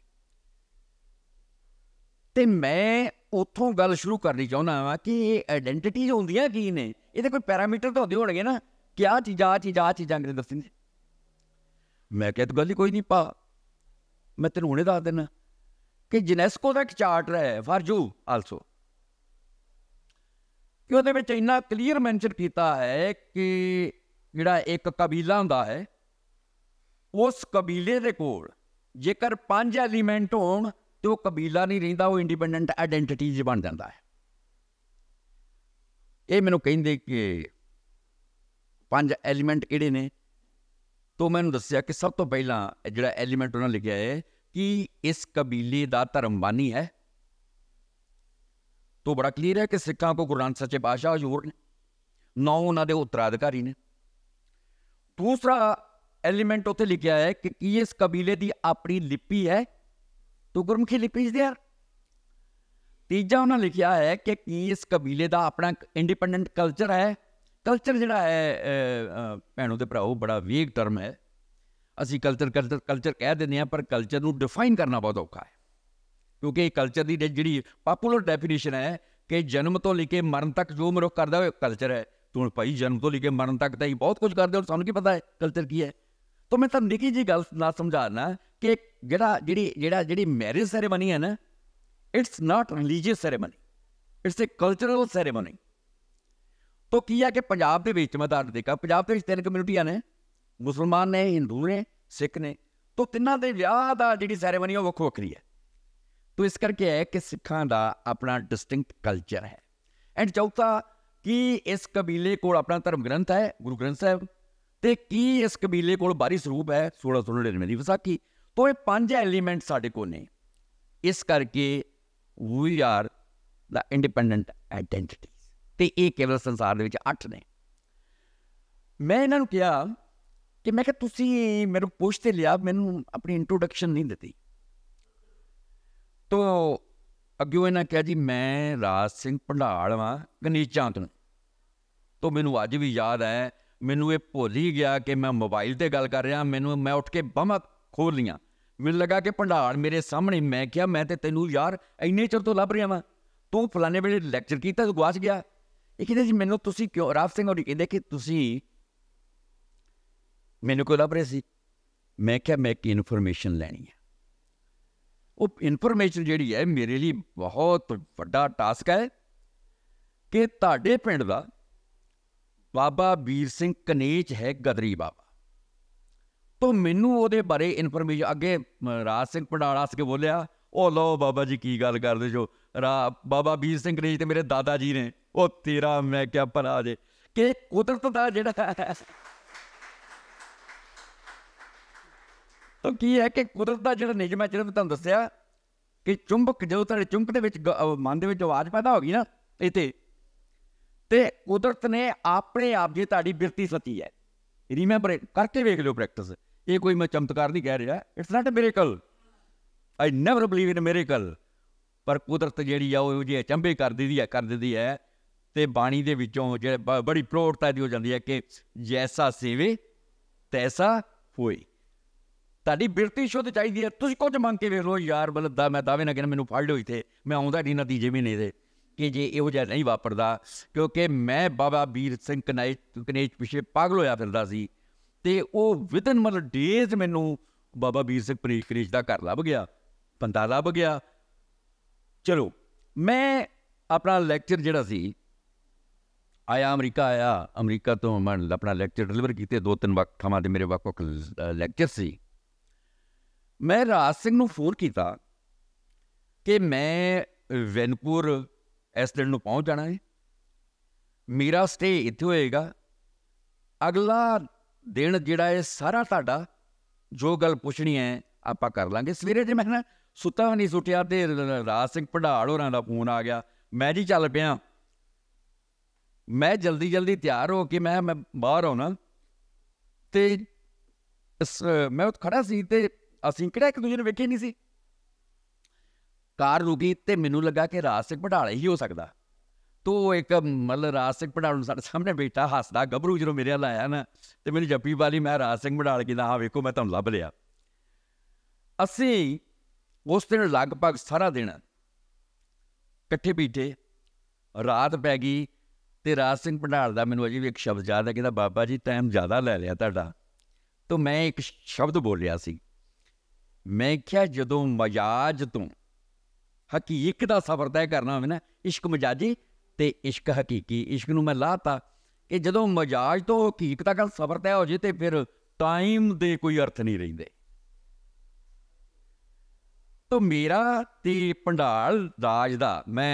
ਤੇ ਮੈਂ ਉੱਥੋਂ ਗੱਲ ਸ਼ੁਰੂ ਕਰਨੀ ਚਾਹੁੰਦਾ ਹਾਂ ਕਿ ਇਹ ਆਇਡੈਂਟੀਟੀਜ਼ ਹੁੰਦੀਆਂ ਕੀ ਨੇ ਇਹਦੇ ਕੋਈ ਪੈਰਾਮੀਟਰ ਤਾਂ ਹੁੰਦੇ ਹੋਣਗੇ ਨਾ ਕਿ ਆ ਚੀਜ਼ ਆ ਚੀਜ਼ ਆ ਚੀਜ਼ਾਂ ਕਿਤੇ ਦੱਸਦੇ ਮੈਂ ਕਿਹਾ ਤੇ ਗੱਲ ਹੀ ਕੋਈ ਨਹੀਂ ਪਾ ਮੈਂ ਤੈਨੂੰ ਹੁਣੇ ਦੱਸ ਦਿੰਨਾ ਕਿ ਜਨੈਸਕੋ ਦਾ ਇੱਕ ਚਾਰਟਰ ਹੈ ਫਾਰ ਯੂ ਆਲਸੋ ਕਿ ਉਹਦੇ ਵਿੱਚ ਇੰਨਾ ਕਲੀਅਰ ਮੈਂਸ਼ਨ ਕੀਤਾ ਹੈ ਕਿ ਜਿਹੜਾ ਇੱਕ ਕਬੀਲਾ ਹੁੰਦਾ ਹੈ ਉਸ ਕਬੀਲੇ ਦੇ ਕੋਲ ਜੇਕਰ ਪੰਜ ਐਲੀਮੈਂਟ ਹੋਣ ਤੇ ਉਹ ਕਬੀਲਾ ਨਹੀਂ ਰਹਿੰਦਾ ਉਹ ਇੰਡੀਪੈਂਡੈਂਟ ਆਇਡੈਂਟੀਟੀ ਜੀ ਬਣ ਜਾਂਦਾ ਹੈ ਇਹ ਮੈਨੂੰ ਕਹਿੰਦੇ ਕਿ ਪੰਜ ਐਲੀਮੈਂਟ ਕਿਹੜੇ ਨੇ ਤੋਂ ਮੈਨੂੰ ਦੱਸਿਆ ਕਿ ਸਭ ਤੋਂ ਪਹਿਲਾਂ ਜਿਹੜਾ ਐਲੀਮੈਂਟ ਉਹਨਾਂ ਲਿਖਿਆ ਹੈ ਕਿ ਇਸ ਕਬੀਲੇ ਦਾ ਧਰਮ ਬਾਨੀ ਹੈ ਤੋਂ ਬੜਾ ਕਲੀਅਰ ਹੈ ਕਿ ਸਿੱਖਾਂ ਕੋ ਗੁਰੂ ਨਾਨਕ ਸੱਚੇ ਪਾਸ਼ਾ ਹਜ਼ੂਰ ਨੇ ਨੌ ਉਹਨਾਂ ਦੇ ਉਤਰਾਧਿਕਾਰੀ ਨੇ ਦੂਸਰਾ ਐਲੀਮੈਂਟ ਉੱਥੇ ਲਿਖਿਆ ਹੈ ਕਿ ਕੀ ਇਸ ਕਬੀਲੇ ਦੀ ਆਪਣੀ ਲਿਪੀ ਹੈ ਤੋਂ ਗੁਰਮੁਖੀ ਲਿਪੀ ਇਸ ਦੇ ਤੀਜਾ ਉਹਨਾਂ ਲਿਖਿਆ ਹੈ ਕਿ ਕੀ ਇਸ ਕਬੀਲੇ ਦਾ ਆਪਣਾ ਇੰਡੀਪੈਂਡੈਂਟ ਕਲਚਰ ਹੈ ਕਲਚਰ ਜਿਹੜਾ ਹੈ ਭੈਣੋ ਤੇ ਭਰਾਓ ਬੜਾ ਵੀਕ ਟਰਮ ਹੈ ਅਸੀਂ ਕਲਚਰ ਕਲਚਰ ਕਲਚਰ ਕਹਿ ਦਿੰਦੇ ਆ ਪਰ ਕਲਚਰ ਨੂੰ ਡਿਫਾਈਨ ਕਰਨਾ ਬਹੁਤ ਔਖਾ ਹੈ ਕਿਉਂਕਿ ਇਹ ਕਲਚਰ ਦੀ ਜਿਹੜੀ ਪਪੂਲਰ ਡੈਫੀਨੇਸ਼ਨ ਹੈ ਕਿ ਜਨਮ ਤੋਂ ਲੈ ਕੇ ਮਰਨ ਤੱਕ ਜੋ ਮਰੋ ਕਰਦਾ ਉਹ ਕਲਚਰ ਹੈ ਤੂੰ ਭਾਈ ਜਨਮ ਤੋਂ ਲੈ ਕੇ ਮਰਨ ਤੱਕ ਤਾਂ ਹੀ ਬਹੁਤ ਕੁਝ ਕਰਦੇ ਹੋ ਸਾਨੂੰ ਕੀ ਪਤਾ ਹੈ ਕਲਚਰ ਕੀ ਹੈ ਤਾਂ ਮੈਂ ਤੁਹਾਨੂੰ ਨਿੱਕੀ ਜੀ ਗੱਲ ਨਾਲ ਸਮਝਾਣਾ ਕਿ ਜਿਹੜਾ ਜਿਹੜੀ ਜਿਹੜਾ ਜਿਹੜੀ ਮੈਰਿਜ ਸੈਰੇਮਨੀ ਹੈ ਨਾ it's not religious ceremony it's a cultural ceremony ਤੋ ਕੀ ਹੈ ਕਿ ਪੰਜਾਬ ਦੇ ਵਿੱਚ ਮੈਂ ਤੁਹਾਨੂੰ ਦੇਖਾ ਪੰਜਾਬ ਦੇ ਵਿੱਚ ਤਿੰਨ ਕਮਿਊਨਿਟੀਆਂ ਨੇ ਮੁਸਲਮਾਨ ਨੇ ਹਿੰਦੂ ਨੇ ਸਿੱਖ ਨੇ ਤੋਂ ਤਿੰਨਾਂ ਦੇ ਵਿਆਹ ਦਾ ਜਿਹੜੀ ਸੈਰੇਮਨੀ ਉਹ ਵੱਖ ਵੱਖਰੀ ਹੈ ਤੋਂ ਇਸ ਕਰਕੇ ਹੈ ਕਿ ਸਿੱਖਾਂ ਦਾ ਆਪਣਾ ਡਿਸਟਿੰਕਟ ਕਲਚਰ ਹੈ ਐਂਡ ਚੌਥਾ ਕੀ ਇਸ ਕਬੀਲੇ ਕੋਲ ਆਪਣਾ ਧਰਮ ਗ੍ਰੰਥ ਹੈ ਗੁਰੂ ਗ੍ਰੰਥ ਸਾਹਿਬ ਤੇ ਕੀ ਇਸ ਕਬੀਲੇ ਕੋਲ ਬਾਰੀ ਸਰੂਪ ਹੈ 1699 ਦੀ ਵਿਸਾਖੀ ਤੋਂ ਇਹ ਪੰਜ ਐਲੀਮੈਂਟ ਸਾਡੇ ਕੋਲ ਨੇ ਇਸ ਕਰਕੇ we are the independent identity ਤੇ ਇਹ ਕੇਵਲ ਸੰਸਾਰ ਦੇ ਵਿੱਚ 8 ਨੇ ਮੈਂ ਇਹਨਾਂ ਨੂੰ ਕਿਹਾ ਕਿ ਮੈਂ ਕਿਹਾ ਤੁਸੀਂ ਮੈਨੂੰ ਪੁੱਛ ਤੇ ਲਿਆ ਮੈਨੂੰ ਆਪਣੀ ਇੰਟਰੋਡਕਸ਼ਨ ਨਹੀਂ ਦਿੱਤੀ ਤੋ ਅੱਗੇ ਇਹਨਾਂ ਕਿਹਾ ਜੀ ਮੈਂ ਰਾਜ ਸਿੰਘ ਭੰਡਾਲ ਵਾਂ ਕਨੀਚਾਂ ਤੋਂ ਤੋ ਮੈਨੂੰ ਅੱਜ ਵੀ ਯਾਦ ਹੈ ਮੈਨੂੰ ਇਹ ਭੁੱਲ ਹੀ ਗਿਆ ਕਿ ਮੈਂ ਮੋਬਾਈਲ ਤੇ ਗੱਲ ਕਰ ਰਿਹਾ ਮੈਨੂੰ ਮੈਂ ਉੱਠ ਕੇ ਬਮਕ ਖੋਲ ਲੀਆਂ ਮੈਨੂੰ ਲੱਗਾ ਕਿ ਭੰਡਾਲ ਮੇਰੇ ਸਾਹਮਣੇ ਮੈਂ ਕਿਹਾ ਮੈਂ ਤੇ ਤੈਨੂੰ ਯਾਰ ਇੰਨੇ ਚਿਰ ਤੋਂ ਲੱਭ ਰਿਹਾ ਵਾਂ ਤੂੰ ਫਲਾਣੇ ਵੇਲੇ ਲੈਕਚਰ ਕੀਤਾ ਤੂੰ ਗਵਾਚ ਗਿਆ ਕਹਿੰਦੇ ਜੀ ਮੈਨੂੰ ਤੁਸੀਂ ਕਿਉਂ ਰਾਫ ਸਿੰਘ ਹੋਰੀ ਕਹਿੰਦੇ ਕਿ ਤੁਸੀਂ ਮੈਨੂੰ ਕੋਲ ਆਪਰੇ ਸੀ ਮੈਂ ਕਿਹਾ ਮੈਂ ਕੀ ਇਨਫੋਰਮੇਸ਼ਨ ਲੈਣੀ ਹੈ ਉਹ ਇਨਫੋਰਮੇਸ਼ਨ ਜਿਹੜੀ ਹੈ ਮੇਰੇ ਲਈ ਬਹੁਤ ਵੱਡਾ ਟਾਸਕ ਹੈ ਕਿ ਤੁਹਾਡੇ ਪਿੰਡ ਦਾ ਬਾਬਾ ਵੀਰ ਸਿੰਘ ਕਨੇਚ ਹੈ ਗਦਰੀ ਬਾਬਾ ਤੋਂ ਮੈਨੂੰ ਉਹਦੇ ਬਾਰੇ ਇਨਫੋਰਮੇਸ਼ਨ ਅੱਗੇ ਰਾਜ ਸਿੰਘ ਪੰਡਾਲਾ ਸਕੇ ਬੋਲਿਆ ਉਹ ਲੋ ਬਾਬਾ ਜੀ ਕੀ ਗੱਲ ਕਰਦੇ ਜੋ ਬਾਬਾ ਵੀਰ ਸਿੰਘ ਕਨੇਚ ਤੇ ਮੇਰੇ ਦਾਦਾ ਜੀ ਨੇ ਉਹ ਤੇਰਾ ਮੈਂ ਕਿਹਾ ਭਰਾ ਜੇ ਕਿ ਕੁਦਰਤ ਦਾ ਜਿਹੜਾ ਤਾਂ ਕੀ ਹੈ ਕਿ ਕੁਦਰਤ ਦਾ ਜਿਹੜਾ ਨਿਯਮ ਹੈ ਜਿਹੜਾ ਮੈਂ ਤੁਹਾਨੂੰ ਦੱਸਿਆ ਕਿ ਚੁੰਬਕ ਜਦੋਂ ਤੁਹਾਡੇ ਚੁੰਬਕ ਦੇ ਵਿੱਚ ਮਨ ਦੇ ਵਿੱਚ ਆਵਾਜ਼ ਪੈਦਾ ਹੋ ਗਈ ਨਾ ਇਤੇ ਤੇ ਕੁਦਰਤ ਨੇ ਆਪਣੇ ਆਪ ਜੀ ਤੁਹਾਡੀ ਬਿਰਤੀ ਸਤੀ ਹੈ ਰੀਮੈਂਬਰ ਕਰਕੇ ਵੇਖ ਲਿਓ ਪ੍ਰੈਕਟਿਸ ਇਹ ਕੋਈ ਮੈਂ ਚਮਤਕਾਰ ਨਹੀਂ ਕਹਿ ਰਿਹਾ it's not a miracle I never believe in a miracle ਪਰ ਕੁਦਰਤ ਜਿਹੜੀ ਆ ਉਹ ਜੇ ਚੰਬੇ ਕਰ ਦਿੰਦੀ ਹੈ ਕਰ ਦਿੰਦੀ ਹੈ ਤੇ ਬਾਣੀ ਦੇ ਵਿੱਚੋਂ ਜਿਹੜਾ ਬੜੀ ਪ੍ਰੋੜਤਾ ਦੀ ਹੋ ਜਾਂਦੀ ਹੈ ਕਿ ਜੈਸਾ ਸੇਵੇ ਤੈਸਾ ਹੋਈ ਤੁਹਾਡੀ ਬਿਰਤੀ ਸ਼ੁੱਧ ਚਾਹੀਦੀ ਹੈ ਤੁਸੀਂ ਕੁਝ ਮੰਗ ਕੇ ਵੇਖ ਲਓ ਯਾਰ ਬਲ ਦਾ ਮੈਂ ਦਾਵੇ ਨਾ ਕਿ ਮੈਨੂੰ ਫੜ ਲਿਓ ਤੇ ਮੈਂ ਆਉਂਦਾ ਨਹੀਂ ਨਤੀਜੇ ਵੀ ਨਹੀਂ ਦੇ ਕਿ ਜੇ ਇਹੋ ਜਿਹਾ ਨਹੀਂ ਵਾਪਰਦਾ ਕਿਉਂਕਿ ਮੈਂ ਬਾਬਾ ਵੀਰ ਸਿੰਘ ਕਨਾਈ ਕਨੇਚ ਪਿਛੇ ਪਾਗਲ ਹੋਇਆ ਫਿਰਦਾ ਸੀ ਤੇ ਉਹ ਵਿਦਨ ਮਤਲਬ ਡੇਜ਼ ਮੈਨੂੰ ਬਾਬਾ ਵੀਰ ਸਿੰਘ ਪ੍ਰੀਖ ਕ੍ਰਿਸ਼ ਦਾ ਘਰ ਲੱਭ ਗਿਆ ਪੰਦਾ ਲੱਭ ਗਿਆ ਚਲੋ ਮੈਂ ਆਪਣਾ ਲੈਕਚਰ ਜਿਹੜਾ ਸੀ ਆਇਆ ਅਮਰੀਕਾ ਆਇਆ ਅਮਰੀਕਾ ਤੋਂ ਮੈਂ ਆਪਣਾ ਲੈਕਚਰ ਡਿਲੀਵਰ ਕੀਤੇ ਦੋ ਤਿੰਨ ਵਕਤ ਥਾਵਾਂ ਦੇ ਮੇਰੇ ਵਕਤ ਲੈਕਚਰ ਸੀ ਮੈਂ ਰਾਜ ਸਿੰਘ ਨੂੰ ਫੋਨ ਕੀਤਾ ਕਿ ਮੈਂ ਵੈਨਪੂਰ ਦਿਨ ਨੂੰ ਪਹੁੰਚ ਜਾਣਾ ਹੈ ਮੇਰਾ ਸਟੇ ਇੱਥੇ ਹੋਏਗਾ ਅਗਲਾ ਦਿਨ ਜਿਹੜਾ ਹੈ ਸਾਰਾ ਤੁਹਾਡਾ ਜੋ ਗੱਲ ਪੁੱਛਣੀ ਹੈ ਆਪਾਂ ਕਰ ਲਾਂਗੇ ਸਵੇਰੇ ਜੇ ਮੈਂ ਨਾ ਸੁੱਤਾ ਨਹੀਂ ਸੁੱਟਿਆ ਤੇ ਰਾਜ ਸਿੰਘ ਪੜਾੜ ਹੋਰਾਂ ਦਾ ਫੋਨ ਆ ਗਿਆ ਮੈਂ ਜੀ ਚੱਲ ਪਿਆ ਮੈਂ ਜਲਦੀ ਜਲਦੀ ਤਿਆਰ ਹੋ ਕੇ ਮੈਂ ਮੈਂ ਬਾਹਰ ਆਉਣਾ ਤੇ ਮੈਂ ਉੱਥੇ ਖੜਾ ਸੀ ਤੇ ਅਸੀਂ ਕਿਹੜਾ ਇੱਕ ਦੂਜੇ ਨੂੰ ਵੇਖੇ ਨਹੀਂ ਸੀ ਕਾਰ ਰੁਕੀ ਤੇ ਮੈਨੂੰ ਲੱਗਾ ਕਿ ਰਾਜ ਸਿੰਘ ਪਟਾਲਾ ਹੀ ਹੋ ਸਕਦਾ ਤੋ ਇੱਕ ਮਲ ਰਾਜ ਪਟਾਲਾ ਨੂੰ ਸਾਡੇ ਸਾਹਮਣੇ ਬੈਠਾ ਹੱਸਦਾ ਗੱਭਰੂ ਜਦੋਂ ਮੇਰੇ ਨਾਲ ਆਇਆ ਨਾ ਤੇ ਮੈਨੂੰ ਜੱਪੀ ਵਾਲੀ ਮੈਂ ਰਾਜ ਸਿੰਘ ਪਟਾਲਾ ਦਾ ਆ ਵੇਖੋ ਮੈਂ ਤੁਹਾਨੂੰ ਲੱਭ ਲਿਆ ਅਸੀਂ ਉਸ ਦਿਨ ਲਗਭਗ ਸਾਰਾ ਦਿਨ ਇਕੱਠੇ ਬੀਤੇ ਰਾਤ ਪੈ ਗਈ ਤੇ ਰਾਜ ਸਿੰਘ ਭੰਡਾਰ ਦਾ ਮੈਨੂੰ ਅਜੇ ਵੀ ਇੱਕ ਸ਼ਬਦ ਯਾਦ ਹੈ ਕਹਿੰਦਾ ਬਾਬਾ ਜੀ ਟਾਈਮ ਜ਼ਿਆਦਾ ਲੈ ਲਿਆ ਤੁਹਾਡਾ ਤੋਂ ਮੈਂ ਇੱਕ ਸ਼ਬਦ ਬੋਲਿਆ ਸੀ ਮੈਂ ਕਿਹਾ ਜਦੋਂ ਮਜਾਜ ਤੋਂ ਹਕੀਕ ਦਾ ਸਫ਼ਰ ਤੈਅ ਕਰਨਾ ਹੋਵੇ ਨਾ ਇਸ਼ਕ ਮਜਾਜੀ ਤੇ ਇਸ਼ਕ ਹਕੀਕੀ ਇਸ਼ਕ ਨੂੰ ਮੈਂ ਲਾਤਾ ਕਿ ਜਦੋਂ ਮਜਾਜ ਤੋਂ ਹਕੀਕ ਤੱਕ ਸਫ਼ਰ ਤੈਅ ਹੋ ਜੇ ਤੇ ਫਿਰ ਟਾਈਮ ਦੇ ਕੋਈ ਅਰਥ ਨਹੀਂ ਰਹਿੰਦੇ ਤੋ ਮੇਰਾ ਤੇ ਪੰਡਾਲ ਦਾਜ ਦਾ ਮੈਂ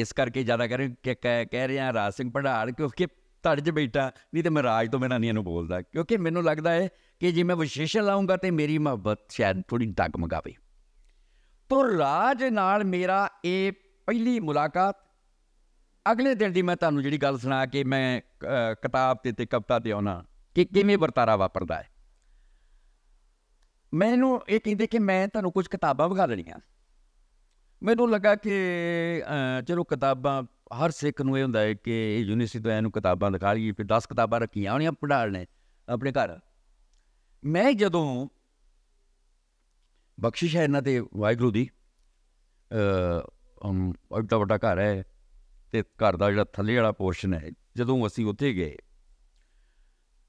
ਇਸ ਕਰਕੇ ਜ਼ਿਆਦਾ ਕਰ ਕਿ ਕਹਿ ਰਿਹਾ ਰਾਜ ਸਿੰਘ ਪੰਡਾਲ ਕਿਉਂਕਿ ਧੜ ਜ ਬੈਠਾ ਨਹੀਂ ਤੇ ਮੈਂ ਰਾਜ ਤੋਂ ਮੇਰਾ ਨਹੀਂ ਇਹਨੂੰ ਬੋਲਦਾ ਕਿਉਂਕਿ ਮੈਨੂੰ ਲੱਗਦਾ ਹੈ ਕਿ ਜੇ ਮੈਂ ਵਿਸ਼ੇਸ਼ਣ ਲਾਉਂਗਾ ਤੇ ਮੇਰੀ ਮੁਹੱਬਤ ਸ਼ਾਇਦ ਥੋੜੀ ਡੱਗ ਮਗਾਵੇ ਤੋ ਰਾਜ ਨਾਲ ਮੇਰਾ ਇਹ ਪਹਿਲੀ ਮੁਲਾਕਾਤ ਅਗਲੇ ਦਿਨ ਦੀ ਮੈਂ ਤੁਹਾਨੂੰ ਜਿਹੜੀ ਗੱਲ ਸੁਣਾ ਕੇ ਮੈਂ ਕਿਤਾਬ ਤੇ ਤੇ ਕਵਤਾ ਤੇ ਆਉਣਾ ਕਿ ਕਿਵੇਂ ਵਰਤਾਰਾ ਵਾਪਰਦਾ ਹੈ ਮੈਨੂੰ ਇਹ ਕਹਿੰਦੇ ਕਿ ਮੈਂ ਤੁਹਾਨੂੰ ਕੁਝ ਕਿਤਾਬਾਂ ਵਿਖਾ ਦੇਣੀਆਂ ਮੈਨੂੰ ਲੱਗਾ ਕਿ ਚਲੋ ਕਿਤਾਬਾਂ ਹਰ ਸਿੱਖ ਨੂੰ ਇਹ ਹੁੰਦਾ ਹੈ ਕਿ ਯੂਨੀਵਰਸਿਟੀ ਤੋਂ ਇਹਨੂੰ ਕਿਤਾਬਾਂ ਦਿਖਾ ਲਈ ਫਿਰ 10 ਕਿਤਾਬਾਂ ਰੱਖੀਆਂ ਹੋਣੀਆਂ ਪੜ੍ਹਾਣ ਨੇ ਆਪਣੇ ਘਰ ਮੈਂ ਜਦੋਂ ਬਖਸ਼ਿਸ਼ ਹੈ ਇਹਨਾਂ ਤੇ ਵਾਇਗਰੂ ਦੀ ਅ ਉਹ ਵੱਡਾ ਘਰ ਹੈ ਤੇ ਘਰ ਦਾ ਜਿਹੜਾ ਥੱਲੇ ਵਾਲਾ ਪੋਰਸ਼ਨ ਹੈ ਜਦੋਂ ਅਸੀਂ ਉੱਥੇ ਗਏ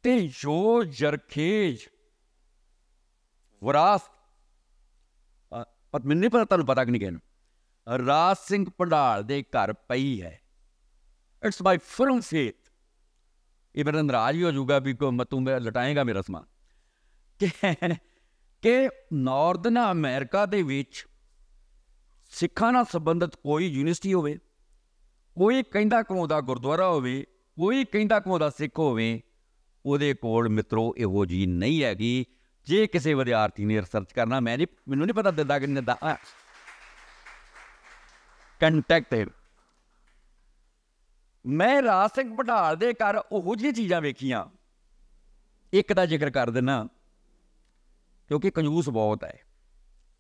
ਤੇ ਜੋ ਜਰਖੇਜ ਵਰਾਸ ਪਰ ਮੈਨੂੰ ਨਹੀਂ ਪਤਾ ਤੁਹਾਨੂੰ ਪਤਾ ਕਿ ਨਹੀਂ ਕਿਹਨੂੰ ਰਾਜ ਸਿੰਘ ਪੰਡਾਲ ਦੇ ਘਰ ਪਈ ਹੈ ਇਟਸ ਮਾਈ ਫਰਮ ਫੇਥ ਇਹ ਬਰਨ ਰਾਜ ਹੀ ਹੋ ਜਾਊਗਾ ਵੀ ਕੋ ਮਤੂ ਮੈਂ ਲਟਾਏਗਾ ਮੇਰਾ ਸਮਾਨ ਕਿ ਕਿ ਨਾਰਥਨ ਅਮਰੀਕਾ ਦੇ ਵਿੱਚ ਸਿੱਖਾਂ ਨਾਲ ਸੰਬੰਧਿਤ ਕੋਈ ਯੂਨੀਵਰਸਿਟੀ ਹੋਵੇ ਕੋਈ ਕਹਿੰਦਾ ਕਮਾਉਂਦਾ ਗੁਰਦੁਆਰਾ ਹੋਵੇ ਕੋਈ ਕਹਿੰਦਾ ਕਮਾਉਂਦਾ ਸਿੱਖ ਹੋਵੇ ਉਹਦੇ ਕੋਲ ਮਿੱਤਰੋ ਇਹੋ ਜੀ ਨਹੀਂ ਹੈਗੀ ਜੇ ਕਿਸੇ ਵਿਦਿਆਰਥੀ ਨੇ ਰਿਸਰਚ ਕਰਨਾ ਮੈਂ ਨਹੀਂ ਮੈਨੂੰ ਨਹੀਂ ਪਤਾ ਦਿੰਦਾ ਕਿ ਦਿੰਦਾ ਹੈ ਮੈਂ ਰਾਜ ਸਿੰਘ ਭਟਾਲ ਦੇ ਘਰ ਉਹੋ ਜਿਹੀ ਚੀਜ਼ਾਂ ਵੇਖੀਆਂ ਇੱਕ ਦਾ ਜ਼ਿਕਰ ਕਰ ਦਿੰਨਾ ਕਿਉਂਕਿ ਕੰਜੂਸ ਬਹੁਤ ਹੈ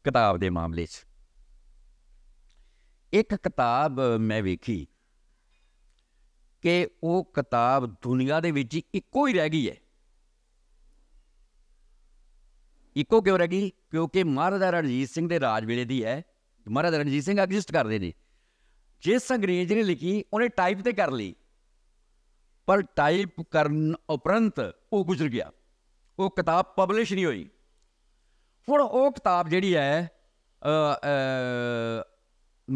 ਕਿਤਾਬ ਦੇ ਮਾਮਲੇ 'ਚ ਇੱਕ ਕਿਤਾਬ ਮੈਂ ਵੇਖੀ ਕਿ ਉਹ ਕਿਤਾਬ ਦੁਨੀਆ ਦੇ ਵਿੱਚ ਇੱਕੋ ਹੀ ਰਹਿ ਗਈ ਹੈ ਇੱਕੋ ਕਿਉਂ ਰਹਿ ਗਈ ਕਿਉਂਕਿ ਮਹਾਰਾਜਾ ਰਣਜੀਤ ਸਿੰਘ ਦੇ ਰਾਜ ਵੇਲੇ ਦੀ ਹੈ ਮਹਾਰਾਜਾ ਰਣਜੀਤ ਸਿੰਘ ਐਗਜ਼ਿਸਟ ਕਰਦੇ ਨੇ ਜਿਸ ਅੰਗਰੇਜ਼ ਨੇ ਲਿਖੀ ਉਹਨੇ ਟਾਈਪ ਤੇ ਕਰ ਲਈ ਪਰ ਟਾਈਪ ਕਰਨ ਉਪਰੰਤ ਉਹ ਗੁਜ਼ਰ ਗਿਆ ਉਹ ਕਿਤਾਬ ਪਬਲਿਸ਼ ਨਹੀਂ ਹੋਈ ਹੁਣ ਉਹ ਕਿਤਾਬ ਜਿਹੜੀ ਹੈ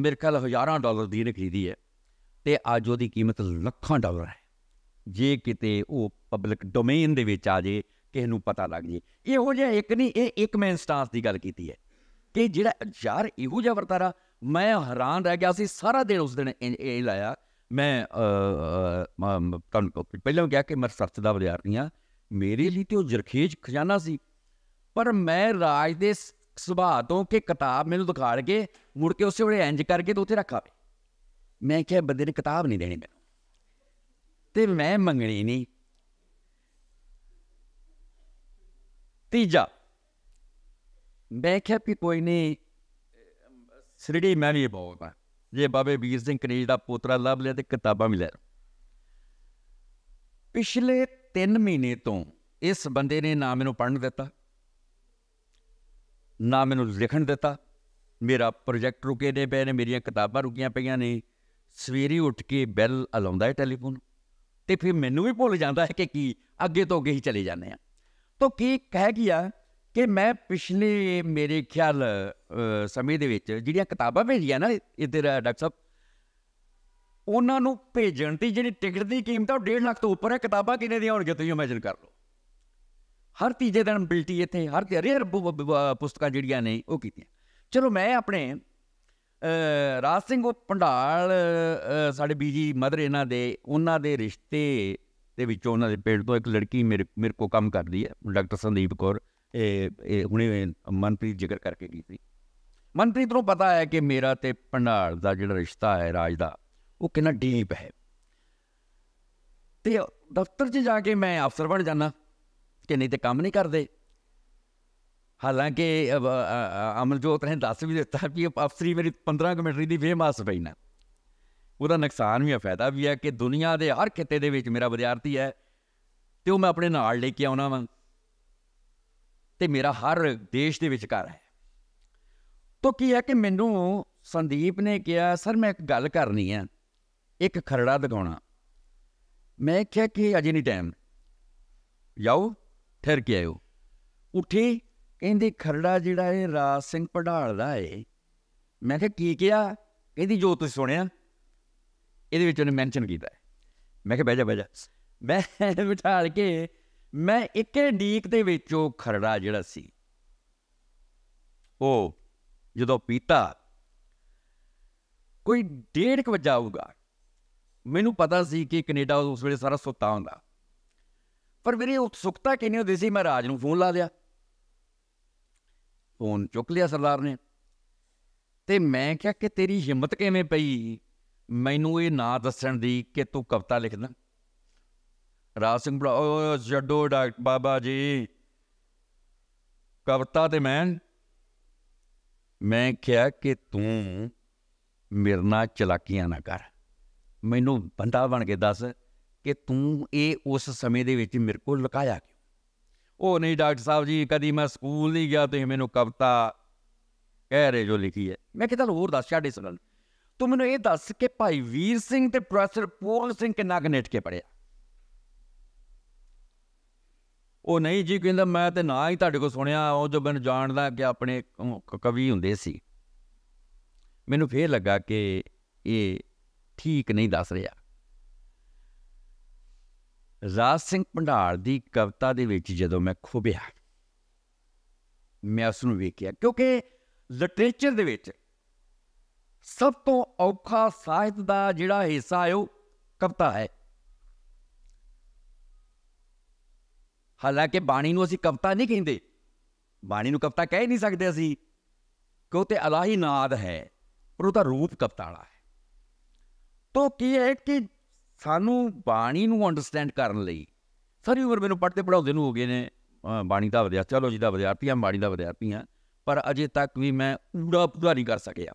ਮੇਰੇ ਕੋਲ ਹਜ਼ਾਰਾਂ ਡਾਲਰ ਦੀ ਨੇ ਖਰੀਦੀ ਹੈ ਤੇ ਅੱਜ ਉਹਦੀ ਕੀਮਤ ਲੱਖਾਂ ਡਾਲਰ ਹੈ ਜੇ ਕਿਤੇ ਉਹ ਪਬਲਿਕ ਡੋਮੇਨ ਦੇ ਵਿੱਚ ਆ ਜੇ ਕਿਸੇ ਨੂੰ ਪਤਾ ਲੱਗ ਜੇ ਇਹੋ ਜਿਹਾ ਇੱਕ ਨਹੀਂ ਇਹ ਇੱਕ ਮੈਂ ਇੰਸਟੈਂਸ ਦੀ ਗੱਲ ਕੀਤੀ ਹੈ ਕਿ ਜਿਹੜਾ ਯਾਰ ਇਹੋ ਜਿਹਾ ਵਰਤਾਰਾ ਮੈਂ ਹੈਰਾਨ ਰਹਿ ਗਿਆ ਸੀ ਸਾਰਾ ਦਿਨ ਉਸ ਦਿਨ ਇਹ ਲਾਇਆ ਮੈਂ ਤੁਹਾਨੂੰ ਪਹਿਲਾਂ ਕਿਹਾ ਕਿ ਮੈਂ ਸਰਚ ਦਾ ਨਹੀਂ ਆ ਮੇਰੇ ਲਈ ਤੇ ਉਹ ਜਰਖੇਜ ਖਜ਼ਾਨਾ ਸੀ ਪਰ ਮੈਂ ਰਾਜ ਦੇ ਸੁਭਾਅ ਤੋਂ ਕਿ ਕਿਤਾਬ ਮੈਨੂੰ ਦਿਖਾੜ ਕੇ ਮੁੜ ਕੇ ਉਸੇ ਵੇਲੇ ਇੰਜ ਕਰਕੇ ਤੇ ਉੱਥੇ ਰੱਖਾ ਮੈਂ ਕਿਹਾ ਬੰਦੇ ਨੇ ਕਿਤਾਬ ਨਹੀਂ ਦੇਣੀ ਮੈਨੂੰ ਤੇ ਮੈਂ ਮੰਗਣੀ ਨਹੀਂ ਤੀਜਾ ਮੈਂ ਕਿਹਾ ਵੀ ਕੋਈ ਨਹੀਂ ਸ੍ਰੀ ਮੈਂ ਵੀ ਬਹੁਤ ਆ ਜੇ ਬਾਬੇ ਵੀਰ ਸਿੰਘ ਕਨੇਜ ਦਾ ਪੋਤਰਾ ਲੱਭ ਲਿਆ ਤੇ ਕਿਤਾਬਾਂ ਵੀ ਲੈ ਪਿਛਲੇ 3 ਮਹੀਨੇ ਤੋਂ ਇਸ ਬੰਦੇ ਨੇ ਨਾ ਮੈਨੂੰ ਪੜਨ ਦਿੱਤਾ ਨਾ ਮੈਨੂੰ ਲਿਖਣ ਦਿੱਤਾ ਮੇਰਾ ਪ੍ਰੋਜੈਕਟ ਰੁਕੇ ਨੇ ਪਏ ਨੇ ਮੇਰੀਆਂ ਕਿਤਾਬਾਂ ਰੁਕੀਆਂ ਪਈਆਂ ਨੇ ਸਵੇਰੀ ਉੱਠ ਕੇ ਬੈਲ ਅਲਾਉਂਦਾ ਹੈ ਟੈਲੀਫੋਨ ਤੇ ਫਿਰ ਮੈਨੂੰ ਵੀ ਭੁੱਲ ਜਾਂਦਾ ਹੈ ਕਿ ਕੀ ਅੱਗੇ ਤੋਂ ਅੱਗੇ ਹੀ ਚਲੇ ਜਾਂਦੇ ਆ ਤੋਂ ਕੀ ਕਹਿ ਗਿਆ ਕਿ ਮੈਂ ਪਿਛਲੇ ਮੇਰੇ ਖਿਆਲ ਸਮੇਂ ਦੇ ਵਿੱਚ ਜਿਹੜੀਆਂ ਕਿਤਾਬਾਂ ਭੇਜੀਆਂ ਨਾ ਇਧਰ ਡਾਕਟਰ ਸਾਹਿਬ ਉਹਨਾਂ ਨੂੰ ਭੇਜਣ ਦੀ ਜਿਹੜੀ ਟਿਕਟ ਦੀ ਕੀਮਤ ਆ ਉਹ 1.5 ਲੱਖ ਤੋਂ ਉੱਪਰ ਹੈ ਕਿਤਾਬਾਂ ਕਿੰਨੇ ਦੀਆਂ ਹੋਣਗੀਆਂ ਤੁਸੀਂ ਇਮੇਜਿਨ ਕਰ ਲਓ ਹਰ ਤੀਜੇ ਦਿਨ ਬਿਲਟੀ ਇੱਥੇ ਹਰ ਤੇ ਹਰ ਪੁਸਤਕਾਂ ਜਿਹੜੀਆਂ ਨੇ ਉਹ ਕੀਤੀਆਂ ਚਲੋ ਮੈਂ ਆਪਣੇ ਰਾਜ ਸਿੰਘ ਉਹ ਪੰਡਾਲ ਸਾਡੇ ਬੀਜੀ ਮਦਰ ਇਹਨਾਂ ਦੇ ਉਹਨਾਂ ਦੇ ਰਿਸ਼ਤੇ ਦੇ ਵਿੱਚੋਂ ਉਹਨਾਂ ਦੇ ਪਿੰਡ ਤੋਂ ਇੱਕ ਲੜਕੀ ਮੇਰੇ ਮੇਰੇ ਕੋ ਕੰਮ ਕਰਦੀ ਹੈ ਡਾਕਟਰ ਸੰਦੀਪ ਕੌਰ ਇਹ ਇਹ ਹੁਣੇ ਮਨਪ੍ਰੀਤ ਜ਼ਿਕਰ ਕਰਕੇ ਗਈ ਸੀ ਮਨਪ੍ਰੀਤ ਨੂੰ ਪਤਾ ਹੈ ਕਿ ਮੇਰਾ ਤੇ ਪੰਡਾਲ ਦਾ ਜਿਹੜਾ ਰਿਸ਼ਤਾ ਹੈ ਰਾਜ ਦਾ ਉਹ ਕਿੰਨਾ ਡੀਪ ਹੈ ਤੇ ਦਫ਼ਤਰ 'ਚ ਜਾ ਕੇ ਮੈਂ ਅਫਸਰ ਬਣ ਜਾਣਾ ਕਿ ਨਹੀਂ ਤੇ ਕੰਮ ਨਹੀਂ ਕਰਦੇ ਹਾਲਾਂਕਿ ਅਮਲਜੋਤ ਨੇ ਦੱਸ ਵੀ ਦਿੱਤਾ ਕਿ ਅਫਸਰੀ ਮੇਰੀ 15 ਕਮਿਟਰੀ ਦੀ ਵੇਮਾਸ ਪਈ ਨਾ ਉਹਦਾ ਨੁਕਸਾਨ ਵੀ ਹੈ ਫਾਇਦਾ ਵੀ ਹੈ ਕਿ ਦੁਨੀਆ ਦੇ ਹਰ ਖਿੱਤੇ ਦੇ ਵਿੱਚ ਮੇਰਾ ਵਿਦਿਆਰਥੀ ਹੈ ਤੇ ਉਹ ਮੈਂ ਆਪਣੇ ਨਾਲ ਲੈ ਕੇ ਆਉਣਾ ਵਾਂ ਤੇ ਮੇਰਾ ਹਰ ਦੇਸ਼ ਦੇ ਵਿੱਚ ਘਰ ਹੈ ਤਾਂ ਕੀ ਹੈ ਕਿ ਮੈਨੂੰ ਸੰਦੀਪ ਨੇ ਕਿਹਾ ਸਰ ਮੈਂ ਇੱਕ ਗੱਲ ਕਰਨੀ ਹੈ ਇੱਕ ਖਰੜਾ ਦਿਖਾਉਣਾ ਮੈਂ ਕਿਹਾ ਕਿ ਅਜੇ ਨਹੀਂ ਟਾਈਮ ਜਾਓ ਠਹਿਰ ਕੇ ਆਇਓ ਉੱਠੀ ਕਹਿੰਦੀ ਖਰੜਾ ਜਿਹੜਾ ਇਹ ਰਾਜ ਸਿੰਘ ਪੜਾਲ ਦਾ ਏ ਮੈਂ ਕਿਹਾ ਕੀ ਕਿਹਾ ਕਹਿੰਦੀ ਜੋ ਤੁਸੀਂ ਸੁਣਿਆ ਇਹਦੇ ਵਿੱਚ ਉਹਨੇ ਮੈਂਸ਼ਨ ਕੀਤਾ ਮੈਂ ਕਿਹਾ ਬਹਿ ਜਾ ਬਹਿ ਜਾ ਮੈਂ ਬਿਠਾਲ ਕੇ ਮੈਂ ਇੱਕੇ ਡੀਕ ਦੇ ਵਿੱਚੋਂ ਖਰੜਾ ਜਿਹੜਾ ਸੀ ਉਹ ਜਦੋਂ ਪੀਤਾ ਕੋਈ 1:30 ਵਜਾ ਆਊਗਾ ਮੈਨੂੰ ਪਤਾ ਸੀ ਕਿ ਕੈਨੇਡਾ ਉਸ ਵੇਲੇ ਸਾਰਾ ਸੁੱਤਾ ਹੁੰਦਾ ਪਰ ਮੇਰੀ ਉਤਸੁਕਤਾ ਕਿੰਨੀ ਹੁੰਦੀ ਸੀ ਮੈਂ ਰਾਜ ਨੂੰ ਫੋਨ ਲਾ ਲਿਆ ਫੋਨ ਚੁੱਕ ਲਿਆ ਸਰਦਾਰ ਨੇ ਤੇ ਮੈਂ ਕਿਹਾ ਕਿ ਤੇਰੀ ਹਿੰਮਤ ਕਿਵੇਂ ਪਈ ਮੈਨੂੰ ਇਹ ਨਾਂ ਦੱਸਣ ਦੀ ਕਿ ਤੂੰ ਕਵਿਤਾ ਲਿਖਦਾ ਰਾਜ ਸਿੰਘ ਭਰਾ ਜੱਡੋ ਡਾਕਟਰ ਬਾਬਾ ਜੀ ਕਵਿਤਾ ਤੇ ਮੈਂ ਮੈਂ ਕਿਹਾ ਕਿ ਤੂੰ ਮੇਰੇ ਨਾਲ ਚਲਾਕੀਆਂ ਨਾ ਕਰ ਮੈਨੂੰ ਬੰਦਾ ਬਣ ਕੇ ਦੱਸ ਕਿ ਤੂੰ ਇਹ ਉਸ ਸਮੇਂ ਦੇ ਵਿੱਚ ਮੇਰੇ ਕੋਲ ਲੁਕਾਇਆ ਕਿਉਂ ਉਹ ਨਹੀਂ ਡਾਕਟਰ ਸਾਹਿਬ ਜੀ ਕਦੀ ਮੈਂ ਸਕੂਲ ਨਹੀਂ ਗਿਆ ਤੇ ਮੈਨੂੰ ਕਵਿਤਾ ਕਹਿ ਰਹੇ ਜੋ ਲਿਖੀ ਹੈ ਮੈਂ ਕਿਹਾ ਤਾਂ ਹੋਰ ਦੱਸ ਛਾੜੇ ਸਨ ਤੂੰ ਮੈਨੂੰ ਇਹ ਦੱਸ ਕਿ ਭਾਈ ਵੀਰ ਸਿੰਘ ਤੇ ਪ੍ਰੋਫੈਸਰ ਪੂਰਨ ਸਿੰਘ ਕਿੰਨਾ ਕਨੇਟ ਕੇ ਪੜਿਆ ਉਹ ਨਹੀਂ ਜੀ ਕਹਿੰਦਾ ਮੈਂ ਤੇ ਨਾ ਹੀ ਤੁਹਾਡੇ ਕੋਲ ਸੁਣਿਆ ਉਹ ਜੋ ਮੈਨੂੰ ਜਾਣਦਾ ਕਿ ਆਪਣੇ ਕਵੀ ਹੁੰਦੇ ਸੀ ਮੈਨੂੰ ਫੇਰ ਲੱਗਾ ਕਿ ਇਹ ਠੀਕ ਨਹੀਂ ਦੱਸ ਰਿਹਾ ਰਾਜ ਸਿੰਘ ਭੰਡਾਰ ਦੀ ਕਵਿਤਾ ਦੇ ਵਿੱਚ ਜਦੋਂ ਮੈਂ ਖੋਬਿਆ ਮੈਂ ਉਸ ਨੂੰ ਵੇਖਿਆ ਕਿਉਂਕਿ ਲਿਟਰੇਚਰ ਦੇ ਵਿੱਚ ਸਭ ਤੋਂ ਔਖਾ ਸਾਹਿਤ ਦਾ ਜਿਹੜਾ ਹਿੱਸਾ ਹੈ ਉਹ ਕਵਤਾ ਹੈ ਹਾਲਾਂਕਿ ਬਾਣੀ ਨੂੰ ਅਸੀਂ ਕਵਤਾ ਨਹੀਂ ਕਹਿੰਦੇ ਬਾਣੀ ਨੂੰ ਕਵਤਾ ਕਹਿ ਨਹੀਂ ਸਕਦੇ ਅਸੀਂ ਕਿ ਉਹ ਤੇ ਅਲਾਹੀ ਨਾਦ ਹੈ ਪਰ ਉਹਦਾ ਰੂਪ ਕਵਤਾ ਵਾਲਾ ਹੈ ਤੋਂ ਕੀ ਹੈ ਕਿ ਸਾਨੂੰ ਬਾਣੀ ਨੂੰ ਅੰਡਰਸਟੈਂਡ ਕਰਨ ਲਈ ਸਾਰੀ ਉਮਰ ਮੈਨੂੰ ਪੜ੍ਹਦੇ ਪੜਾਉਂਦੇ ਨੂੰ ਹੋ ਗਏ ਨੇ ਬਾਣੀ ਦਾ ਵਿਦਿਆਰਥੀ ਚਲੋ ਜੀ ਦਾ ਵਿਦਿਆਰਥੀ ਆ ਬਾਣੀ ਦਾ ਵਿਦਿਆਰਥੀ ਆ ਪਰ ਅਜੇ ਤੱਕ ਵੀ ਮੈਂ ਪੂਰਾ ਪੂਰਾ ਨਹੀਂ ਕਰ ਸਕਿਆ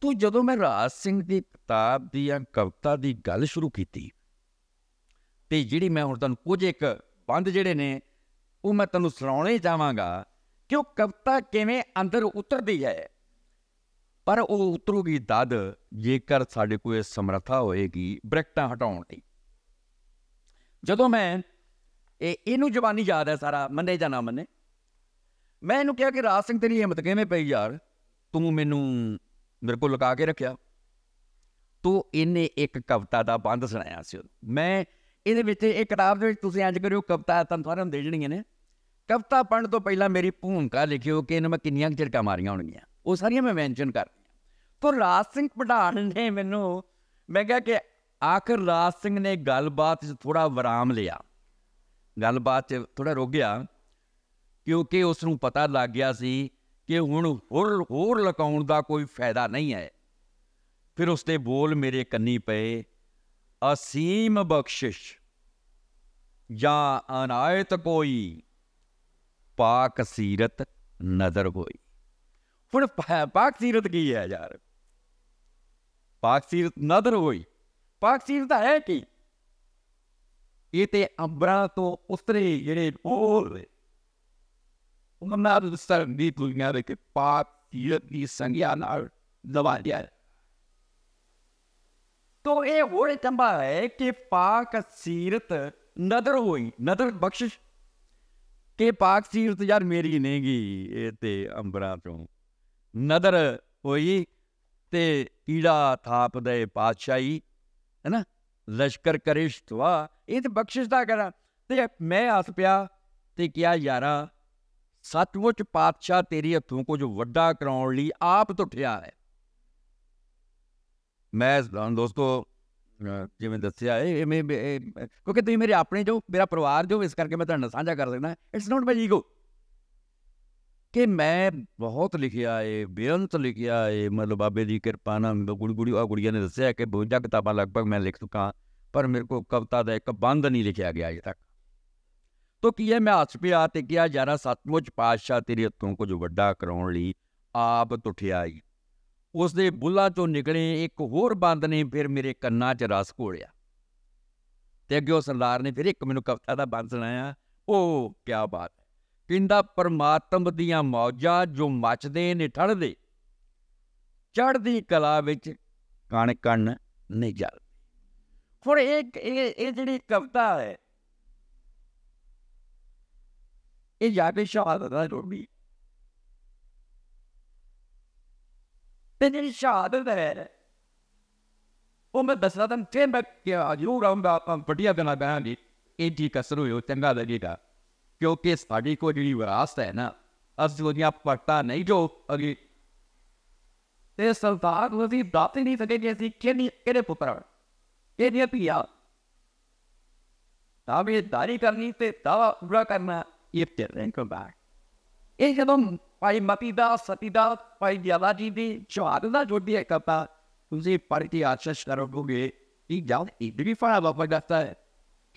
ਤੂੰ ਜਦੋਂ ਮੈਂ ਰਾਜ ਸਿੰਘ ਦੀ ਕਿਤਾਬ ਦੀ ਜਾਂ ਕਵਿਤਾ ਦੀ ਗੱਲ ਸ਼ੁਰੂ ਕੀਤੀ ਤੇ ਜਿਹੜੀ ਮੈਂ ਹੁਣ ਤੁਹਾਨੂੰ ਕੁਝ ਇੱਕ ਬੰਦ ਜਿਹੜੇ ਨੇ ਉਹ ਮੈਂ ਤੁਹਾਨੂੰ ਸੁਣਾਉਣੇ ਜਾਵਾਂਗਾ ਕਿ ਉਹ ਕਵਿਤਾ ਕਿਵੇਂ ਅੰਦਰ ਉਤਰਦੀ ਹੈ ਪਰ ਉਹ ਉਤਰੂਗੀ ਦਦ ਜੇਕਰ ਸਾਡੇ ਕੋਲ ਸਮਰੱਥਾ ਹੋਏਗੀ ਬ੍ਰੈਕਟਾਂ ਹਟਾਉਣ ਦੀ ਜਦੋਂ ਮੈਂ ਇਹ ਇਹਨੂੰ ਜਵਾਨੀ ਯਾਦ ਹੈ ਸਾਰਾ ਮੰਨੇ ਜਾਂ ਨਾ ਮੰਨੇ ਮੈਂ ਇਹਨੂੰ ਕਿਹਾ ਕਿ ਰਾਜ ਸਿੰਘ ਤੇਰੀ ਹਿੰਮਤ ਕਿਵੇਂ ਪਈ ਯਾਰ ਤੂੰ ਮੈਨੂੰ ਮੇਰੇ ਕੋਲ ਲਗਾ ਕੇ ਰੱਖਿਆ ਤੋਂ ਇਹਨੇ ਇੱਕ ਕਵਿਤਾ ਦਾ ਬੰਦ ਸੁਣਾਇਆ ਸੀ ਮੈਂ ਇਹਦੇ ਵਿੱਚ ਇੱਕ ਕਿਤਾਬ ਦੇ ਵਿੱਚ ਤੁਸੀਂ ਅੱਜ ਕਰਿਓ ਕਵਿਤਾ ਤਾਂ ਤੁਹਾਨੂੰ ਦੇ ਜਣੀਆਂ ਨੇ ਕਵਿਤਾ ਪੜਨ ਤੋਂ ਪਹਿਲਾਂ ਮੇਰੀ ਭੂਮਿਕਾ ਲਿਖਿਓ ਕਿ ਇਹਨਾਂ ਮੈਂ ਕਿੰਨੀਆਂ ਝੜਕਾ ਮਾਰੀਆਂ ਹੋਣਗੀਆਂ ਉਹ ਸਾਰੀਆਂ ਮੈਂ ਮੈਂਸ਼ਨ ਕਰ ਤੋਂ ਰਾਜ ਸਿੰਘ ਪੜਾਣ ਨੇ ਮੈਨੂੰ ਮੈਂ ਕਿਹਾ ਕਿ ਆਖਰ ਰਾਜ ਸਿੰਘ ਨੇ ਗੱਲਬਾਤ 'ਚ ਥੋੜਾ ਵਿਰਾਮ ਲਿਆ ਗੱਲਬਾਤ 'ਚ ਥੋੜਾ ਰੁਕ ਗਿਆ ਕਿਉਂਕਿ ਉਸ ਨੂੰ ਪਤਾ ਲੱਗ ਗਿਆ ਸੀ ਕਿ ਹੁਣ ਹੋਰ ਹੋਰ ਲਕਾਉਣ ਦਾ ਕੋਈ ਫਾਇਦਾ ਨਹੀਂ ਹੈ ਫਿਰ ਉਸਦੇ ਬੋਲ ਮੇਰੇ ਕੰਨੀ ਪਏ ਅਸੀਮ ਬਖਸ਼ਿਸ਼ ਜਾਂ ਅਨਾਇਤ ਕੋਈ ਪਾਕ ਸੀਰਤ ਨਜ਼ਰ ਹੋਈ ਹੁਣ ਪਾਕ ਸੀਰਤ ਕੀ ਹੈ ਯਾਰ ਪਾਕ ਸੀਰਤ ਨਦਰ ਹੋਈ ਪਾਕ ਸੀਰਤ ਹੈ ਕੀ ਇਹ ਤੇ ਅੰਬਰਾਂ ਤੋਂ ਉਸਰੇ ਜਿਹੜੇ ਬੋਲ Og man hadde selv de brukene ikke bare gjødnisen gjerne er det var det. तो ये वो चंबा है कि पाक सीरत नदर हुई नदर बख्शिश ਕਿ ਪਾਕ ਸੀਰਤ ਯਾਰ ਮੇਰੀ ਨਹੀਂਗੀ ਇਹ ਤੇ ਅੰਬਰਾਂ ਤੋਂ ਨਦਰ ਹੋਈ ਤੇ ਕੀੜਾ ਥਾਪ ਦੇ ਪਾਤਸ਼ਾਹੀ ਹੈਨਾ ਲਸ਼ਕਰ ਕਰਿਸ਼ਤਵਾ ਇਹ ਤੇ ਬਖਸ਼ਿਸ਼ ਦਾ ਕਰਾਂ ਤੇ ਮੈਂ ਹੱਸ ਪਿਆ ਤੇ ਕਿਹਾ ਯਾਰਾ सचमुच पातशाह तेरी हथों को जो व्डा कराने ली आप तुठिया तो है मैं दोस्तों जिमें दसिया क्योंकि तुम मेरे अपने जो मेरा परिवार जो इस करके मैं तुम साझा कर सकता इट्स नॉट माई ईगो कि मैं बहुत लिखिया है बेअंत लिखिया है मतलब बाबे की कृपा ना गुड़ी गुड़ी और गुड़िया ने दसिया कि बवंजा किताबा लगभग मैं लिख चुका पर मेरे को कविता का एक बंद नहीं लिखा गया अज तक ਤੋ ਕੀ ਹੈ ਮੈਂ ਹੱਸ ਆ ਤੇ ਕਿਹਾ ਯਾਰਾ ਸਤਮੁਜ ਪਾਤਸ਼ਾਹ ਤੇਰੇ ਹੱਥੋਂ ਕੁਝ ਵੱਡਾ ਕਰਾਉਣ ਲਈ ਆਪ ਟੁੱਟਿਆ ਹੀ ਉਸ ਦੇ ਬੁੱਲਾ ਚੋਂ ਨਿਕਲੇ ਇੱਕ ਹੋਰ ਬੰਦ ਨੇ ਫਿਰ ਮੇਰੇ ਕੰਨਾਂ 'ਚ ਰਸ ਘੋਲਿਆ ਤੇ ਅੱਗੇ ਉਹ ਸਰਦਾਰ ਨੇ ਫਿਰ ਇੱਕ ਮੈਨੂੰ ਕਵਿਤਾ ਦਾ ਬੰਦ ਸੁਣਾਇਆ ਉਹ ਕੀ ਬਾਤ ਹੈ ਕਹਿੰਦਾ ਪਰਮਾਤਮ ਦੀਆਂ ਮੌਜਾਂ ਜੋ ਮੱਚਦੇ ਨੇ ਠੜਦੇ ਚੜਦੀ ਕਲਾ ਵਿੱਚ ਕਣ ਕਣ ਨਹੀਂ ਜਲ ਫਿਰ ਇਹ ਇਹ ਜਿਹੜੀ ਕਵਿਤਾ ਹੈ ਇਹ ਜਾ ਕੇ ਸ਼ਹਾਦਤ ਦਾ ਰੋਣੀ ਤੇ ਜਿਹੜੀ ਸ਼ਹਾਦਤ ਹੈ ਉਹ ਮੈਂ ਦੱਸਦਾ ਤਾਂ ਤੇ ਮੈਂ ਕਿ ਅਜੂ ਰਾਉਂਦਾ ਆਪਾਂ ਵਧੀਆ ਬਣਾ ਬਣਾਂਗੇ ਇਹ ਦੀ ਕਸਰ ਹੋਇਓ ਚੰਗਾ ਲੱਗੇਗਾ ਕਿਉਂਕਿ ਸਾਡੀ ਕੋਈ ਜਿਹੜੀ ਵਿਰਾਸਤ ਹੈ ਨਾ ਅਸੀਂ ਉਹਦੀਆਂ ਪੜਤਾ ਨਹੀਂ ਜੋ ਅਗੇ ਤੇ ਸਰਦਾਰ ਉਹਦੀ ਦਾਤੀ ਨਹੀਂ ਸਕੇ ਜੇ ਅਸੀਂ ਕਿਹਨੇ ਕਿਹੜੇ ਪੁੱਤਰ ਕਿਹਨੇ ਪਿਆ ਤਾਂ ਵੀ ਦਾਰੀ ਕਰਨੀ ਤੇ ਦਾਵਾ ਪੂਰਾ ਕਰਨਾ gifted and come back. एकदम भाई मपीदा सतीदा भाई ज्यादाजी भी चादना जो भी एक कपा तुझे पार्टी आशीष करोगे ये जान इतनी फायदा वापस जाता है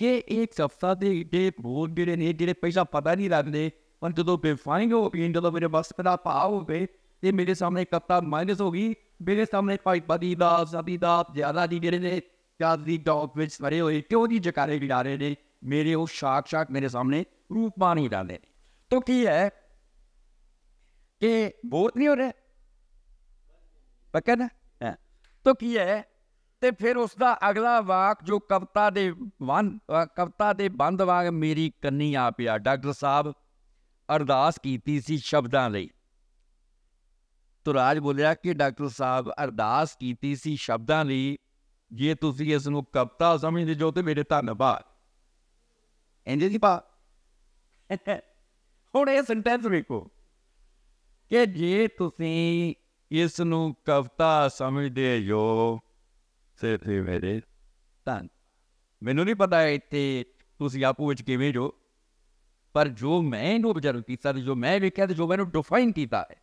ये एक सप्ताह दे दे बहुत बिरे नहीं तेरे पैसा पता नहीं लगने पर तो तो बेफाइन हो इन तो मेरे बस पर आप आओगे ये मेरे सामने कप्तान माइनस होगी मेरे सामने पाई पदीदा सतीदा ज्यादा जी मेरे ने क्या दी डॉग विच मरे हुए क्यों नहीं जकारे गिरा रहे ਮੇਰੇ ਉਹ ਸਾਕ ਸ਼ਾਕ ਮੇਰੇ ਸਾਹਮਣੇ ਰੂਪ ही डाले ਤੋ ਕੀ ਹੈ ਕਿ ਬੋਤ ਨਹੀਂ ਹੋ ਰਿਹਾ ਪੱਕਾ ਨਾ ਤੋ ਕੀ ਹੈ ਤੇ ਫਿਰ ਉਸ ਦਾ ਅਗਲਾ ਵਾਕ ਜੋ ਕਵਤਾ ਦੇ ਵਨ ਕਵਤਾ ਦੇ ਬੰਦ ਵਾਗ ਮੇਰੀ ਕੰਨੀ ਆ ਪਿਆ ਡਾਕਟਰ ਸਾਹਿਬ ਅਰਦਾਸ ਕੀਤੀ ਸੀ ਸ਼ਬਦਾਂ ਲਈ ਤੁਰਾਜ ਬੋਲਿਆ ਕਿ ਡਾਕਟਰ ਸਾਹਿਬ ਅਰਦਾਸ ਕੀਤੀ ਸੀ ਸ਼ਬਦਾਂ ਲਈ ਜੇ ਤੁਸੀਂ ਇਸ ਨੂੰ ਕਵਤਾ ਸਮਝਦੇ ਜੋ ਤੇ ਮੇਰੇ ਧੰਨਵਾਦ ਇੰਜ ਦੀ ਪਾ ਹੁਣ ਇਹ ਸੈਂਟੈਂਸ ਵੇਖੋ ਕਿ ਜੇ ਤੁਸੀਂ ਇਸ ਨੂੰ ਕਵਤਾ ਸਮਝਦੇ ਹੋ ਤੇ ਮੇਰੇ ਤਾਂ ਮੈਨੂੰ ਨਹੀਂ ਪਤਾ ਇੱਥੇ ਤੁਸੀਂ ਆਪੂ ਵਿੱਚ ਕਿਵੇਂ ਜੋ ਪਰ ਜੋ ਮੈਂ ਇਹਨੂੰ ਬਜਰ ਕੀਤਾ ਜੋ ਮੈਂ ਵੇਖਿਆ ਤੇ ਜੋ ਮੈਨੂੰ ਡਿਫਾਈਨ ਕੀਤਾ ਹੈ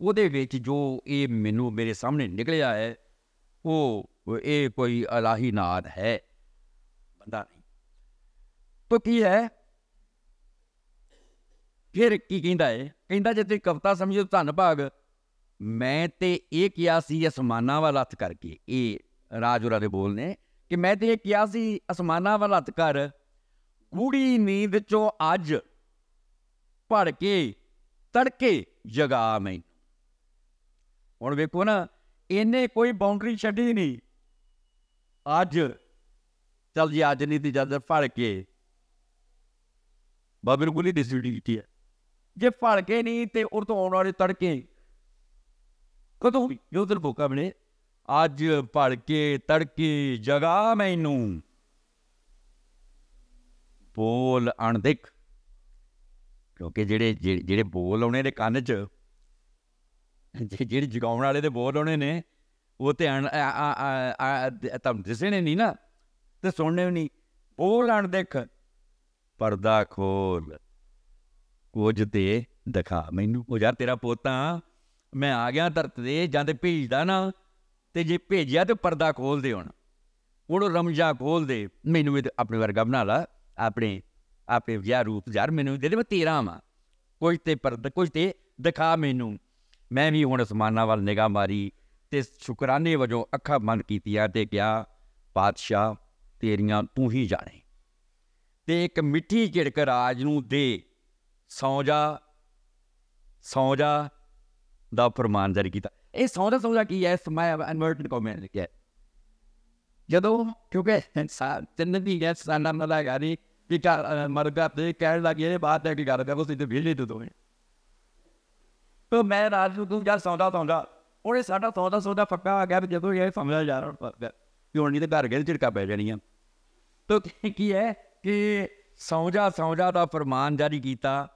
ਉਹਦੇ ਵਿੱਚ ਜੋ ਇਹ ਮੈਨੂੰ ਮੇਰੇ ਸਾਹਮਣੇ ਨਿਕਲਿਆ ਹੈ ਉਹ ਇਹ ਕੋਈ ਅਲਾਹੀ ਨਾਦ ਹੈ ਬੰਦਾ ਨਹੀਂ ਤੋਂ ਕੀ ਹੈ ਫਿਰ ਕੀ ਕਹਿੰਦਾ ਹੈ ਕਹਿੰਦਾ ਜੇ ਤੁਸੀਂ ਕਵਤਾ ਸਮਝੋ ਧੰਨ ਭਾਗ ਮੈਂ ਤੇ ਇਹ ਕਿਹਾ ਸੀ ਅਸਮਾਨਾਂ ਵਾਲ ਹੱਥ ਕਰਕੇ ਇਹ ਰਾਜੁਰਾ ਦੇ ਬੋਲ ਨੇ ਕਿ ਮੈਂ ਤੇ ਇਹ ਕਿਹਾ ਸੀ ਅਸਮਾਨਾਂ ਵਾਲ ਹੱਥ ਕਰ ਗੂੜੀ ਨੀਂਦ ਚੋਂ ਅੱਜ ਭੜ ਕੇ ਤੜਕੇ ਜਗਾ ਮੈਂ ਹੁਣ ਵੇਖੋ ਨਾ ਇਹਨੇ ਕੋਈ ਬਾਉਂਡਰੀ ਛੱਡੀ ਨਹੀਂ ਅੱਜ ਚਲ ਜੀ ਅੱਜ ਨਹੀਂ ਤੇ ਜਦ ਫੜ ਕੇ ਬਾ ਬਿਲਕੁਲ ਹੀ ਡਿਸਟ੍ਰਿਬਿਊਟ ਕੀਤੀ ਹੈ ਜੇ ਭੜ ਕੇ ਨਹੀਂ ਤੇ ਉਰ ਤੋਂ ਆਉਣ ਵਾਲੇ ਤੜਕੇ ਕਦੋਂ ਯੋਧਰ ਭੋਕਾ ਬਣੇ ਅੱਜ ਭੜ ਕੇ ਤੜਕੇ ਜਗਾ ਮੈਨੂੰ ਬੋਲ ਅਣਦਿਕ ਕਿਉਂਕਿ ਜਿਹੜੇ ਜਿਹੜੇ ਬੋਲ ਆਉਣੇ ਨੇ ਕੰਨ 'ਚ ਜਿਹੜੇ ਜਗਾਉਣ ਵਾਲੇ ਦੇ ਬੋਲ ਆਉਣੇ ਨੇ ਉਹ ਤੇ ਆ ਆ ਤਾਂ ਦਿਸਣੇ ਨਹੀਂ ਨਾ ਤੇ ਸੁਣਨੇ ਨਹੀਂ ਬੋਲ ਅਣਦਿਕ ਪਰਦਾ ਖੋਲ ਕੁਝ ਤੇ ਦਿਖਾ ਮੈਨੂੰ ਉਹ ਯਾਰ ਤੇਰਾ ਪੋਤਾ ਮੈਂ ਆ ਗਿਆ ਧਰਤ ਦੇ ਜਾਂ ਤੇ ਭੇਜਦਾ ਨਾ ਤੇ ਜੇ ਭੇਜਿਆ ਤੇ ਪਰਦਾ ਖੋਲ ਦੇ ਹੁਣ ਉਹ ਰਮਜਾ ਖੋਲ ਦੇ ਮੈਨੂੰ ਵੀ ਆਪਣੇ ਵਰਗਾ ਬਣਾ ਲਾ ਆਪਣੇ ਆਪੇ ਵਿਆਹ ਰੂਪ ਯਾਰ ਮੈਨੂੰ ਦੇ ਦੇ ਮੈਂ ਤੇਰਾ ਮਾ ਕੁਝ ਤੇ ਪਰਦਾ ਕੁਝ ਤੇ ਦਿਖਾ ਮੈਨੂੰ ਮੈਂ ਵੀ ਹੁਣ ਅਸਮਾਨਾਂ ਵੱਲ ਨਿਗਾਹ ਮਾਰੀ ਤੇ ਸ਼ੁਕਰਾਨੇ ਵਜੋਂ ਅੱਖਾਂ ਬੰਦ ਕੀਤੀਆਂ ਤੇ ਕਿਹਾ ਪਾਤਸ਼ਾਹ ਤੇਰੀਆਂ ਤੂੰ ਹੀ ਜਾਣੇ ਤੇ ਇੱਕ ਮਿੱਠੀ ਝਿੜਕ ਰਾਜ ਨੂੰ ਦੇ ਸੌ ਜਾ ਸੌ ਜਾ ਦਾ ਫਰਮਾਨ ਜਾਰੀ ਕੀਤਾ ਇਹ ਸੌ ਦਾ ਸੌ ਜਾ ਕੀ ਹੈ ਇਸ ਮੈਂ ਇਨਵਰਟਡ ਕਮੈਂਟ ਲਿਖਿਆ ਜਦੋਂ ਕਿਉਂਕਿ ਤਿੰਨ ਦੀ ਗੈਸ ਸਾਡਾ ਨਾ ਲਗਾ ਰਹੀ ਕਿ ਮਰਗਾ ਤੇ ਕਹਿਣ ਲੱਗੇ ਇਹ ਬਾਤ ਹੈ ਕਿ ਗੱਲ ਕਰੋ ਸਿੱਧੇ ਤੇ ਭੇਜੇ ਤੋ ਦੋਵੇਂ ਤੋ ਮੈਂ ਰਾਜ ਨੂੰ ਜਾਂ ਸੌਦਾ ਸੌਦਾ ਇਹ ਸਾਡਾ ਸੌਦਾ ਸੌਦਾ ਫੱਕਾ ਆ ਗਿਆ ਜਦੋਂ ਇਹ ਸਮਝਾ ਜਾ ਰਿਹਾ ਕਿ ਹੁਣ ਨਹੀਂ ਤੇ ਘਰ ਗਏ ਝਿੜਕਾ ਪੈ ਜਾਣੀਆਂ ਤੋ ਕੀ ਹੈ ਕਿ ਸੌਂਜਾ ਸੌਂਜਾ ਦਾ ਫਰਮਾਨ ਜਾਰੀ ਕੀਤਾ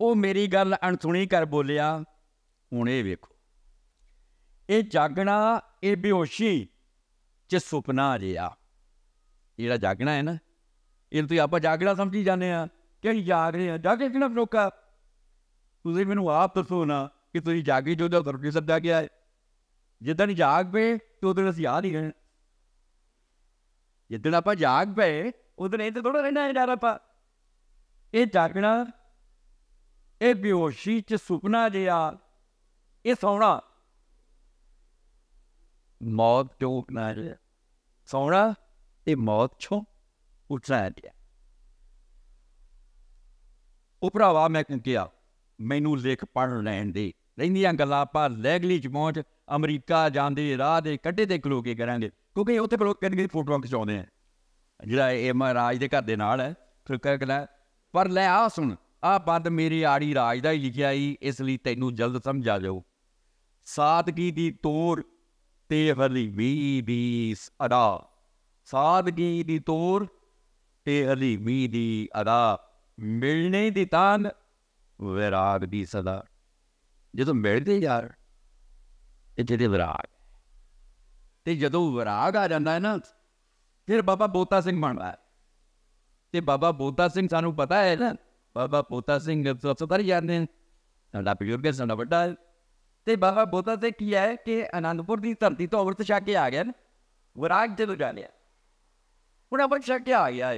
ਉਹ ਮੇਰੀ ਗੱਲ ਅਣਸੁਣੀ ਕਰ ਬੋਲਿਆ ਹੁਣ ਇਹ ਵੇਖੋ ਇਹ ਜਾਗਣਾ ਇਹ ਬੇਹੋਸ਼ੀ ਚ ਸੁਪਨਾ ਰਿਆ ਜਿਹੜਾ ਜਾਗਣਾ ਹੈ ਨਾ ਇਹ ਤੂੰ ਆਪਾਂ ਜਾਗਣਾ ਸਮਝੀ ਜਾਂਦੇ ਆ ਕਿ ਜਾਗ ਰਹੇ ਆ ਜਾਗੇ ਕਿਹਨਾਂ ਬਰੋਕਾ ਤੁਸੀਂ ਮੈਨੂੰ ਆਪ ਦੱਸੋ ਨਾ ਕਿ ਤੁਸੀਂ ਜਾਗੀ ਜੋ ਦਾ ਦਰਜੀ ਸੱਦਾ ਗਿਆ ਹੈ ਜਿੱਦਾਂ ਜਾਗ ਪਏ ਤੇ ਉਦੋਂ ਅਸੀਂ ਆ ਨਹੀਂ ਗਏ ਜਿੱਦਣ ਆਪਾਂ ਜਾਗ ਪਏ ਉਧਰ ਇੱਧਰ ਥੋੜਾ ਰਹਿਣਾ ਜਿਹੜਾ ਆਪਾਂ ਇਹ ਜਾਗਣਾ ਇਹ ਬਿਹੋਸ਼ੀ ਚ ਸੁਪਨਾ ਜਿਹਾ ਇਹ ਸੌਣਾ ਮੌਤ ਤੋਂ ਉੱਠਣਾ ਰਿਹਾ ਸੌਣਾ ਤੇ ਮੌਤ ਤੋਂ ਉੱਠਣਾ ਰਿਹਾ ਉਹ ਮੈਂ ਕਿਹਾ ਮੈਨੂੰ ਲੇਖ ਪੜ੍ਹ ਲੈਣ ਦੇ ਰਹਿੰਦੀਆਂ ਗੱਲਾਂ ਆਪਾਂ ਲੈਗਲੀ ਪਹੁੰਚ ਅਮਰੀਕਾ ਜਾਂਦੇ ਰਾਹ ਦੇ ਕੱਡੇ ਤੇ ਖਲੋ ਕੇ ਕਰਾਂਗੇ ਕਿਉਂਕਿ ਉੱਥੇ ਕਰਨ ਦੀ ਫੋਟੋਆਂ ਖਿਚਾਉਂਦੇ ਆ ਜਿਹੜਾ ਇਹ ਮਹਾਰਾਜ ਦੇ ਘਰ ਦੇ ਨਾਲ ਹੈ ਫਿਰ ਕਹਿੰਦਾ ਪਰ ਲੈ ਆ ਸੁਣ ਆ ਪਦ ਮੇਰੀ ਆੜੀ ਰਾਜ ਦਾ ਹੀ ਲਿਖਿਆ ਹੀ ਇਸ ਲਈ ਤੈਨੂੰ ਜਲਦ ਸਮਝ ਆ ਜਾਓ ਸਾਦਗੀ ਦੀ ਤੋਰ ਤੇ ਹਲੀ ਵੀ ਵੀ ਅਦਾ ਸਾਦਗੀ ਦੀ ਤੋਰ ਤੇ ਹਲੀ ਵੀ ਦੀ ਅਦਾ ਮਿਲਣੇ ਦੀ ਤਾਨ ਵਿਰਾਗ ਦੀ ਸਦਾ ਜਦੋਂ ਮਿਲਦੇ ਯਾਰ ਇਹ ਤੇ ਵਿਰਾਗ ਤੇ ਜਦੋਂ ਵਿਰਾਗ ਆ ਜਾਂਦਾ ਹੈ ਨਾ ਫਿਰ ਬਾਬਾ ਬੋਤਾ ਸਿੰਘ ਬਣਦਾ ਤੇ ਬਾਬਾ ਬੋਤਾ ਸਿੰਘ ਸਾਨੂੰ ਪਤਾ ਹੈ ਨਾ ਬਾਬਾ ਬੋਤਾ ਸਿੰਘ ਸਤਕਾਰੀ ਜਾਂਦੇ ਨੇ ਨਾ ਬਜ਼ੁਰਗ ਹੈ ਸਾਡਾ ਵੱਡਾ ਤੇ ਬਾਬਾ ਬੋਤਾ ਤੇ ਕੀ ਹੈ ਕਿ ਅਨੰਦਪੁਰ ਦੀ ਧਰਤੀ ਤੋਂ ਅਵਰਤ ਛੱਕ ਕੇ ਆ ਗਿਆ ਨਾ ਵਿਰਾਗ ਜਦੋਂ ਜਾ ਲਿਆ ਉਹਨਾਂ ਅਮਰਤ ਛੱਕ ਕੇ ਆ ਗਿਆ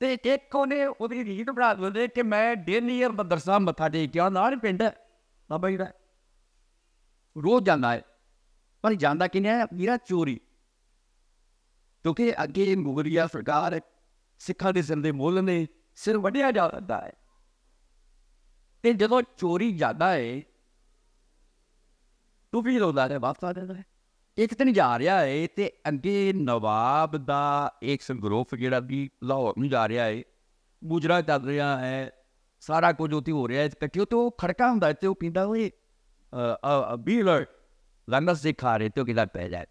ਤੇ ਇੱਕ ਕੋਨੇ ਉਹਦੀ ਰੀਤ ਬਣਾ ਦਿੰਦੇ ਕਿ ਮੈਂ ਡੇਲੀ ਇਹ ਮਦਰਸਾ ਮੱਥਾ ਟੇਕ ਕੇ ਆਉਂਦਾ ਨਾ ਪਿੰਡ ਬਾਬਾ ਜੀ ਦਾ ਰੋਜ਼ ਜਾਂਦਾ ਹੈ ਪਰ ਜਾਂਦਾ ਕਿਨੇ ਹੈ ਵੀਰਾ ਚੋਰੀ ਕਿਉਂਕਿ ਅੱਗੇ ਮੁਗਰੀਆ ਸਰਕਾਰ ਸਿੱਖਾਂ ਦੇ ਸਿਰ ਦੇ ਮੁੱਲ ਨੇ ਸਿਰ ਵੱਢਿਆ ਜਾ ਹੈ ਤੇ ਜਦੋਂ ਚੋਰੀ ਜਾਂਦਾ ਹੈ ਤੂੰ ਵੀ ਲੋਦਾ ਦੇ ਵਾਪਸ ਆ ਜਾਂਦਾ ਹੈ ਇੱਕ ਦਿਨ ਜਾ ਰਿਹਾ ਹੈ ਤੇ ਅੱਗੇ ਨਵਾਬ ਦਾ ਇੱਕ ਸੰਗਰੋਫ ਜਿਹੜਾ ਵੀ ਲਾਹੌਰ ਨੂੰ ਜਾ ਰਿਹਾ ਹੈ ਗੁਜਰਾ ਚੱਲ ਰਿਹਾ ਹੈ ਸਾਰਾ ਕੁਝ ਉੱਥੇ ਹੋ ਰਿਹਾ ਹੈ ਇਕੱਠੇ ਤੇ ਉਹ ਖੜਕਾ ਹੁੰਦਾ ਤੇ ਉਹ ਪੀਂਦਾ ਹੋਏ ਅ ਬੀਲਰ ਲੰਨਸ ਦੇ ਖਾਰੇ ਤੇ ਉਹ ਕਿਦਾ ਪੈ ਜਾਏ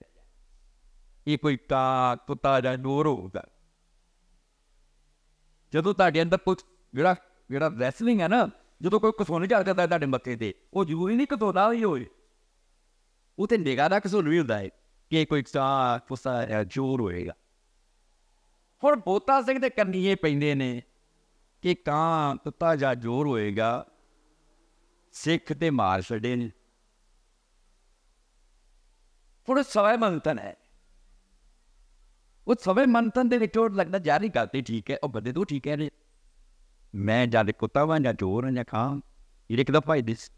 ਇਹ ਕੋਈ ਤਾਕਤ ਜਾਂ ਨੂਰ ਹੋਊਗਾ ਜਦੋਂ ਤੁਹਾਡੇ ਅੰਦਰ ਕੁਝ ਜਿਹੜਾ ਜਿਹੜਾ ਰੈਸਲਿੰਗ ਹੈ ਨਾ ਜਦੋਂ ਕੋਈ ਕਸੋਨੇ ਚੜ ਜਾਂਦਾ ਤੁਹਾਡੇ ਮੱਥੇ ਤੇ ਉਹ ਜ਼ਰੂਰੀ ਨਹੀਂ ਕਤੋਦਾ ਹੀ ਹੋਏ ਉਹ ਤੇ ਨਿਗਾਹ ਦਾ ਕਸੂਰ ਵੀ ਹੁੰਦਾ ਹੈ ਕਿ ਕੋਈ ਸਟਾਰ ਪੁਸਤਾ ਜੋਰ ਹੋਏਗਾ ਹੁਣ ਬੋਤਾ ਸਿੰਘ ਦੇ ਕੰਨੀਏ ਪੈਂਦੇ ਨੇ ਕਿ ਕਾਂ ਤਤਾ ਜਾ ਜੋਰ ਹੋਏਗਾ ਸਿੱਖ ਤੇ ਮਾਰ ਛੜੇ ਨੇ ਹੁਣ ਸਵਾਇ ਮੰਤਨ ਹੈ ਉਹ ਸਵੇ ਮੰਤਨ ਦੇ ਵਿੱਚ ਉਹ ਲੱਗਦਾ ਜਾਰੀ ਕਰਦੇ ਠੀਕ ਹੈ ਉਹ ਬੰਦੇ ਤੋਂ ਠੀਕ ਹੈ ਮੈਂ ਜਾਂ ਦੇ ਕੁੱਤਾ ਵਾਂ ਜਾਂ ਚੋਰ ਜਾਂ ਖਾਂ ਇਹ ਇੱਕ ਦਾ ਭਾਈ ਦਿਸ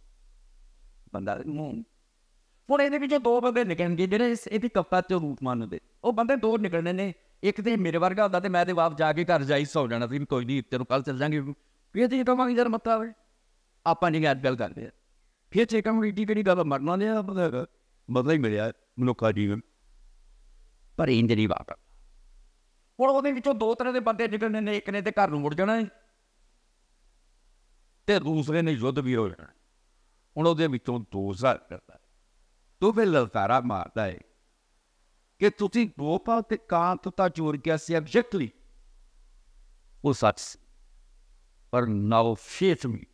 ਬੰਦਾ ਪਰ ਇਹਦੇ ਵਿੱਚ ਦੋ ਬੰਦੇ ਨਿਕਲਣਗੇ ਜਿਹੜੇ ਇਹਦੀ ਕਫਤਾ ਚ ਰੂਪ ਮੰਨਦੇ ਉਹ ਬੰਦੇ ਦੋ ਨਿਕਲਣੇ ਨੇ ਇੱਕ ਤੇ ਮੇਰੇ ਵਰਗਾ ਹੁੰਦਾ ਤੇ ਮੈਂ ਤੇ ਵਾਪ ਜਾ ਕੇ ਘਰ ਜਾਈ ਸੌ ਜਾਣਾ ਸੀ ਕੋਈ ਨਹੀਂ ਤੈਨੂੰ ਕੱਲ ਚੱਲ ਜਾਾਂਗੇ ਫਿਰ ਤੇ ਤਾਂ ਮੰਗੀ ਜਰ ਆਵੇ ਆਪਾਂ ਨਹੀਂ ਗੱਲ ਗੱਲ ਕਰਦੇ ਫਿਰ ਤੇ ਕੰਮ ਰੀਡੀ ਕਿਹੜੀ ਗੱਲ ਮਰਨਾ ਨੇ ਮਤਲਬ ਹੀ ਮਿਲਿਆ ਮਨੁੱਖਾ ਜੀਵਨ ਪਰ ਇੰਦਰੀ ਵਾਪਾ ਹੁਣ ਉਹਦੇ ਵਿੱਚੋਂ ਦੋ ਤਰ੍ਹਾਂ ਦੇ ਬੰਦੇ ਜਿਹੜੇ ਨੇ ਇੱਕ ਨੇ ਤੇ ਘਰ ਨੂੰ ਮੁੜ ਜਾਣਾ ਤੇ ਦੂਸਰੇ ਨੇ ਯੁੱਧ ਵੀ ਹੋ ਜਾਣਾ ਹੁਣ ਉਹਦੇ ਵਿੱਚੋਂ ਦੋ ਸਾਰ ਕਰਦਾ ਤੂੰ ਫਿਰ ਲਲਕਾਰਾ ਮਾਰਦਾ ਹੈ ਕਿ ਤੁਸੀਂ ਗੋਪਾਲ ਤੇ ਕਾਂਤ ਤਾਂ ਚੋਰ ਗਿਆ ਸੀ ਐਗਜ਼ੈਕਟਲੀ ਉਹ ਸੱਚ ਪਰ ਨਾਉ ਫੇਟ ਮੀ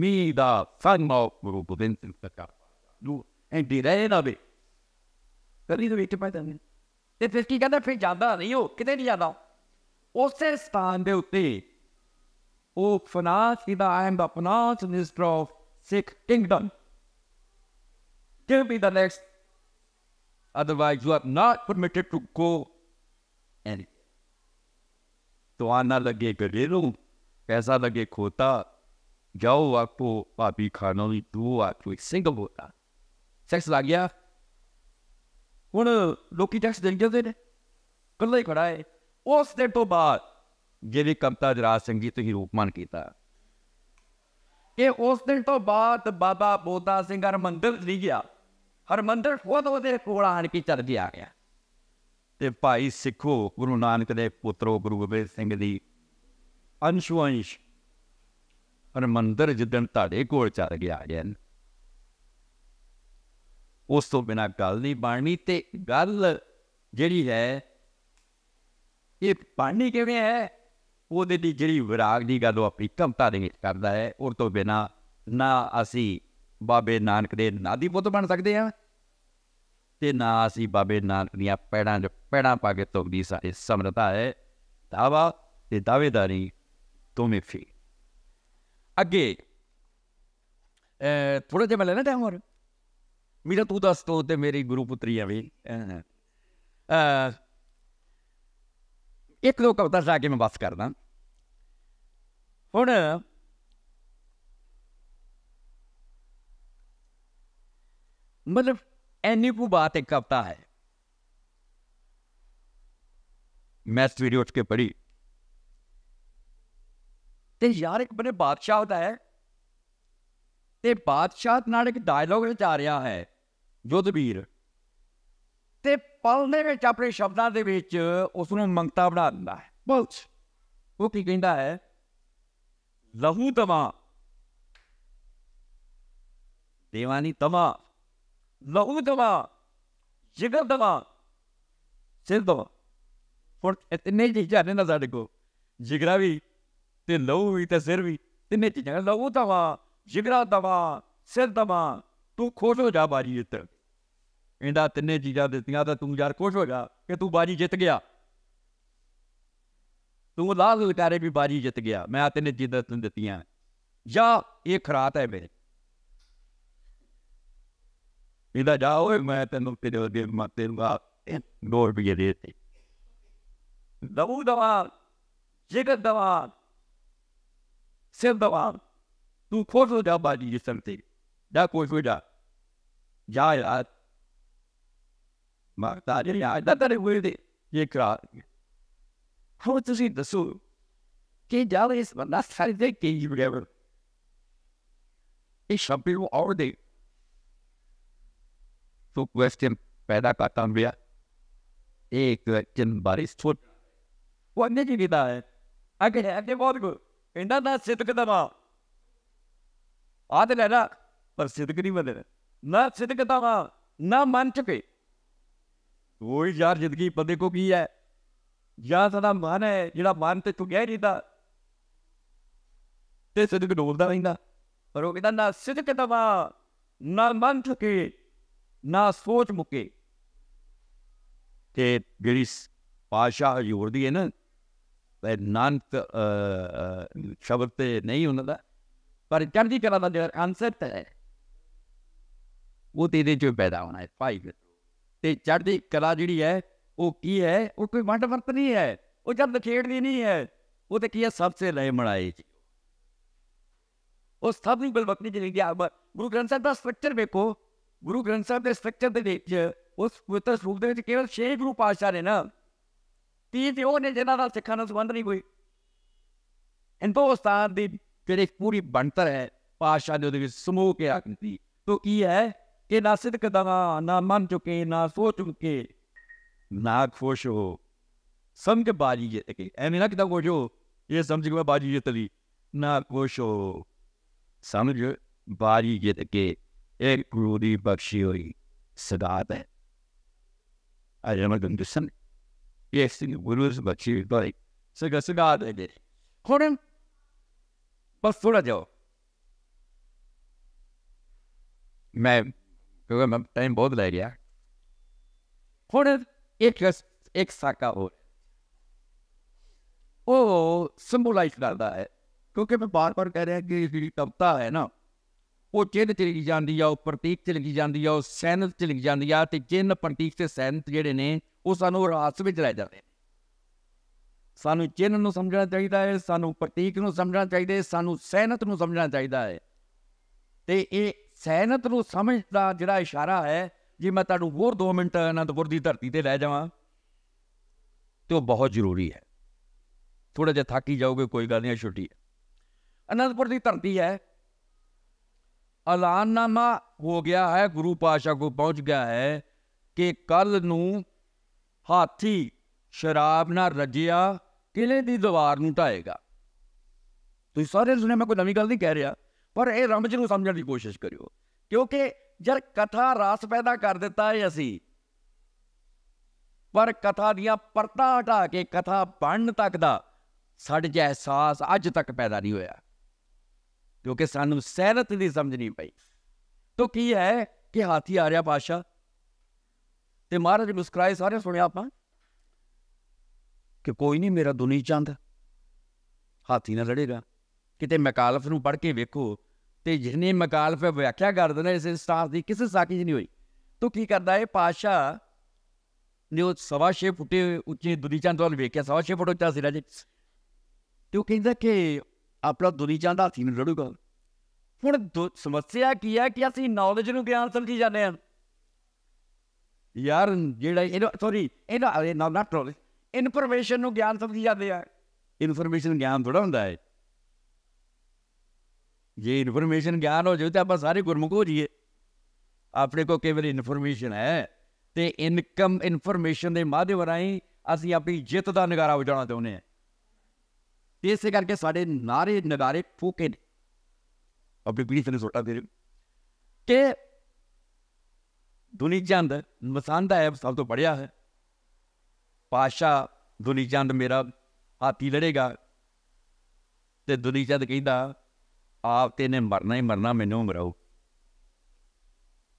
ਮੀ ਦਾ ਫੰਗਮਾ ਰੂਪ ਗੋਬਿੰਦ ਸਿੰਘ ਤੱਕ ਨੂੰ ਐਂ ਡਿਰੇ ਨਾ ਵੀ ਕਰੀ ਦੇ ਵਿੱਚ ਪਾਇਦਾ ਨਹੀਂ ਤੇ ਫਿਰ ਕੀ ਕਹਿੰਦਾ ਫਿਰ ਜਾਂਦਾ ਨਹੀਂ ਉਹ ਕਿਤੇ ਨਹੀਂ ਜਾਂਦਾ ਉਸੇ ਸਥਾਨ ਦੇ ਉੱਤੇ ਉਹ ਫਨਾ ਸਿਦਾ ਆਮ ਦਾ ਫਨਾ minister of Sikh kingdom give me the next. Otherwise, you are not permitted to go and तो आना लगे गलेरो पैसा लगे खोता जाओ आपको भाभी खाना भी दो आपको एक सिंगल होता सेक्स लग गया ਹੁਣ ਲੋਕੀ ਟੈਕਸ ਦੇ ਜਾਂਦੇ ਨੇ ਕੱਲਾ ਹੀ ਖੜਾ ਹੈ ਉਸ ਦਿਨ ਤੋਂ ਬਾਅਦ ਜਿਹੜੀ ਕਮਤਾ ਜਰਾਜ ਸਿੰਘ ਜੀ ਤੁਸੀਂ ਰੂਪਮਾਨ ਕੀਤਾ ਕਿ ਉਸ ਦਿਨ ਤੋਂ ਬਾਅਦ ਬਾਬਾ ਬੋਤਾ ਸਿੰਘ ਹਰਮੰਦਰ ਨਹੀਂ ਗਿਆ ਹਰਮੰਦਰ ਖੋਦ ਉਹਦੇ ਕੋਲ ਆਣ ਕੇ ਚੜ ਗਿਆ ਗਿਆ ਤੇ ਭਾਈ ਸਿੱਖੋ ਗੁਰੂ ਨਾਨਕ ਦੇ ਪੁੱਤਰੋ ਗੁਰੂ ਗੋਬਿੰਦ ਸਿੰਘ ਦੀ ਅੰਸ਼ਵੰਸ਼ ਹਰਮੰਦਰ ਜਿੱਦਣ ਤੁਹਾਡੇ ਕੋਲ ਚੜ ਗਿਆ ਜਨ ਉਸ ਤੋਂ ਬਿਨਾ ਗੱਲ ਨਹੀਂ ਬਣਨੀ ਤੇ ਗੱਲ ਜਿਹੜੀ ਹੈ ਇਹ ਬਣਨੀ ਕਿਵੇਂ ਹੈ ਉਹਦੇ ਦੀ ਜਿਹੜੀ ਵਿਰਾਗ ਦੀ ਗੱਲ ਉਹ ਆਪਣੀ ਕਮਤਾ ਦੇ ਵਿੱਚ ਕਰਦਾ ਹੈ ਉਸ ਤੋਂ ਬਿਨਾ ਨਾ ਅਸੀਂ ਬਾਬੇ ਨਾਨਕ ਦੇ ਨਾਦੀ ਪੁੱਤ ਬਣ ਸਕਦੇ ਹਾਂ ਤੇ ਨਾ ਅਸੀਂ ਬਾਬੇ ਨਾਨਕ ਦੀਆਂ ਪੈੜਾਂ 'ਚ ਪੈੜਾਂ ਪਾ ਕੇ ਤੁਗਦੀ ਸਾਡੀ ਸਮਰਤਾ ਹੈ ਦਾਵਾ ਤੇ ਦਾਵੇਦਾਰੀ ਦੋਵੇਂ ਫੀ ਅੱਗੇ ਥੋੜਾ ਜਿਹਾ ਮੈਂ ਲੈਣਾ ਟਾਈਮ ਹੋਰ ਮੀਰਾ ਤੂੰ ਦੱਸ ਤੋ ਤੇ ਮੇਰੀ ਗੁਰੂ ਪੁੱਤਰੀ ਆ ਵੀ ਇੱਕ ਦੋ ਕਵਤਾ ਜਾ ਕੇ ਮੈਂ ਬਸ ਕਰਦਾ ਹੁਣ ਮਤਲਬ ਐਨੀ ਕੋ ਬਾਤ ਇੱਕ ਕਵਤਾ ਹੈ ਮੈਂ ਇਸ ਵੀਡੀਓ ਉੱਠ ਕੇ ਪੜੀ ਤੇ ਯਾਰ ਇੱਕ ਬਨੇ ਬਾਦਸ਼ਾਹ ਹੁੰਦਾ ਹੈ ਤੇ ਬਾਦਸ਼ਾਹ ਨਾਲ ਇੱਕ ਡਾਇਲੋਗ ਰਚਾ ਰਿਹਾ ਹੈ ਯੁੱਧਵੀਰ ਤੇ ਪਲ ਦੇ ਵਿੱਚ ਆਪਣੇ ਸ਼ਬਦਾਂ ਦੇ ਵਿੱਚ ਉਸ ਨੂੰ ਮੰਗਤਾ ਬਣਾ ਦਿੰਦਾ ਹੈ ਬਲਚ ਉਹ ਕੀ ਕਹਿੰਦਾ ਹੈ ਲਹੂ ਤਮਾ ਦੇਵਾਨੀ ਤਮਾ ਲਹੂ ਤਮਾ ਜਿਗਰ ਤਮਾ ਸਿਰ ਤਮਾ ਫੋਰ ਇਤਨੇ ਚੀਜ਼ਾਂ ਨੇ ਨਾ ਸਾਡੇ ਕੋ ਜਿਗਰਾ ਵੀ ਤੇ ਲਹੂ ਵੀ ਤੇ ਸਿਰ ਵੀ ਤਿੰਨੇ ਚੀਜ਼ਾਂ ਲਹੂ ਤਮਾ ਜਿਗਰਾ ਦਵਾ ਸਿਰ ਦਵਾ ਤੂੰ ਖੁਸ਼ ਹੋ ਜਾ ਬਾਜੀ ਜਿੱਤ ਇਹਦਾ ਤਿੰਨੇ ਚੀਜ਼ਾਂ ਦਿੱਤੀਆਂ ਤਾਂ ਤੂੰ ਯਾਰ ਖੁਸ਼ ਹੋ ਜਾ ਕਿ ਤੂੰ ਬਾਜੀ ਜਿੱਤ ਗਿਆ ਤੂੰ ਲਾਲ ਲਕਾਰੇ ਵੀ ਬਾਜੀ ਜਿੱਤ ਗਿਆ ਮੈਂ ਆ ਤੈਨੇ ਚੀਜ਼ਾਂ ਤੈਨੂੰ ਦਿੱਤੀਆਂ ਜਾਂ ਇਹ ਖਰਾਤ ਹੈ ਮੇਰੇ ਇਹਦਾ ਜਾ ਓਏ ਮੈਂ ਤੈਨੂੰ ਤੇਰੇ ਦੇ ਮਾਤੇ ਨੂੰ ਆ ਨੋਰ ਵੀ ਦੇ ਤੇ ਦਬੂ ਦਵਾ ਜਿਗਰ ਦਵਾ ਸਿਰ ਦਵਾ Du koşu da bari yükseltti. Da koşu da. Cahil at. Bak tadi ya. Da tadi buyurdu. Yekra. Ama tuşu da su. Ki cahil ismi nasıl halde ki yürüyor. İş yapıyor orada. So question pada katan dia. เอเกิดจนบริสุทธิ์วันนี้ยินดีได้อาเกะอาเกะบอกกูอินดันนั้นเสร็จกันแล้ว आदि रहना ਪਰ सिदक ਨਹੀਂ बदल ਨਾ सिदक ਤਾਂ ਨਾ ਮੰਨ ਚੁਕੇ ਉਹ ਯਾਰ ਜ਼ਿੰਦਗੀ ਬੰਦੇ ਕੋ ਕੀ ਹੈ ਜਾਂ ਸਦਾ ਮਨ ਹੈ ਜਿਹੜਾ ਮਨ ਤੇ ਤੁਗਿਆ ਹੀ ਰਹਿੰਦਾ ਤੇ ਸਿੱਧਕ ਡੋਲਦਾ ਰਹਿੰਦਾ ਪਰ ਉਹ ਕਹਿੰਦਾ ਨਾ ਸਿੱਧਕ ਤਵਾ ਨਾ ਮੰਨ ਠਕੇ ਨਾ ਸੋਚ ਮੁਕੇ ਤੇ ਜਿਹੜੀ ਪਾਸ਼ਾ ਜੁਰਦੀ ਹੈ ਨਾ ਨਾਨਕ ਸ਼ਬਦ ਤੇ ਨਹੀਂ ਹੁੰਦਾ ਪਰ ਚੜ੍ਹਦੀ ਕਰਾ ਦਾ ਜਿਹੜਾ ਤੇ ਹੈ ਉਹ ਤੇਰੇ ਜੋ ਪੈਦਾ ਹੋਣਾ ਹੈ ਭਾਈ ਤੇ ਚੜ੍ਹਦੀ ਕਲਾ ਜਿਹੜੀ ਹੈ ਉਹ ਕੀ ਹੈ ਉਹ ਕੋਈ ਵੰਡ ਵਰਤ ਨਹੀਂ ਹੈ ਉਹ ਜਦ ਨਖੇੜਦੀ ਨਹੀਂ ਹੈ ਉਹ ਤੇ ਕੀ ਹੈ ਸਭ ਸੇ ਲੈ ਮੜਾਈ ਜੀ ਉਹ ਸਭ ਨਹੀਂ ਬਲਬਕਨੀ ਜਿਹੜੀ ਦੀ ਆਬ ਗੁਰੂ ਗ੍ਰੰਥ ਸਾਹਿਬ ਦਾ ਸਟਰਕਚਰ ਵੇਖੋ ਗੁਰੂ ਗ੍ਰੰਥ ਸਾਹਿਬ ਦੇ ਸਟਰਕਚਰ ਦੇ ਵਿੱਚ ਉਸ ਪਵਿੱਤਰ ਸਰੂਪ ਦੇ ਵਿੱਚ ਕੇਵਲ ਛੇ ਗੁਰੂ ਪਾਤਸ਼ਾਹ ਨੇ ਨਾ ਤੀ ਤੇ ਉਹ ਨੇ ਜਿਹਨਾਂ ਨਾਲ ਸਿੱਖਾਂ ਨਾਲ ਸੰਬੰਧ ਨਹੀਂ ਕੋਈ ਹਿੰਦੁਸਤਾਨ ਦੀ फिर एक पूरी बनतर है पाशादी समूह के आकृति तो ये है कि ना सिद्ध दवा ना मन चुके ना सो चुके ना खुश हो समझ बाजी ये तकी ना कितना खुश हो ये समझ के बाजी ये ना खुश हो समझ बारी ये तके एक क्रूरी बख्शी हुई सदात है अजमर गंदुसन ये सिंह गुरु बख्शी हुई सगा सगात है हूँ ਬਸ ਥੋੜਾ ਜਾਓ ਮੈਂ ਕਿਉਂਕਿ ਮੈਂ ਟਾਈਮ ਬਹੁਤ ਲੈ ਗਿਆ ਹੁਣ ਇੱਕ ਇੱਕ ਸਾਕਾ ਹੋ ਉਹ ਸਿੰਬੋਲਾਈਜ਼ ਕਰਦਾ ਹੈ ਕਿਉਂਕਿ ਮੈਂ ਬਾਰ-ਬਾਰ ਕਹਿ ਰਿਹਾ ਕਿ ਜਿਹੜੀ ਕਵਤਾ ਹੈ ਨਾ ਉਹ ਚਿੰਨ ਚ ਲਿਖੀ ਜਾਂਦੀ ਆ ਉਹ ਪ੍ਰਤੀਕ ਚ ਲਿਖੀ ਜਾਂਦੀ ਆ ਉਹ ਸੈਨਤ ਚ ਲਿਖੀ ਜਾਂਦੀ ਆ ਤੇ ਚਿੰਨ ਪ੍ਰਤੀਕ ਤੇ ਸੈਨਤ ਜਿਹੜੇ ਨੇ ਉਹ ਸਾਨੂੰ ਰਾਸ ਵਿੱਚ ਲੈ ਜਾਂਦੇ ਸਾਨੂੰ ਚਿੰਨ ਨੂੰ ਸਮਝਣਾ ਚਾਹੀਦਾ ਹੈ ਸਾਨੂੰ ਪ੍ਰਤੀਕ ਨੂੰ ਸਮਝਣਾ ਚਾਹੀਦਾ ਹੈ ਸਾਨੂੰ ਸਹਿਨਤ ਨੂੰ ਸਮਝਣਾ ਚਾਹੀਦਾ ਹੈ ਤੇ ਇਹ ਸਹਿਨਤ ਨੂੰ ਸਮਝਦਾ ਜਿਹੜਾ ਇਸ਼ਾਰਾ ਹੈ ਜੇ ਮੈਂ ਤੁਹਾਨੂੰ ਹੋਰ 2 ਮਿੰਟ ਅਨੰਦਪੁਰ ਦੀ ਧਰਤੀ ਤੇ ਲੈ ਜਾਵਾਂ ਤੇ ਉਹ ਬਹੁਤ ਜ਼ਰੂਰੀ ਹੈ ਥੋੜਾ ਜਿਹਾ ਥਾਕੀ ਜਾਓਗੇ ਕੋਈ ਗੱਲ ਨਹੀਂ ਛੁੱਟੀ ਹੈ ਅਨੰਦਪੁਰ ਦੀ ਧਰਤੀ ਹੈ ਐਲਾਨਨਾਮਾ ਹੋ ਗਿਆ ਹੈ ਗੁਰੂ ਪਾਸ਼ਾ ਕੋ ਪਹੁੰਚ ਗਿਆ ਹੈ ਕਿ ਕੱਲ ਨੂੰ ਹਾਥੀ ਸ਼ਰਾਬ ਨਾਲ ਰਜਿਆ ਕਿਲੇ ਦੀ ਦੀਵਾਰ ਨੂੰ ਢਾਏਗਾ ਤੁਸੀਂ ਸਾਰੇ ਸੁਣਿਆ ਮੈਂ ਕੋਈ ਨਵੀਂ ਗੱਲ ਨਹੀਂ ਕਹਿ ਰਿਹਾ ਪਰ ਇਹ ਰਮਜ ਨੂੰ ਸਮਝਣ ਦੀ ਕੋਸ਼ਿਸ਼ ਕਰਿਓ ਕਿਉਂਕਿ ਜਦ ਕਥਾ ਰਾਸ ਪੈਦਾ ਕਰ ਦਿੱਤਾ ਹੈ ਅਸੀਂ ਪਰ ਕਥਾ ਦੀਆਂ ਪਰਤਾਂ ਹਟਾ ਕੇ ਕਥਾ ਪੜਨ ਤੱਕ ਦਾ ਸਾਡੇ 'ਚ ਅਹਿਸਾਸ ਅੱਜ ਤੱਕ ਪੈਦਾ ਨਹੀਂ ਹੋਇਆ ਕਿਉਂਕਿ ਸਾਨੂੰ ਸਹਿਰਤ ਦੀ ਸਮਝ ਨਹੀਂ ਪਈ ਤੋ ਕੀ ਹੈ ਕਿ ਹਾਥੀ ਆ ਰਿਹਾ ਪਾਸ਼ਾ ਤੇ ਮਹਾਰਾਜ ਮੁਸਕਰਾਏ ਸਾਰੇ ਸੁਣਿਆ ਆਪਾਂ ਕਿ ਕੋਈ ਨਹੀਂ ਮੇਰਾ ਦੁਨੀ ਚੰਦ ਹਾਥੀ ਨਾਲ ਲੜੇਗਾ ਕਿਤੇ ਮਕਾਲਫ ਨੂੰ ਪੜ ਕੇ ਵੇਖੋ ਤੇ ਜਿਹਨੇ ਮਕਾਲਫ ਵਿਆਖਿਆ ਕਰ ਦਿੰਦਾ ਇਸ ਸਟਾਰ ਦੀ ਕਿਸੇ ਸਾਕੀ ਨਹੀਂ ਹੋਈ ਤੋ ਕੀ ਕਰਦਾ ਹੈ ਪਾਸ਼ਾ ਨੇ ਉਹ ਸਵਾ 6 ਫੁੱਟ ਉੱਚੇ ਦੁਨੀ ਚੰਦ ਵੱਲ ਵੇਖਿਆ ਸਵਾ 6 ਫੁੱਟ ਉੱਚਾ ਸੀ ਰਾਜੇ ਤੇ ਉਹ ਕਹਿੰਦਾ ਕਿ ਆਪਣਾ ਦੁਨੀ ਚੰਦ ਹਾਥੀ ਨਾਲ ਲੜੂਗਾ ਹੁਣ ਸਮੱਸਿਆ ਕੀ ਹੈ ਕਿ ਅਸੀਂ ਨੌਲੇਜ ਨੂੰ ਗਿਆਨ ਸਮਝੀ ਜਾਂਦੇ ਹਾਂ ਯਾਰ ਜਿਹੜਾ ਇਹਨੂੰ ਸੌਰੀ ਇਹਨੂੰ ਨਾ ਨਾ ਟ੍ਰੋਲੇ ਇਨਫੋਰਮੇਸ਼ਨ ਨੂੰ ਗਿਆਨ ਸਮਝੀ ਜਾਂਦੇ ਆ ਇਨਫੋਰਮੇਸ਼ਨ ਗਿਆਨ ਥੋੜਾ ਹੁੰਦਾ ਹੈ ਜੇ ਇਨਫੋਰਮੇਸ਼ਨ ਗਿਆਨ ਹੋ ਜਾਵੇ ਤਾਂ ਆਪਾਂ ਸਾਰੇ ਗੁਰਮੁਖ ਹੋ ਜਾਈਏ ਆਪਣੇ ਕੋ ਕੇਵਲ ਇਨਫੋਰਮੇਸ਼ਨ ਹੈ ਤੇ ਇਨਕਮ ਇਨਫੋਰਮੇਸ਼ਨ ਦੇ ਮਾਧਿਅਮ ਰਾਹੀਂ ਅਸੀਂ ਆਪਣੀ ਜਿੱਤ ਦਾ ਨਗਾਰਾ ਵਜਾਉਣਾ ਚਾਹੁੰਦੇ ਹਾਂ ਤੇ ਇਸੇ ਕਰਕੇ ਸਾਡੇ ਨਾਰੇ ਨਗਾਰੇ ਫੂਕੇ ਨੇ ਆਪਣੀ ਪੀੜੀ ਤੇ ਸੋਟਾ ਦੇ ਕਿ ਦੁਨੀ ਚੰਦ ਮਸੰਦ ਹੈ ਸਭ ਤੋਂ ਪੜਿਆ ਹੈ ਪਾਸ਼ਾ ਦੁਨੀਚੰਦ ਮੇਰਾ ਹਾਥੀ ਲੜੇਗਾ ਤੇ ਦੁਨੀਚੰਦ ਕਹਿੰਦਾ ਆਪ ਤੇ ਨੇ ਮਰਨਾ ਹੀ ਮਰਨਾ ਮੈਨੂੰ ਮਰਾਓ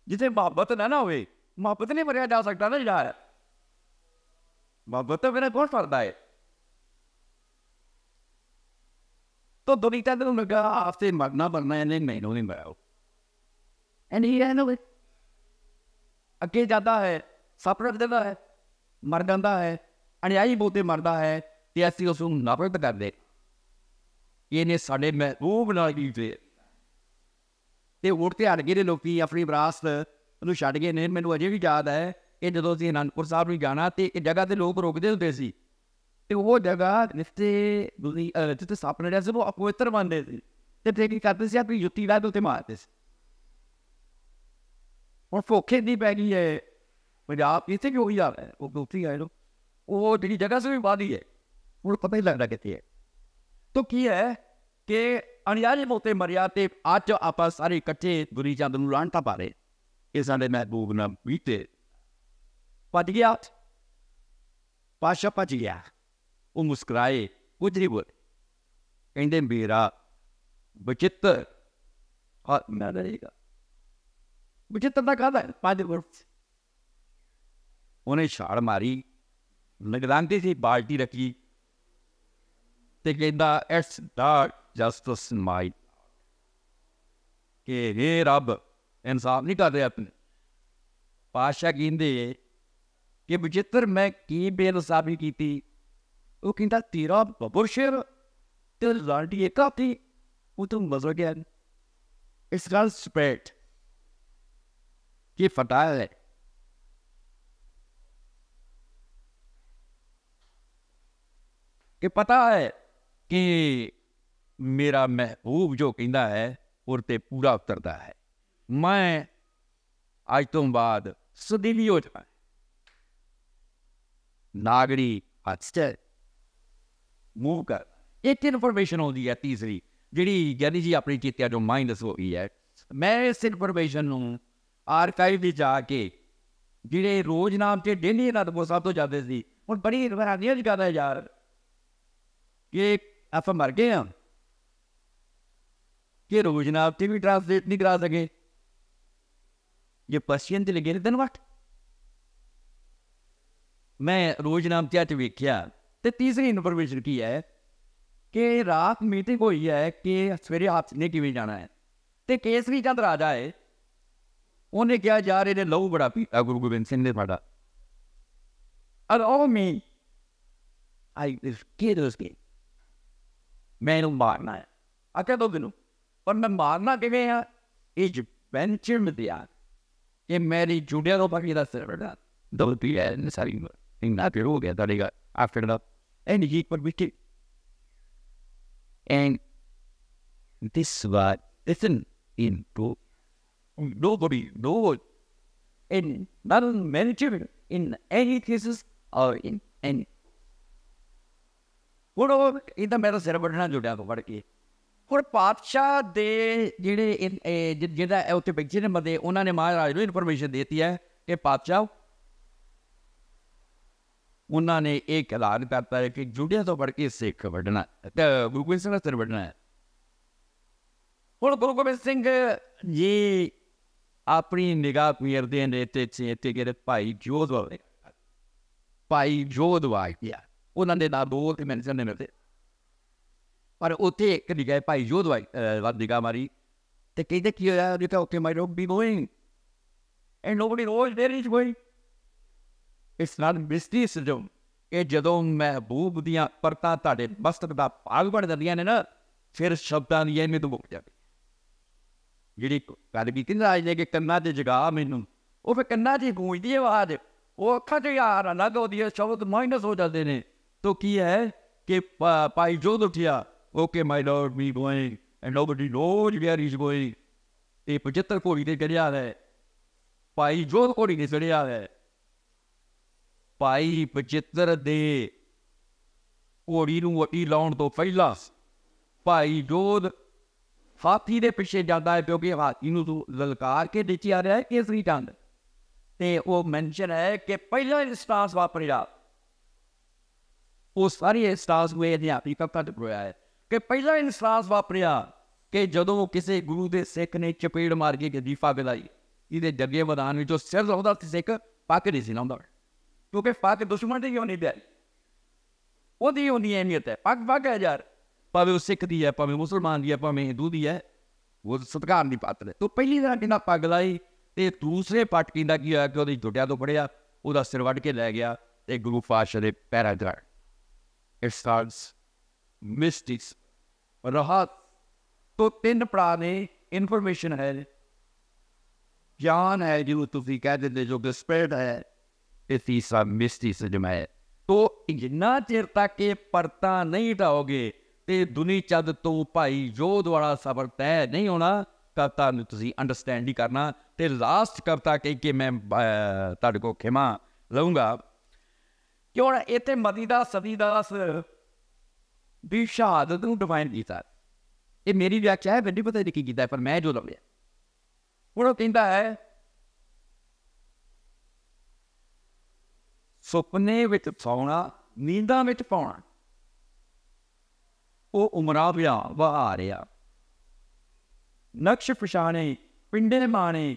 ਜਿੱਥੇ ਮੁਹੱਬਤ ਨਾ ਨਾ ਹੋਵੇ ਮੁਹੱਬਤ ਨਹੀਂ ਮਰਿਆ ਜਾ ਸਕਦਾ ਨਾ ਜਿਹੜਾ ਮੁਹੱਬਤ ਤਾਂ ਮੇਰਾ ਕੋਣ ਫਰਦਾ ਹੈ ਤੋ ਚੰਦ ਨੂੰ ਲੱਗਾ ਆਪ ਤੇ ਮਰਨਾ ਮਰਨਾ ਇਹਨੇ ਮੈਨੂੰ ਨਹੀਂ ਮਰਾਓ ਐਂਡ ਹੀ ਐਨੋ ਅੱਗੇ ਜਾਂਦਾ ਹੈ ਸਪਰਟ ਦਿੰਦਾ ਹੈ ਮਰ ਜਾਂਦਾ ਹੈ ਅਨਿਆਈ ਬੋਤੇ ਮਰਦਾ ਹੈ ਤੇ ਅਸੀਂ ਉਸ ਨੂੰ ਨਫ਼ਰਤ ਕਰਦੇ ਇਹਨੇ ਸਾਡੇ ਮਹਿਬੂਬ ਨਾਲ ਕੀਤੇ ਤੇ ਉਹ ਤੇ ਹਟ ਗਏ ਦੇ ਲੋਕੀ ਆਪਣੀ ਵਿਰਾਸਤ ਨੂੰ ਛੱਡ ਗਏ ਨੇ ਮੈਨੂੰ ਅਜੇ ਵੀ ਯਾਦ ਹੈ ਕਿ ਜਦੋਂ ਅਸੀਂ ਅਨੰਦਪੁਰ ਸਾਹਿਬ ਨੂੰ ਜਾਣਾ ਤੇ ਇਹ ਜਗ੍ਹਾ ਤੇ ਲੋਕ ਰੁਕਦੇ ਹੁੰਦੇ ਸੀ ਤੇ ਉਹ ਜਗ੍ਹਾ ਨਿਸਤੇ ਦੁਨੀ ਜਿੱਥੇ ਸਾਪਨੇ ਰਿਹਾ ਸੀ ਉਹ ਅਪਵਿੱਤਰ ਮੰਨਦੇ ਸੀ ਤੇ ਤੇ ਕੀ ਕਰਦੇ ਸੀ ਆਪਣੀ ਜੁੱਤੀ ਲਾ ਦੇ ਉੱਤੇ ਮਾਰਦੇ ਸੀ ਉਹ ਫੋਕੇ ਦੀ ਬੈਗੀ ਹੈ पंजाब इतने भी हो ही जा रहा है वो गलती है वो जी जगह से भी बाद ही है वो पता ही लग रहा कहती है तो की है कि मोते मरिया तो आज आप सारे इकट्ठे गुरी चंद ना पा रहे ये सारे महबूब न बीते भज गया पाशा भज गया वो मुस्कुराए कुछ नहीं बोले केंद्र मेरा बचित्र मैं रहेगा बचित्र का कहता है पाँच वर्ष ਉਹਨੇ ਛਾਲ ਮਾਰੀ ਲਗਦਾਂਦੀ ਸੀ ਬਾਲਟੀ ਰੱਖੀ ਤੇ ਕਹਿੰਦਾ ਇਟਸ ਡਾਰਕ ਜਸਟਿਸ ਮਾਈ ਕਿ ਇਹ ਰੱਬ ਇਨਸਾਫ ਨਹੀਂ ਕਰ ਰਿਹਾ ਆਪਣੇ ਪਾਸ਼ਾ ਕਹਿੰਦੇ ਕਿ ਬਚਿੱਤਰ ਮੈਂ ਕੀ ਬੇਇਨਸਾਫੀ ਕੀਤੀ ਉਹ ਕਹਿੰਦਾ ਤੇਰਾ ਬਬੁਸ਼ਰ ਤੇ ਲਾਲਟੀ ਇੱਕ ਆਪੀ ਉਹ ਤੋਂ ਮਜ਼ਾ ਗਿਆ ਇਸ ਗੱਲ ਸਪੈਟ ਕਿ ਫਟਾਇਆ ਕਿ ਪਤਾ ਹੈ ਕਿ ਮੇਰਾ ਮਹਿਬੂਬ ਜੋ ਕਹਿੰਦਾ ਹੈ ਉਹ ਤੇ ਪੂਰਾ ਉਤਰਦਾ ਹੈ ਮੈਂ ਅੱਜ ਤੋਂ ਬਾਅਦ ਸਦੀਵੀ ਹੋ ਜਾਵਾਂ ਨਾਗਰੀ ਅਸਟੇ ਮੂਵ ਕਰ ਤੇ ਇਨਫੋਰਮੇਸ਼ਨ ਹੋਦੀ ਹੈ ਤੀਸਰੀ ਜਿਹੜੀ ਗਿਆਨੀ ਜੀ ਆਪਣੀ ਚੇਤਿਆ ਜੋ ਮਾਈਂਡਸ ਹੋ ਗਈ ਹੈ ਮੈਂ ਇਸ ਇਨਫੋਰਮੇਸ਼ਨ ਨੂੰ ਆਰਕਾਈਵ ਵਿੱਚ ਜਾ ਕੇ ਜਿਹੜੇ ਰੋਜ਼ ਨਾਮ ਤੇ ਡੇਲੀ ਅਨੰਦਪੁਰ ਸਭ ਤੋਂ ਜਾਂਦੇ ਸੀ ਹੁਣ ਬੜੀ ਹੈਰਾਨੀ ਦੀ ਗੱਲ ਯਾਰ कि आप मर गए हम कि रोज जनाब से भी ट्रांसलेट नहीं करा सके ये पर्शियन से लगे दिन वट मैं रोज नाम वेख्या तो तीसरी इन्फॉर्मेशन की है कि रात मीटिंग हुई है कि सवेरे आपने किए जाना है तो केसरी चंद राजा है उन्हें क्या जा रहे लहू बड़ा पीता गुरु गोबिंद सिंह ने साढ़ा अलो मी आई के ਮੈਂ ਇਹਨੂੰ ਮਾਰਨਾ ਹੈ ਆਖਿਆ ਦੋ ਦਿਨੋਂ ਪਰ ਮੈਂ ਮਾਰਨਾ ਕਿਵੇਂ ਆ ਇਹ ਜਵੈਂਚਰ ਮਦਿਆ ਇਹ ਮੇਰੀ ਜੂਨੀਅਰ ਤੋਂ ਬਾਕੀ ਦਾ ਸਿਰ ਦਾ ਦੋ ਪੀ ਐਨ ਸਾਰੀ ਥਿੰਗ ਨਾ ਪਿਓ ਗਿਆ ਤਾਂ ਲਿਗਾ ਆਫਟਰ ਦਾ ਐਂਡ ਹੀ ਪਰ ਵੀ ਕਿ and this was isn't in book nobody knows in not manager in any cases or in any ਹੁਣ ਉਹ ਇਹਦਾ ਮੇਰਾ ਸਿਰ ਵੱਢਣਾ ਜੁੜਿਆ ਫੜ ਕੇ ਹੁਣ ਪਾਤਸ਼ਾਹ ਦੇ ਜਿਹੜੇ ਜਿਹੜਾ ਉੱਥੇ ਬੈਠੇ ਨੇ ਮਦੇ ਉਹਨਾਂ ਨੇ ਮਹਾਰਾਜ ਨੂੰ ਇਨਫੋਰਮੇਸ਼ਨ ਦਿੱਤੀ ਹੈ ਕਿ ਪਾਤਸ਼ਾਹ ਉਹਨਾਂ ਨੇ ਇਹ ਐਲਾਨ ਕਰਤਾ ਹੈ ਕਿ ਜੁੜਿਆ ਤੋਂ ਵੜ ਕੇ ਸਿੱਖ ਵੱਢਣਾ ਤੇ ਗੁਰੂ ਗੋਬਿੰਦ ਸਿੰਘ ਦਾ ਸਿਰ ਵੱਢਣਾ ਹੈ ਹੁਣ ਗੁਰੂ ਗੋਬਿੰਦ ਸਿੰਘ ਜੀ ਆਪਣੀ ਨਿਗਾਹ ਪੀਰ ਦੇ ਨੇ ਤੇ ਤੇ ਕਿਹੜੇ ਭਾਈ ਜੋਧ ਵਾਲੇ ਭਾਈ ਜੋਧ ਵਾਲੇ ਉਹਨਾਂ ਦੇ ਨਾਲ ਦੋ ਤੇ ਮੈਨੇਜਰ ਨੇ ਮਿਲਦੇ ਪਰ ਉੱਥੇ ਇੱਕ ਨਿਗਾਹ ਭਾਈ ਜੋਧਵਾਈ ਵੱਲ ਨਿਗਾਹ ਮਾਰੀ ਤੇ ਕਹਿੰਦੇ ਕੀ ਹੋਇਆ ਉਹਨੇ ਕਿਹਾ okay my dog be going and nobody knows where is going it's not mysticism ਇਹ ਜਦੋਂ ਮਹਿਬੂਬ ਦੀਆਂ ਪਰਤਾਂ ਤੁਹਾਡੇ ਬਸਤਕ ਦਾ ਭਾਗ ਬਣ ਜਾਂਦੀਆਂ ਨੇ ਨਾ ਫਿਰ ਸ਼ਬਦਾਂ ਦੀ ਤੋਂ ਮੁੱਕ ਜਾਂਦੀ ਜਿਹੜੀ ਗੱਲ ਵੀ ਕਿੰਨਾ ਆਜ ਲੈ ਕੇ ਕੰਨਾਂ ਤੇ ਜਗਾ ਮੈਨੂੰ ਉਹ ਫਿਰ ਕੰਨਾਂ 'ਚ ਗੂੰਜਦੀ ਆਵਾਜ਼ ਉਹ ਅੱਖਾਂ 'ਚ ਯਾਰ ਅਲੱਗ ਹੋਦੀ ਹੈ ਸ਼ਬਦ ਮਾਈਨਸ ਹੋ ਜਾਂਦੇ ਨੇ ਤੋ ਕੀ ਹੈ ਕਿ ਭਾਈ ਜੋਧ ਉਠਿਆ okay my lord we going and nobody knows where is going ਇਹ 75 ਕੋੜੀ ਦੇ ਚੜਿਆ ਹੈ ਭਾਈ ਜੋਧ ਕੋੜੀ ਦੇ ਚੜਿਆ ਹੈ ਭਾਈ 75 ਦੇ ਕੋੜੀ ਨੂੰ ਵਟੀ ਲਾਉਣ ਤੋਂ ਪਹਿਲਾਂ ਭਾਈ ਜੋਧ ਹਾਥੀ ਦੇ ਪਿੱਛੇ ਜਾਂਦਾ ਹੈ ਕਿਉਂਕਿ ਹਾਥੀ ਨੂੰ ਤੂੰ ਲਲਕਾਰ ਕੇ ਨੀਚੇ ਆ ਰਿਹਾ ਹੈ ਕੇਸਰੀ ਚੰਦ ਤੇ ਉਹ ਮੈਂਸ਼ਨ ਹੈ ਕਿ ਪਹਿਲਾਂ ਪਹਿਲਾ ਇਨਸਟਾਂਸ ਵਾਪਰਿਆ ਉਹ ਸਾਰੇ ਅਹਿਸਾਸ ਹੋਏ ਅਧਿਆਪਿਕਾ ਦੇ ਬੁਰਾ ਹੈ ਕਿ ਪਹਿਲਾ ਅਹਿਸਾਸ ਵਾਪਰਿਆ ਕਿ ਜਦੋਂ ਕਿਸੇ ਗੁਰੂ ਦੇ ਸਿੱਖ ਨੇ ਚਪੇੜ ਮਾਰ ਕੇ ਗਦੀਫਾ ਬਿਲਾਈ ਇਹਦੇ ਜੱਗੇ ਵਿੱਚ ਵਿੱਚੋਂ ਸਿਰ ਲਾਉਂਦਾ ਸੀ ਸਿੱਖ ਪੱਕ ਨਹੀਂ ਸੀ ਲਾਉਂਦਾ ਕਿਉਂਕਿ ਪੱਕ ਦੁਸ਼ਮਣ ਦੇ ਕਿਉਂ ਨਹੀਂ ਪਿਆਰੀ ਉਹਦੀ ਉਹਦੀ ਨਹੀਂ ਹੈ ਪੱਕ ਪੱਕ ਹੈ ਯਾਰ ਭਾਵੇਂ ਉਹ ਸਿੱਖ ਦੀ ਹੈ ਭਾਵੇਂ ਮੁਸਲਮਾਨ ਦੀ ਹੈ ਭਾਵੇਂ ਹਿੰਦੂ ਦੀ ਹੈ ਉਹ ਸਤਕਾਰ ਨਹੀਂ ਪਾਤਰ ਹੈ ਤੋਂ ਪਹਿਲੀ ਵਾਰ ਕਿੰਨਾ ਪੱਗ ਲਾਈ ਤੇ ਦੂਸਰੇ ਪਟਕੀ ਦਾ ਕੀ ਹੋਇਆ ਕਿ ਉਹਦੀ ਜੁਟਿਆ ਤੋਂ ਪੜਿਆ ਉਹਦਾ ਸਿਰ ਵੱਢ ਕੇ ਲੈ ਗਿਆ ਤੇ ਗੁਰੂ ਫਾਸ਼ ਦੇ ਪੈਰਾਂ 'ਚ starts mystics रहत तो तीन प्राणी इंफॉर्मेशन है ज्ञान है जो तुम कह देते जो कि स्प्रेड है ये तीसरा मिस्टिसिज्म है तो इतना चेर तक ये परता नहीं ढाओगे ਤੇ ਦੁਨੀ ਚੰਦ ਤੋਂ ਭਾਈ ਜੋਧ ਵਾਲਾ ਸਬਰ ਤੈ ਨਹੀਂ ਹੋਣਾ ਕਵਤਾ ਨੂੰ ਤੁਸੀਂ ਅੰਡਰਸਟੈਂਡ ਹੀ ਕਰਨਾ ਤੇ ਲਾਸਟ ਕਵਤਾ ਕਹਿ ਕੇ ਮੈਂ ਤੁਹਾਡੇ ਕੋ ਖਿਮਾ ਲਵਾਂਗਾ ਕਿ ਹੁਣ ਇੱਥੇ ਮਦੀ ਦਾ ਸਦੀ ਦਾ ਵੀ ਸ਼ਹਾਦਤ ਨੂੰ ਡਿਫਾਈਨ ਕੀਤਾ ਇਹ ਮੇਰੀ ਵਿਆਖਿਆ ਹੈ ਮੈਨੂੰ ਪਤਾ ਨਹੀਂ ਕੀ ਕੀਤਾ ਪਰ ਮੈਂ ਜੋ ਲੱਭਿਆ ਹੁਣ ਉਹ ਕਹਿੰਦਾ ਹੈ ਸੁਪਨੇ ਵਿੱਚ ਸੌਣਾ ਨੀਂਦਾਂ ਵਿੱਚ ਪਾਉਣਾ ਉਹ ਉਮਰਾ ਵਿਆ ਵਹਾਰਿਆ ਨਕਸ਼ ਪਛਾਣੇ ਪਿੰਡੇ ਮਾਣੇ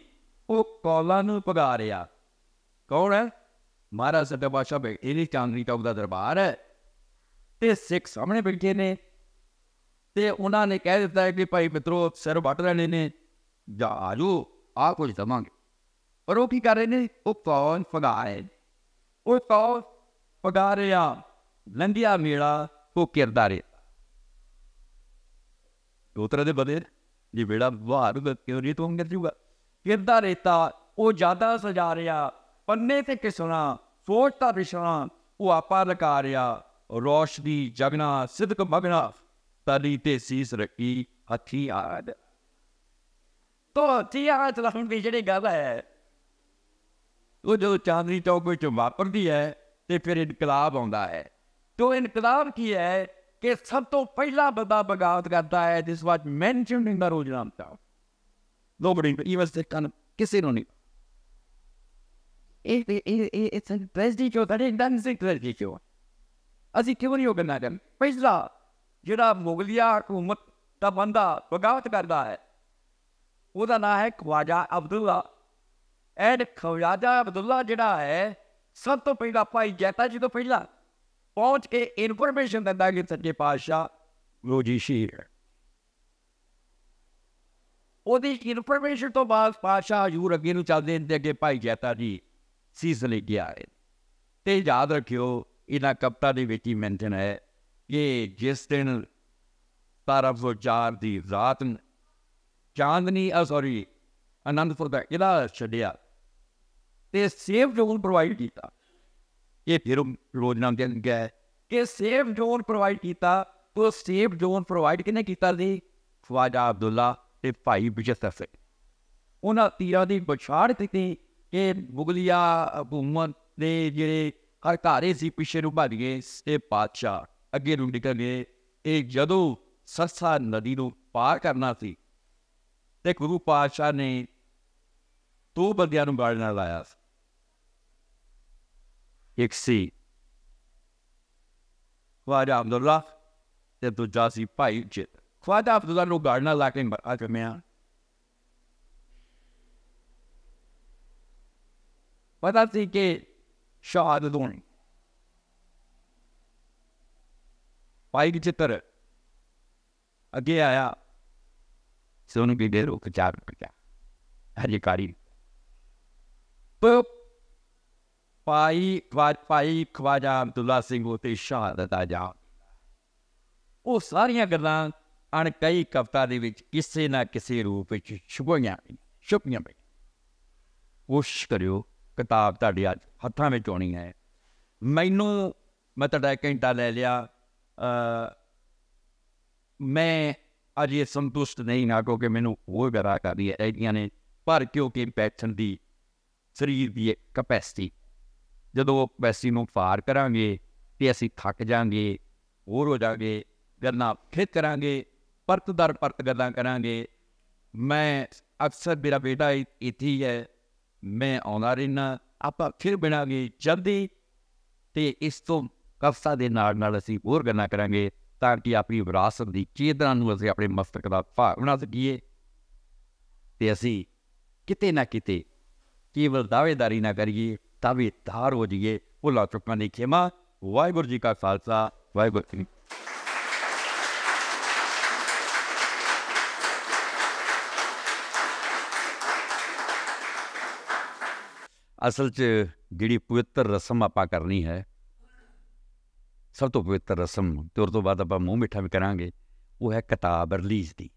ਉਹ ਕੋਲਾ ਨੂੰ ਪਗਾਰਿਆ ਕੌਣ ਹੈ ਮਹਾਰਾਜ ਸੱਤੇ ਬਾਦਸ਼ਾਹ ਬੈਠੇ ਨੇ ਚਾਂਦਨੀ ਚੌਕ ਦਾ ਦਰਬਾਰ ਹੈ ਤੇ ਸਿੱਖ ਸਾਹਮਣੇ ਬੈਠੇ ਨੇ ਤੇ ਉਹਨਾਂ ਨੇ ਕਹਿ ਦਿੱਤਾ ਕਿ ਭਾਈ ਮਿੱਤਰੋ ਸਿਰ ਵੱਟ ਲੈਣੇ ਨੇ ਜਾ ਆਜੋ ਆ ਕੁਝ ਦਵਾਂਗੇ ਪਰ ਉਹ ਕੀ ਕਰ ਰਹੇ ਨੇ ਉਹ ਕੌਣ ਫਗਾਏ ਉਹ ਕੌਣ ਫਗਾ ਰਿਆ ਲੰਡਿਆ ਮੇਲਾ ਉਹ ਕਿਰਦਾ ਰਿਹਾ ਦੇ ਬਦੇ ਜੇ ਵੇੜਾ ਬਾਹਰ ਕਿਉਂ ਨਹੀਂ ਤੋਂ ਅੰਗਰ ਜੂਗਾ ਕਿਰਦਾ ਰੇਤਾ ਉਹ ਜ਼ਿਆਦਾ ਸਜਾ ਰਿਹਾ ਪੰਨੇ ਤੇ ਕਿਸਣਾ ਸੋਚ ਦਾ ਵਿਸ਼ਣਾ ਉਹ ਆਪਾ ਲਕਾਰਿਆ ਰੋਸ਼ਨੀ ਜਗਨਾ ਸਿਦਕ ਮਗਨਾ ਤਲੀ ਤੇ ਸੀਸ ਰਕੀ ਹੱਥੀ ਆਦ ਤੋ ਤੀਆਤ ਲਾਉਣ ਵੀ ਜਿਹੜੀ ਗੱਲ ਹੈ ਉਹ ਜਦੋਂ ਚਾਂਦਨੀ ਚੌਕ ਵਿੱਚ ਵਾਪਰਦੀ ਹੈ ਤੇ ਫਿਰ ਇਨਕਲਾਬ ਆਉਂਦਾ ਹੈ ਤੋ ਇਨਕਲਾਬ ਕੀ ਹੈ ਕਿ ਸਭ ਤੋਂ ਪਹਿਲਾ ਬੰਦਾ ਬਗਾਵਤ ਕਰਦਾ ਹੈ ਜਿਸ ਵਾਚ ਮੈਂਸ਼ਨਡ ਇਨ ਦਾ ਰੋਜਨਾਮਾ ਨੋਬਡੀ ਇਵਨ ਸੇ ਕਨ ਕਿਸੇ ਨੂੰ ਨਹੀਂ és, és, egyszerűen vezdígyó, de én nem szint vezdígyó. Az itt क्यों नहीं होगा मैडम फैसला जरा मुगलिया हुकूमत का बंदा बगावत करता है ਉਹਦਾ ਨਾਂ ਹੈ ਖਵਾਜਾ ਅਬਦੁੱਲਾ ਐਡ ਖਵਾਜਾ ਅਬਦੁੱਲਾ ਜਿਹੜਾ ਹੈ ਸਭ ਤੋਂ ਪਹਿਲਾਂ ਭਾਈ ਜੈਤਾ ਜੀ ਤੋਂ ਪਹਿਲਾਂ ਪਹੁੰਚ ਕੇ ਇਨਫੋਰਮੇਸ਼ਨ ਦਿੰਦਾ ਕਿ ਸੱਚੇ ਪਾਤਸ਼ਾਹ ਰੋਜੀ ਸ਼ੀਰ ਉਹਦੀ ਇਨਫੋਰਮੇਸ਼ਨ ਤੋਂ ਬਾਅਦ ਪਾਸ਼ਾ ਹਜੂਰ ਅੱਗੇ ਨੂੰ ਚੱਲਦੇ ਨੇ ਅੱਗੇ ਭਾਈ ਜੈਤਾ ਜੀ ਸੀਜ਼ਨਲੀ ਲਈ ਗਿਆ ਹੈ ਤੇ ਯਾਦ ਰੱਖਿਓ ਇਹਨਾਂ ਕਪਟਾ ਦੇ ਵਿੱਚ ਹੀ ਮੈਂਸ਼ਨ ਹੈ ਕਿ ਜਿਸ ਦਿਨ ਚਾਰ ਦੀ ਰਾਤ ਚਾਂਦਨੀ ਆ ਸੌਰੀ ਅਨੰਦਪੁਰ ਦਾ ਇਹਦਾ ਛੱਡਿਆ ਤੇ ਸੇਫ ਜ਼ੋਨ ਪ੍ਰੋਵਾਈਡ ਕੀਤਾ ਇਹ ਫਿਰ ਰੋਜਨਾਮ ਦੇ ਗਏ ਕਿ ਸੇਫ ਜ਼ੋਨ ਪ੍ਰੋਵਾਈਡ ਕੀਤਾ ਉਹ ਸੇਫ ਜ਼ੋਨ ਪ੍ਰੋਵਾਈਡ ਕਿਨੇ ਕੀਤਾ ਸੀ ਖਵਾਜਾ ਅਬਦੁੱਲਾ ਤੇ ਭਾਈ ਬਿਜਸਫ ਉਹਨਾਂ ਤੀਰਾਂ ਦੀ ਵਿਚਾਰ ਦਿੱਤੀ ਕਿ ਮੁਗਲਿਆ ਹਕੂਮਤ ਦੇ ਜਿਹੜੇ ਹਰਕਾਰੇ ਸੀ ਪਿਛੇ ਨੂੰ ਭੱਜ ਗਏ ਤੇ ਪਾਤਸ਼ਾਹ ਅੱਗੇ ਨੂੰ ਨਿਕਲ ਗਏ ਇਹ ਜਦੋਂ ਸਰਸਾ ਨਦੀ ਨੂੰ ਪਾਰ ਕਰਨਾ ਸੀ ਤੇ ਗੁਰੂ ਪਾਤਸ਼ਾਹ ਨੇ ਦੋ ਬੰਦਿਆਂ ਨੂੰ ਗਾੜੀ ਨਾਲ ਲਾਇਆ ਇੱਕ ਸੀ ਵਾਜਾ ਅਬਦੁੱਲਾ ਤੇ ਦੂਜਾ ਸੀ ਭਾਈ ਜਿੱਤ ਖਵਾਜਾ ਅਬਦੁੱਲਾ ਨੂੰ ਗਾੜੀ ਨਾਲ ਲਾ ਕੇ ਮਰ ਆ 私 शहादतों पाई की चित्र अगे आया सोनू की देर उपचार अधिकारी तो पाई ख्वाजा अब्दुल्ला सिंह उते शहादत आ जा ਉਹ ਸਾਰੀਆਂ ਗੱਲਾਂ ਅਣਕਈ ਕਵਤਾ ਦੇ ਵਿੱਚ ਕਿਸੇ ਨਾ ਕਿਸੇ ਰੂਪ ਵਿੱਚ ਛੁਪੀਆਂ ਛੁਪੀਆਂ ਪਈਆਂ ਕੋਸ਼ਿਸ਼ ਕਰਿਓ ਕਿਤਾਬ ਤੁਹਾਡੇ ਹੱਥਾਂ ਵਿੱਚ ਹੋਣੀ ਹੈ ਮੈਨੂੰ ਮੈਂ ਤੁਹਾਡਾ ਘੰਟਾ ਲੈ ਲਿਆ ਮੈਂ ਅੱਜ ਇਹ ਸੰਤੁਸ਼ਟ ਨਹੀਂ ਨਾ ਕਿਉਂਕਿ ਮੈਨੂੰ ਹੋਰ ਗਰਾ ਕਰ ਰਹੀ ਹੈ ਇਹਦੀਆਂ ਨੇ ਪਰ ਕਿਉਂਕਿ ਪੈਟਰਨ ਦੀ ਸਰੀਰ ਦੀ ਕਪੈਸਿਟੀ ਜਦੋਂ ਉਹ ਕਪੈਸਿਟੀ ਨੂੰ ਫਾਰ ਕਰਾਂਗੇ ਤੇ ਅਸੀਂ ਥੱਕ ਜਾਾਂਗੇ ਹੋਰ ਹੋ ਜਾਾਂਗੇ ਗੱਲਾਂ ਫਿਰ ਕਰਾਂਗੇ ਪਰਤ ਦਰ ਪਰਤ ਗੱਲਾਂ ਕਰਾਂਗੇ ਮੈਂ ਅਕਸਰ ਮੇਰਾ ਬੇਟਾ ਇੱਥੇ ਹੈ ਮੈਂ ਆਉਣਾ ਰਹਿਣਾ ਆਪਾਂ ਫਿਰ ਬਣਾਗੇ ਜਲਦੀ ਤੇ ਇਸ ਤੋਂ ਕਫਸਾ ਦੇ ਨਾਲ ਨਾਲ ਅਸੀਂ ਹੋਰ ਗੱਲਾਂ ਕਰਾਂਗੇ ਤਾਂ ਕਿ ਆਪਣੀ ਵਿਰਾਸਤ ਦੀ ਚੇਤਨਾ ਨੂੰ ਅਸੀਂ ਆਪਣੇ ਮਸਤਕ ਦਾ ਭਾਗ ਬਣਾ ਸਕੀਏ ਤੇ ਅਸੀਂ ਕਿਤੇ ਨਾ ਕਿਤੇ ਕੇਵਲ ਦਾਅਵੇਦਾਰੀ ਨਾ ਕਰੀਏ ਤਾਂ ਵੀ ਧਾਰ ਹੋ ਜਾਈਏ ਉਹ ਚੁੱਕਾਂ ਦੀ ਖੇਮਾ ਵਾਹਿਗੁਰੂ ਜੀ ਕਾ ਖਾਲਸਾ ਵਾਹਿਗੁਰੂ ਜੀ ਅਸਲ 'ਚ ਜਿਹੜੀ ਪਵਿੱਤਰ ਰਸਮ ਆਪਾਂ ਕਰਨੀ ਹੈ ਸਭ ਤੋਂ ਪਵਿੱਤਰ ਰਸਮ ਤੇ ਉਸ ਤੋਂ ਬਾਅਦ ਆਪਾਂ ਮੂੰਹ ਮਿੱਠਾ ਵੀ ਕਰਾਂਗੇ ਉਹ ਹੈ ਕਿਤਾਬ ਰਿਲੀਜ਼ ਦੀ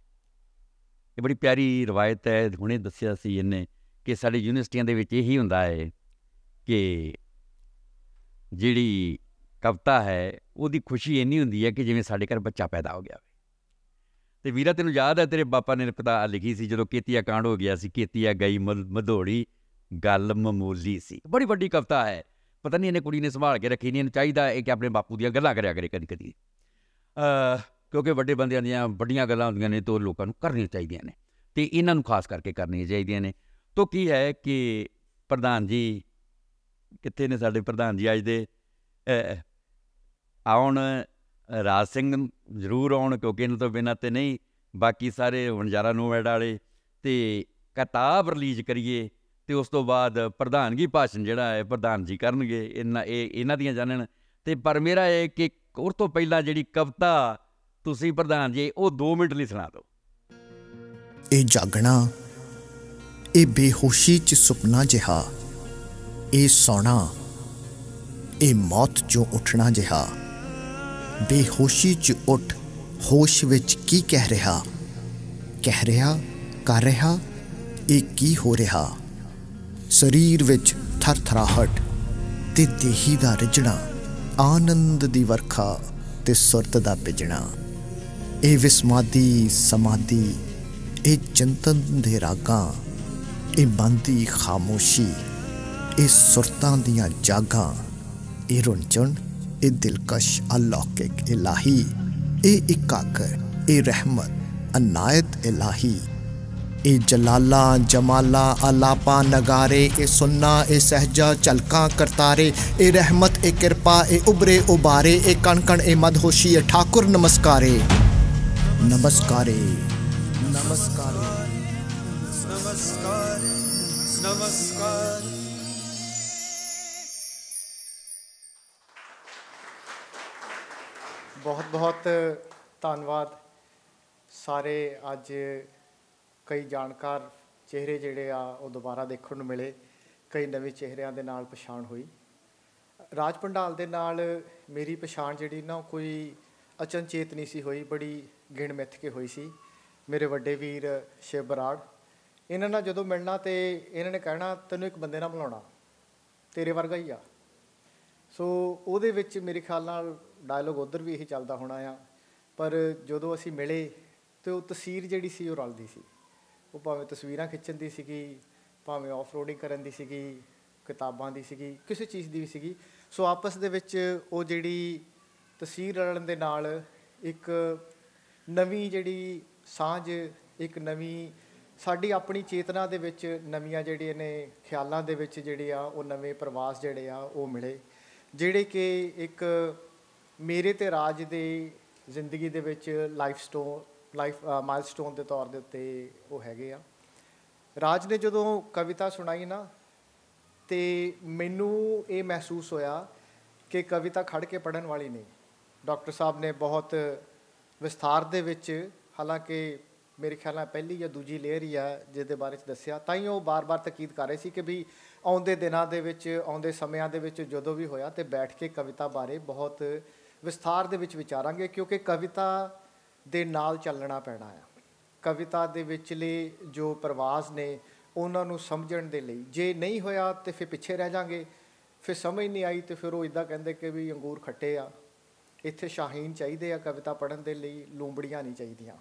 ਇਹ ਬੜੀ ਪਿਆਰੀ ਰਵਾਇਤ ਹੈ ਹੁਣੇ ਦੱਸਿਆ ਸੀ ਇਹਨੇ ਕਿ ਸਾਡੇ ਯੂਨੀਵਰਸਿਟੀਆਂ ਦੇ ਵਿੱਚ ਇਹੀ ਹੁੰਦਾ ਹੈ ਕਿ ਜਿਹੜੀ ਕਵਤਾ ਹੈ ਉਹਦੀ ਖੁਸ਼ੀ ਇੰਨੀ ਹੁੰਦੀ ਹੈ ਕਿ ਜਿਵੇਂ ਸਾਡੇ ਘਰ ਬੱਚਾ ਪੈਦਾ ਹੋ ਗਿਆ ਤੇ ਵੀਰਾ ਤੈਨੂੰ ਯਾਦ ਹੈ ਤੇਰੇ ਬਾਪਾ ਨੇ ਕਵਿਤਾ ਲਿਖੀ ਸੀ ਜਦੋਂ ਕੀਤੀਆ ਕਾਂਡ ਹੋ ਗਿਆ ਸੀ ਕੀਤੀਆ ਗਈ ਮਧੋੜੀ ਗੱਲ ਮਾਮੂਲੀ ਸੀ ਬੜੀ ਵੱਡੀ ਕਵਤਾ ਹੈ ਪਤਾ ਨਹੀਂ ਇਹਨੇ ਕੁੜੀ ਨੇ ਸੰਭਾਲ ਕੇ ਰੱਖੀ ਨਹੀਂ ਇਹਨੂੰ ਚਾਹੀਦਾ ਇਹ ਕਿ ਆਪਣੇ ਬਾਪੂ ਦੀਆਂ ਗੱਲਾਂ ਕਰਿਆ ਕਰੇ ਕਦੀ ਕਦੀ ਅ ਕਿਉਂਕਿ ਵੱਡੇ ਬੰਦਿਆਂ ਦੀਆਂ ਵੱਡੀਆਂ ਗੱਲਾਂ ਹੁੰਦੀਆਂ ਨੇ ਤੋਂ ਲੋਕਾਂ ਨੂੰ ਕਰਨੀਆਂ ਚਾਹੀਦੀਆਂ ਨੇ ਤੇ ਇਹਨਾਂ ਨੂੰ ਖਾਸ ਕਰਕੇ ਕਰਨੀਆਂ ਚਾਹੀਦੀਆਂ ਨੇ ਤੋਂ ਕੀ ਹੈ ਕਿ ਪ੍ਰਧਾਨ ਜੀ ਕਿੱਥੇ ਨੇ ਸਾਡੇ ਪ੍ਰਧਾਨ ਜੀ ਅੱਜ ਦੇ ਆਉਣ ਰਾਜ ਸਿੰਘ ਜ਼ਰੂਰ ਆਉਣ ਕਿਉਂਕਿ ਇਹਨਾਂ ਤੋਂ ਬਿਨਾਂ ਤੇ ਨਹੀਂ ਬਾਕੀ ਸਾਰੇ ਵਣਜਾਰਾ ਨੋਵੈਡ ਵਾਲੇ ਤੇ ਕਿਤਾਬ ਰਿਲੀਜ਼ ਕਰੀਏ ਤੇ ਉਸ ਤੋਂ ਬਾਅਦ ਪ੍ਰਧਾਨਗੀ ਭਾਸ਼ਣ ਜਿਹੜਾ ਹੈ ਪ੍ਰਧਾਨ ਜੀ ਕਰਨਗੇ ਇਹਨਾਂ ਇਹ ਇਹਨਾਂ ਦੀਆਂ ਜਾਣਨ ਤੇ ਪਰ ਮੇਰਾ ਇਹ ਕਿ ਹੋਰ ਤੋਂ ਪਹਿਲਾਂ ਜਿਹੜੀ ਕਵਤਾ ਤੁਸੀਂ ਪ੍ਰਧਾਨ ਜੀ ਉਹ 2 ਮਿੰਟ ਲਈ ਸੁਣਾ ਦਿਓ ਇਹ ਜਾਗਣਾ ਇਹ ਬੇਹੋਸ਼ੀ ਚ ਸੁਪਨਾ ਜਿਹਾ ਇਹ ਸੌਣਾ ਇਹ ਮੌਤ ਜੋ ਉੱਠਣਾ ਜਿਹਾ ਬੇਹੋਸ਼ੀ ਚ ਉੱਠ ਹੋਸ਼ ਵਿੱਚ ਕੀ ਕਹਿ ਰਿਹਾ ਕਹਿ ਰਿਹਾ ਕਰ ਰਿਹਾ ਇਹ ਕੀ ਹੋ ਰਿਹਾ ਸਰੀਰ ਵਿੱਚ ਥਰਥਰਾਹਟ ਤੇ ਦੇਹੀ ਦਾ ਰਜਣਾ ਆਨੰਦ ਦੀ ਵਰਖਾ ਤੇ ਸੁਰਤ ਦਾ ਭਿਜਣਾ ਇਹ ਵਿਸਮਾਦੀ ਸਮਾਦੀ ਇਹ ਚਿੰਤਨ ਦੇ ਰਾਗਾ ਇਹ ਬੰਦੀ ਖਾਮੋਸ਼ੀ ਇਹ ਸੁਰਤਾਂ ਦੀਆਂ ਜਾਗਾ ਇਹ ਰੁੰਚਣ ਇਹ ਦਿਲਕਸ਼ ਅਲੌਕਿਕ ਇਲਾਹੀ ਇਹ ਇਕਾਕਰ ਇਹ ਰਹਿਮਤ ਅਨਾਇਤ ਇਲਾਹੀ ए जलाला जमाला अलापा नगारे ए सुन्ना ए सहजा चलका करतारे ए रहमत ए कृपा ए उबरे उबारे ए कण कण ए मदहोशी ए ठाकुर नमस्कारे नमस्कारे नमस्कारे नमस्कार बहुत बहुत ਧੰਨਵਾਦ सारे ਅੱਜ ਕਈ ਜਾਣਕਾਰ ਚਿਹਰੇ ਜਿਹੜੇ ਆ ਉਹ ਦੁਬਾਰਾ ਦੇਖਣ ਨੂੰ ਮਿਲੇ ਕਈ ਨਵੇਂ ਚਿਹਰਿਆਂ ਦੇ ਨਾਲ ਪਛਾਣ ਹੋਈ ਰਾਜ ਪੰਡਾਲ ਦੇ ਨਾਲ ਮੇਰੀ ਪਛਾਣ ਜਿਹੜੀ ਨਾ ਕੋਈ ਅਚਨਚੇਤ ਨਹੀਂ ਸੀ ਹੋਈ ਬੜੀ ਗਿਣ ਮਿੱਥ ਕੇ ਹੋਈ ਸੀ ਮੇਰੇ ਵੱਡੇ ਵੀਰ ਸ਼ਿਵ ਬਰਾੜ ਇਹਨਾਂ ਨਾਲ ਜਦੋਂ ਮਿਲਣਾ ਤੇ ਇਹਨਾਂ ਨੇ ਕਹਿਣਾ ਤੈਨੂੰ ਇੱਕ ਬੰਦੇ ਨਾਲ ਬੁਲਾਉਣਾ ਤੇਰੇ ਵਰਗਾ ਹੀ ਆ ਸੋ ਉਹਦੇ ਵਿੱਚ ਮੇਰੇ ਖਿਆਲ ਨਾਲ ਡਾਇਲੋਗ ਉਧਰ ਵੀ ਇਹੀ ਚੱਲਦਾ ਹੋਣਾ ਆ ਪਰ ਜਦੋਂ ਅਸੀਂ ਮਿਲੇ ਤੇ ਉਹ ਤਸਵੀਰ ਜਿਹੜੀ ਸੀ ਉਹ ਰਲਦੀ ਸੀ ਉਹ ਭਾਵੇਂ ਤਸਵੀਰਾਂ ਖਿੱਚਣ ਦੀ ਸੀਗੀ ਭਾਵੇਂ ਆਫਰੋਡਿੰਗ ਕਰਨ ਦੀ ਸੀਗੀ ਕਿਤਾਬਾਂ ਦੀ ਸੀਗੀ ਕਿਸੇ ਚੀਜ਼ ਦੀ ਵੀ ਸੀਗੀ ਸੋ ਆਪਸ ਦੇ ਵਿੱਚ ਉਹ ਜਿਹੜੀ ਤਸਵੀਰ ਰਲਣ ਦੇ ਨਾਲ ਇੱਕ ਨਵੀਂ ਜਿਹੜੀ ਸਾਂਝ ਇੱਕ ਨਵੀਂ ਸਾਡੀ ਆਪਣੀ ਚੇਤਨਾ ਦੇ ਵਿੱਚ ਨਵੀਆਂ ਜਿਹੜੀਆਂ ਨੇ ਖਿਆਲਾਂ ਦੇ ਵਿੱਚ ਜਿਹੜੇ ਆ ਉਹ ਨਵੇਂ ਪ੍ਰਵਾਸ ਜਿਹੜੇ ਆ ਉਹ ਮਿਲੇ ਜਿਹੜੇ ਕਿ ਇੱਕ ਮੇਰੇ ਤੇ ਰਾਜ ਦੇ ਜ਼ਿੰਦਗੀ ਦੇ ਵਿੱਚ ਲਾਈਫ ਸਟੋਰੀ ਲਾਈਫ ਮਾਈਲਸਟੋਨ ਦੇ ਤੌਰ ਦੇ ਉੱਤੇ ਉਹ ਹੈਗੇ ਆ ਰਾਜ ਨੇ ਜਦੋਂ ਕਵਿਤਾ ਸੁਣਾਈ ਨਾ ਤੇ ਮੈਨੂੰ ਇਹ ਮਹਿਸੂਸ ਹੋਇਆ ਕਿ ਕਵਿਤਾ ਖੜ ਕੇ ਪੜਨ ਵਾਲੀ ਨਹੀਂ ਡਾਕਟਰ ਸਾਹਿਬ ਨੇ ਬਹੁਤ ਵਿਸਥਾਰ ਦੇ ਵਿੱਚ ਹਾਲਾਂਕਿ ਮੇਰੇ ਖਿਆਲ ਨਾਲ ਪਹਿਲੀ ਜਾਂ ਦੂਜੀ ਲੇਅਰ ਹੀ ਆ ਜਿਹਦੇ ਬਾਰੇ ਚ ਦੱਸਿਆ ਤਾਂ ਹੀ ਉਹ ਬਾਰ-ਬਾਰ ਤਾਕੀਦ ਕਰ ਰਹੇ ਸੀ ਕਿ ਵੀ ਆਉਂਦੇ ਦਿਨਾਂ ਦੇ ਵਿੱਚ ਆਉਂਦੇ ਸਮਿਆਂ ਦੇ ਵਿੱਚ ਜਦੋਂ ਵੀ ਹੋਇਆ ਤੇ ਬੈਠ ਕੇ ਕਵਿਤਾ ਬਾਰੇ ਬਹੁਤ ਵਿਸਥਾਰ ਦੇ ਵਿੱਚ ਵਿਚਾਰਾਂਗੇ ਕਿਉਂਕਿ ਕਵਿਤਾ ਦੇ ਨਾਲ ਚੱਲਣਾ ਪੈਣਾ ਆ ਕਵਿਤਾ ਦੇ ਵਿਚਲੇ ਜੋ ਪ੍ਰਵਾਸ ਨੇ ਉਹਨਾਂ ਨੂੰ ਸਮਝਣ ਦੇ ਲਈ ਜੇ ਨਹੀਂ ਹੋਇਆ ਤੇ ਫਿਰ ਪਿੱਛੇ ਰਹਿ ਜਾਾਂਗੇ ਫਿਰ ਸਮਝ ਨਹੀਂ ਆਈ ਤੇ ਫਿਰ ਉਹ ਇਦਾਂ ਕਹਿੰਦੇ ਕਿ ਵੀ ਅੰਗੂਰ ਖੱਟੇ ਆ ਇੱਥੇ ਸ਼ਾਹੀਨ ਚਾਹੀਦੇ ਆ ਕਵਿਤਾ ਪੜਨ ਦੇ ਲਈ ਲੂੰਬੜੀਆਂ ਨਹੀਂ ਚਾਹੀਦੀਆਂ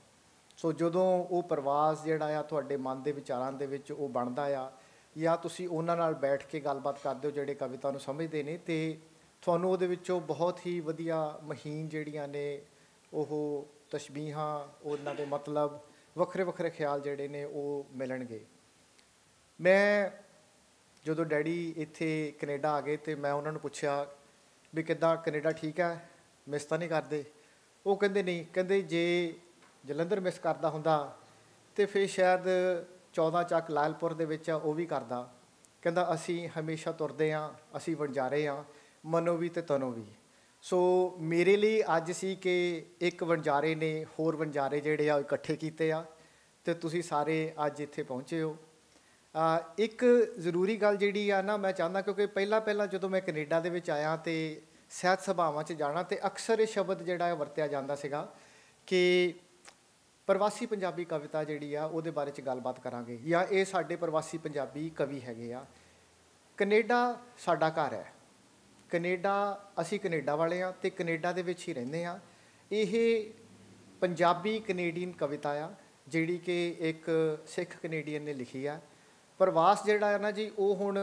ਸੋ ਜਦੋਂ ਉਹ ਪ੍ਰਵਾਸ ਜਿਹੜਾ ਆ ਤੁਹਾਡੇ ਮਨ ਦੇ ਵਿਚਾਰਾਂ ਦੇ ਵਿੱਚ ਉਹ ਬਣਦਾ ਆ ਜਾਂ ਤੁਸੀਂ ਉਹਨਾਂ ਨਾਲ ਬੈਠ ਕੇ ਗੱਲਬਾਤ ਕਰਦੇ ਹੋ ਜਿਹੜੇ ਕਵਿਤਾ ਨੂੰ ਸਮਝਦੇ ਨੇ ਤੇ ਤੁਹਾਨੂੰ ਉਹਦੇ ਵਿੱਚੋਂ ਬਹੁਤ ਹੀ ਵਧੀਆ ਮਹੀਨ ਜਿਹੜੀਆਂ ਨੇ ਉਹ ਤਸ਼ਬੀਹਾਂ ਉਹਨਾਂ ਦੇ ਮਤਲਬ ਵੱਖਰੇ ਵੱਖਰੇ ਖਿਆਲ ਜਿਹੜੇ ਨੇ ਉਹ ਮਿਲਣਗੇ ਮੈਂ ਜਦੋਂ ਡੈਡੀ ਇੱਥੇ ਕੈਨੇਡਾ ਆ ਗਏ ਤੇ ਮੈਂ ਉਹਨਾਂ ਨੂੰ ਪੁੱਛਿਆ ਵੀ ਕਿੱਦਾਂ ਕੈਨੇਡਾ ਠੀਕ ਹੈ ਮਿਸ ਤਾਂ ਨਹੀਂ ਕਰਦੇ ਉਹ ਕਹਿੰਦੇ ਨਹੀਂ ਕਹਿੰਦੇ ਜੇ ਜਲੰਧਰ ਮਿਸ ਕਰਦਾ ਹੁੰਦਾ ਤੇ ਫੇ ਸ਼ਾਇਦ 14 ਚੱਕ ਲਾਲਪੁਰ ਦੇ ਵਿੱਚ ਆ ਉਹ ਵੀ ਕਰਦਾ ਕਹਿੰਦਾ ਅਸੀਂ ਹਮੇਸ਼ਾ ਤੁਰਦੇ ਆ ਅਸੀਂ ਵਣਜਾਰੇ ਆ ਮਨੋ ਵੀ ਤੇ ਤਨੋ ਵੀ ਸੋ ਮੇਰੇ ਲਈ ਅੱਜ ਸੀ ਕਿ ਇੱਕ ਵਣਜਾਰੇ ਨੇ ਹੋਰ ਵਣਜਾਰੇ ਜਿਹੜੇ ਆ ਇਕੱਠੇ ਕੀਤੇ ਆ ਤੇ ਤੁਸੀਂ ਸਾਰੇ ਅੱਜ ਇੱਥੇ ਪਹੁੰਚੇ ਹੋ ਆ ਇੱਕ ਜ਼ਰੂਰੀ ਗੱਲ ਜਿਹੜੀ ਆ ਨਾ ਮੈਂ ਚਾਹੁੰਦਾ ਕਿਉਂਕਿ ਪਹਿਲਾਂ ਪਹਿਲਾਂ ਜਦੋਂ ਮੈਂ ਕੈਨੇਡਾ ਦੇ ਵਿੱਚ ਆਇਆ ਤੇ ਸਿਹਤ ਸਭਾਵਾਂ 'ਚ ਜਾਣਾ ਤੇ ਅਕਸਰ ਇਹ ਸ਼ਬਦ ਜਿਹੜਾ ਵਰਤਿਆ ਜਾਂਦਾ ਸੀਗਾ ਕਿ ਪ੍ਰਵਾਸੀ ਪੰਜਾਬੀ ਕਵਿਤਾ ਜਿਹੜੀ ਆ ਉਹਦੇ ਬਾਰੇ 'ਚ ਗੱਲਬਾਤ ਕਰਾਂਗੇ ਜਾਂ ਇਹ ਸਾਡੇ ਪ੍ਰਵਾਸੀ ਪੰਜਾਬੀ ਕਵੀ ਹੈਗੇ ਆ ਕੈਨੇਡਾ ਸਾਡਾ ਘਰ ਹੈ ਕੈਨੇਡਾ ਅਸੀਂ ਕੈਨੇਡਾ ਵਾਲੇ ਆ ਤੇ ਕੈਨੇਡਾ ਦੇ ਵਿੱਚ ਹੀ ਰਹਿੰਦੇ ਆ ਇਹ ਪੰਜਾਬੀ ਕੈਨੇਡੀਅਨ ਕਵਿਤਾ ਆ ਜਿਹੜੀ ਕਿ ਇੱਕ ਸਿੱਖ ਕੈਨੇਡੀਅਨ ਨੇ ਲਿਖੀ ਆ ਪ੍ਰਵਾਸ ਜਿਹੜਾ ਹੈ ਨਾ ਜੀ ਉਹ ਹੁਣ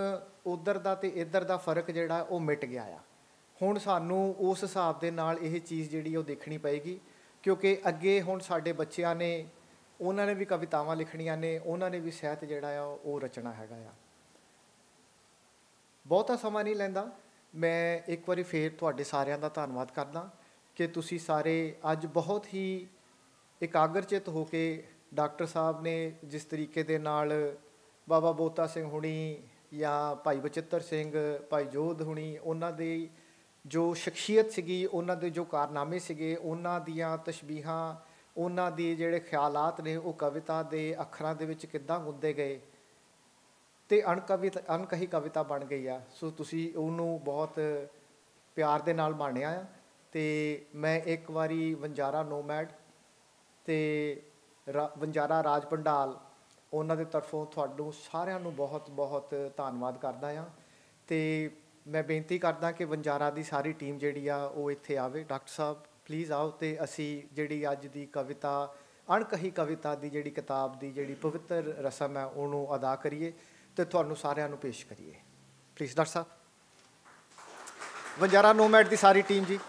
ਉਧਰ ਦਾ ਤੇ ਇੱਧਰ ਦਾ ਫਰਕ ਜਿਹੜਾ ਉਹ ਮਿਟ ਗਿਆ ਆ ਹੁਣ ਸਾਨੂੰ ਉਸ ਹਿਸਾਬ ਦੇ ਨਾਲ ਇਹ ਚੀਜ਼ ਜਿਹੜੀ ਉਹ ਦੇਖਣੀ ਪਏਗੀ ਕਿਉਂਕਿ ਅੱਗੇ ਹੁਣ ਸਾਡੇ ਬੱਚਿਆਂ ਨੇ ਉਹਨਾਂ ਨੇ ਵੀ ਕਵਿਤਾਵਾਂ ਲਿਖਣੀਆਂ ਨੇ ਉਹਨਾਂ ਨੇ ਵੀ ਸਹਿਤ ਜਿਹੜਾ ਆ ਉਹ ਰਚਣਾ ਹੈਗਾ ਆ ਬਹੁਤਾ ਸਮਾਂ ਨਹੀਂ ਲੈਂਦਾ ਮੈਂ ਇੱਕ ਵਾਰੀ ਫੇਰ ਤੁਹਾਡੇ ਸਾਰਿਆਂ ਦਾ ਧੰਨਵਾਦ ਕਰਦਾ ਕਿ ਤੁਸੀਂ ਸਾਰੇ ਅੱਜ ਬਹੁਤ ਹੀ ਇਕਾਗਰਚਿਤ ਹੋ ਕੇ ਡਾਕਟਰ ਸਾਹਿਬ ਨੇ ਜਿਸ ਤਰੀਕੇ ਦੇ ਨਾਲ ਬਾਬਾ ਬੋਤਾ ਸਿੰਘ ਹੁਣੀ ਜਾਂ ਭਾਈ ਬਚਿੱਤਰ ਸਿੰਘ ਭਾਈ ਜੋਧ ਹੁਣੀ ਉਹਨਾਂ ਦੇ ਜੋ ਸ਼ਖਸੀਅਤ ਸੀਗੀ ਉਹਨਾਂ ਦੇ ਜੋ ਕਾਰਨਾਮੇ ਸੀਗੇ ਉਹਨਾਂ ਦੀਆਂ ਤਸ਼ਬੀਹਾਂ ਉਹਨਾਂ ਦੇ ਜਿਹੜੇ ਖਿਆਲਾਤ ਨੇ ਉਹ ਕਵਿਤਾ ਦੇ ਅੱਖਰਾਂ ਦੇ ਵਿੱਚ ਕਿੱਦਾਂ ਗੁੰਦੇ ਗਏ ਤੇ ਅਣਕਵਿਤ ਅਣਕਹੀ ਕਵਿਤਾ ਬਣ ਗਈ ਆ ਸੋ ਤੁਸੀਂ ਉਹਨੂੰ ਬਹੁਤ ਪਿਆਰ ਦੇ ਨਾਲ ਮਾਣਿਆ ਆ ਤੇ ਮੈਂ ਇੱਕ ਵਾਰੀ ਵੰਜਾਰਾ ਨੋਮੈਡ ਤੇ ਵੰਜਾਰਾ ਰਾਜ ਪੰਡਾਲ ਉਹਨਾਂ ਦੇ ਤਰਫੋਂ ਤੁਹਾਨੂੰ ਸਾਰਿਆਂ ਨੂੰ ਬਹੁਤ ਬਹੁਤ ਧੰਨਵਾਦ ਕਰਦਾ ਆ ਤੇ ਮੈਂ ਬੇਨਤੀ ਕਰਦਾ ਕਿ ਵੰਜਾਰਾ ਦੀ ਸਾਰੀ ਟੀਮ ਜਿਹੜੀ ਆ ਉਹ ਇੱਥੇ ਆਵੇ ਡਾਕਟਰ ਸਾਹਿਬ ਪਲੀਜ਼ ਆਓ ਤੇ ਅਸੀਂ ਜਿਹੜੀ ਅੱਜ ਦੀ ਕਵਿਤਾ ਅਣਕਹੀ ਕਵਿਤਾ ਦੀ ਜਿਹੜੀ ਕਿਤਾਬ ਦੀ ਜਿਹੜੀ ਪਵਿੱਤਰ ਰਸਮ ਹੈ ਉਹਨੂੰ ਅਦਾ ਕਰੀਏ ਤੇ ਤੁਹਾਨੂੰ ਸਾਰਿਆਂ ਨੂੰ ਪੇਸ਼ ਕਰੀਏ ਪਲੀਜ਼ ਡਾਕਟਰ ਸਾਹਿਬ ਵੰਜਾਰਾ ਨੋਮੈਡ ਦੀ ਸਾਰੀ ਟੀਮ ਜੀ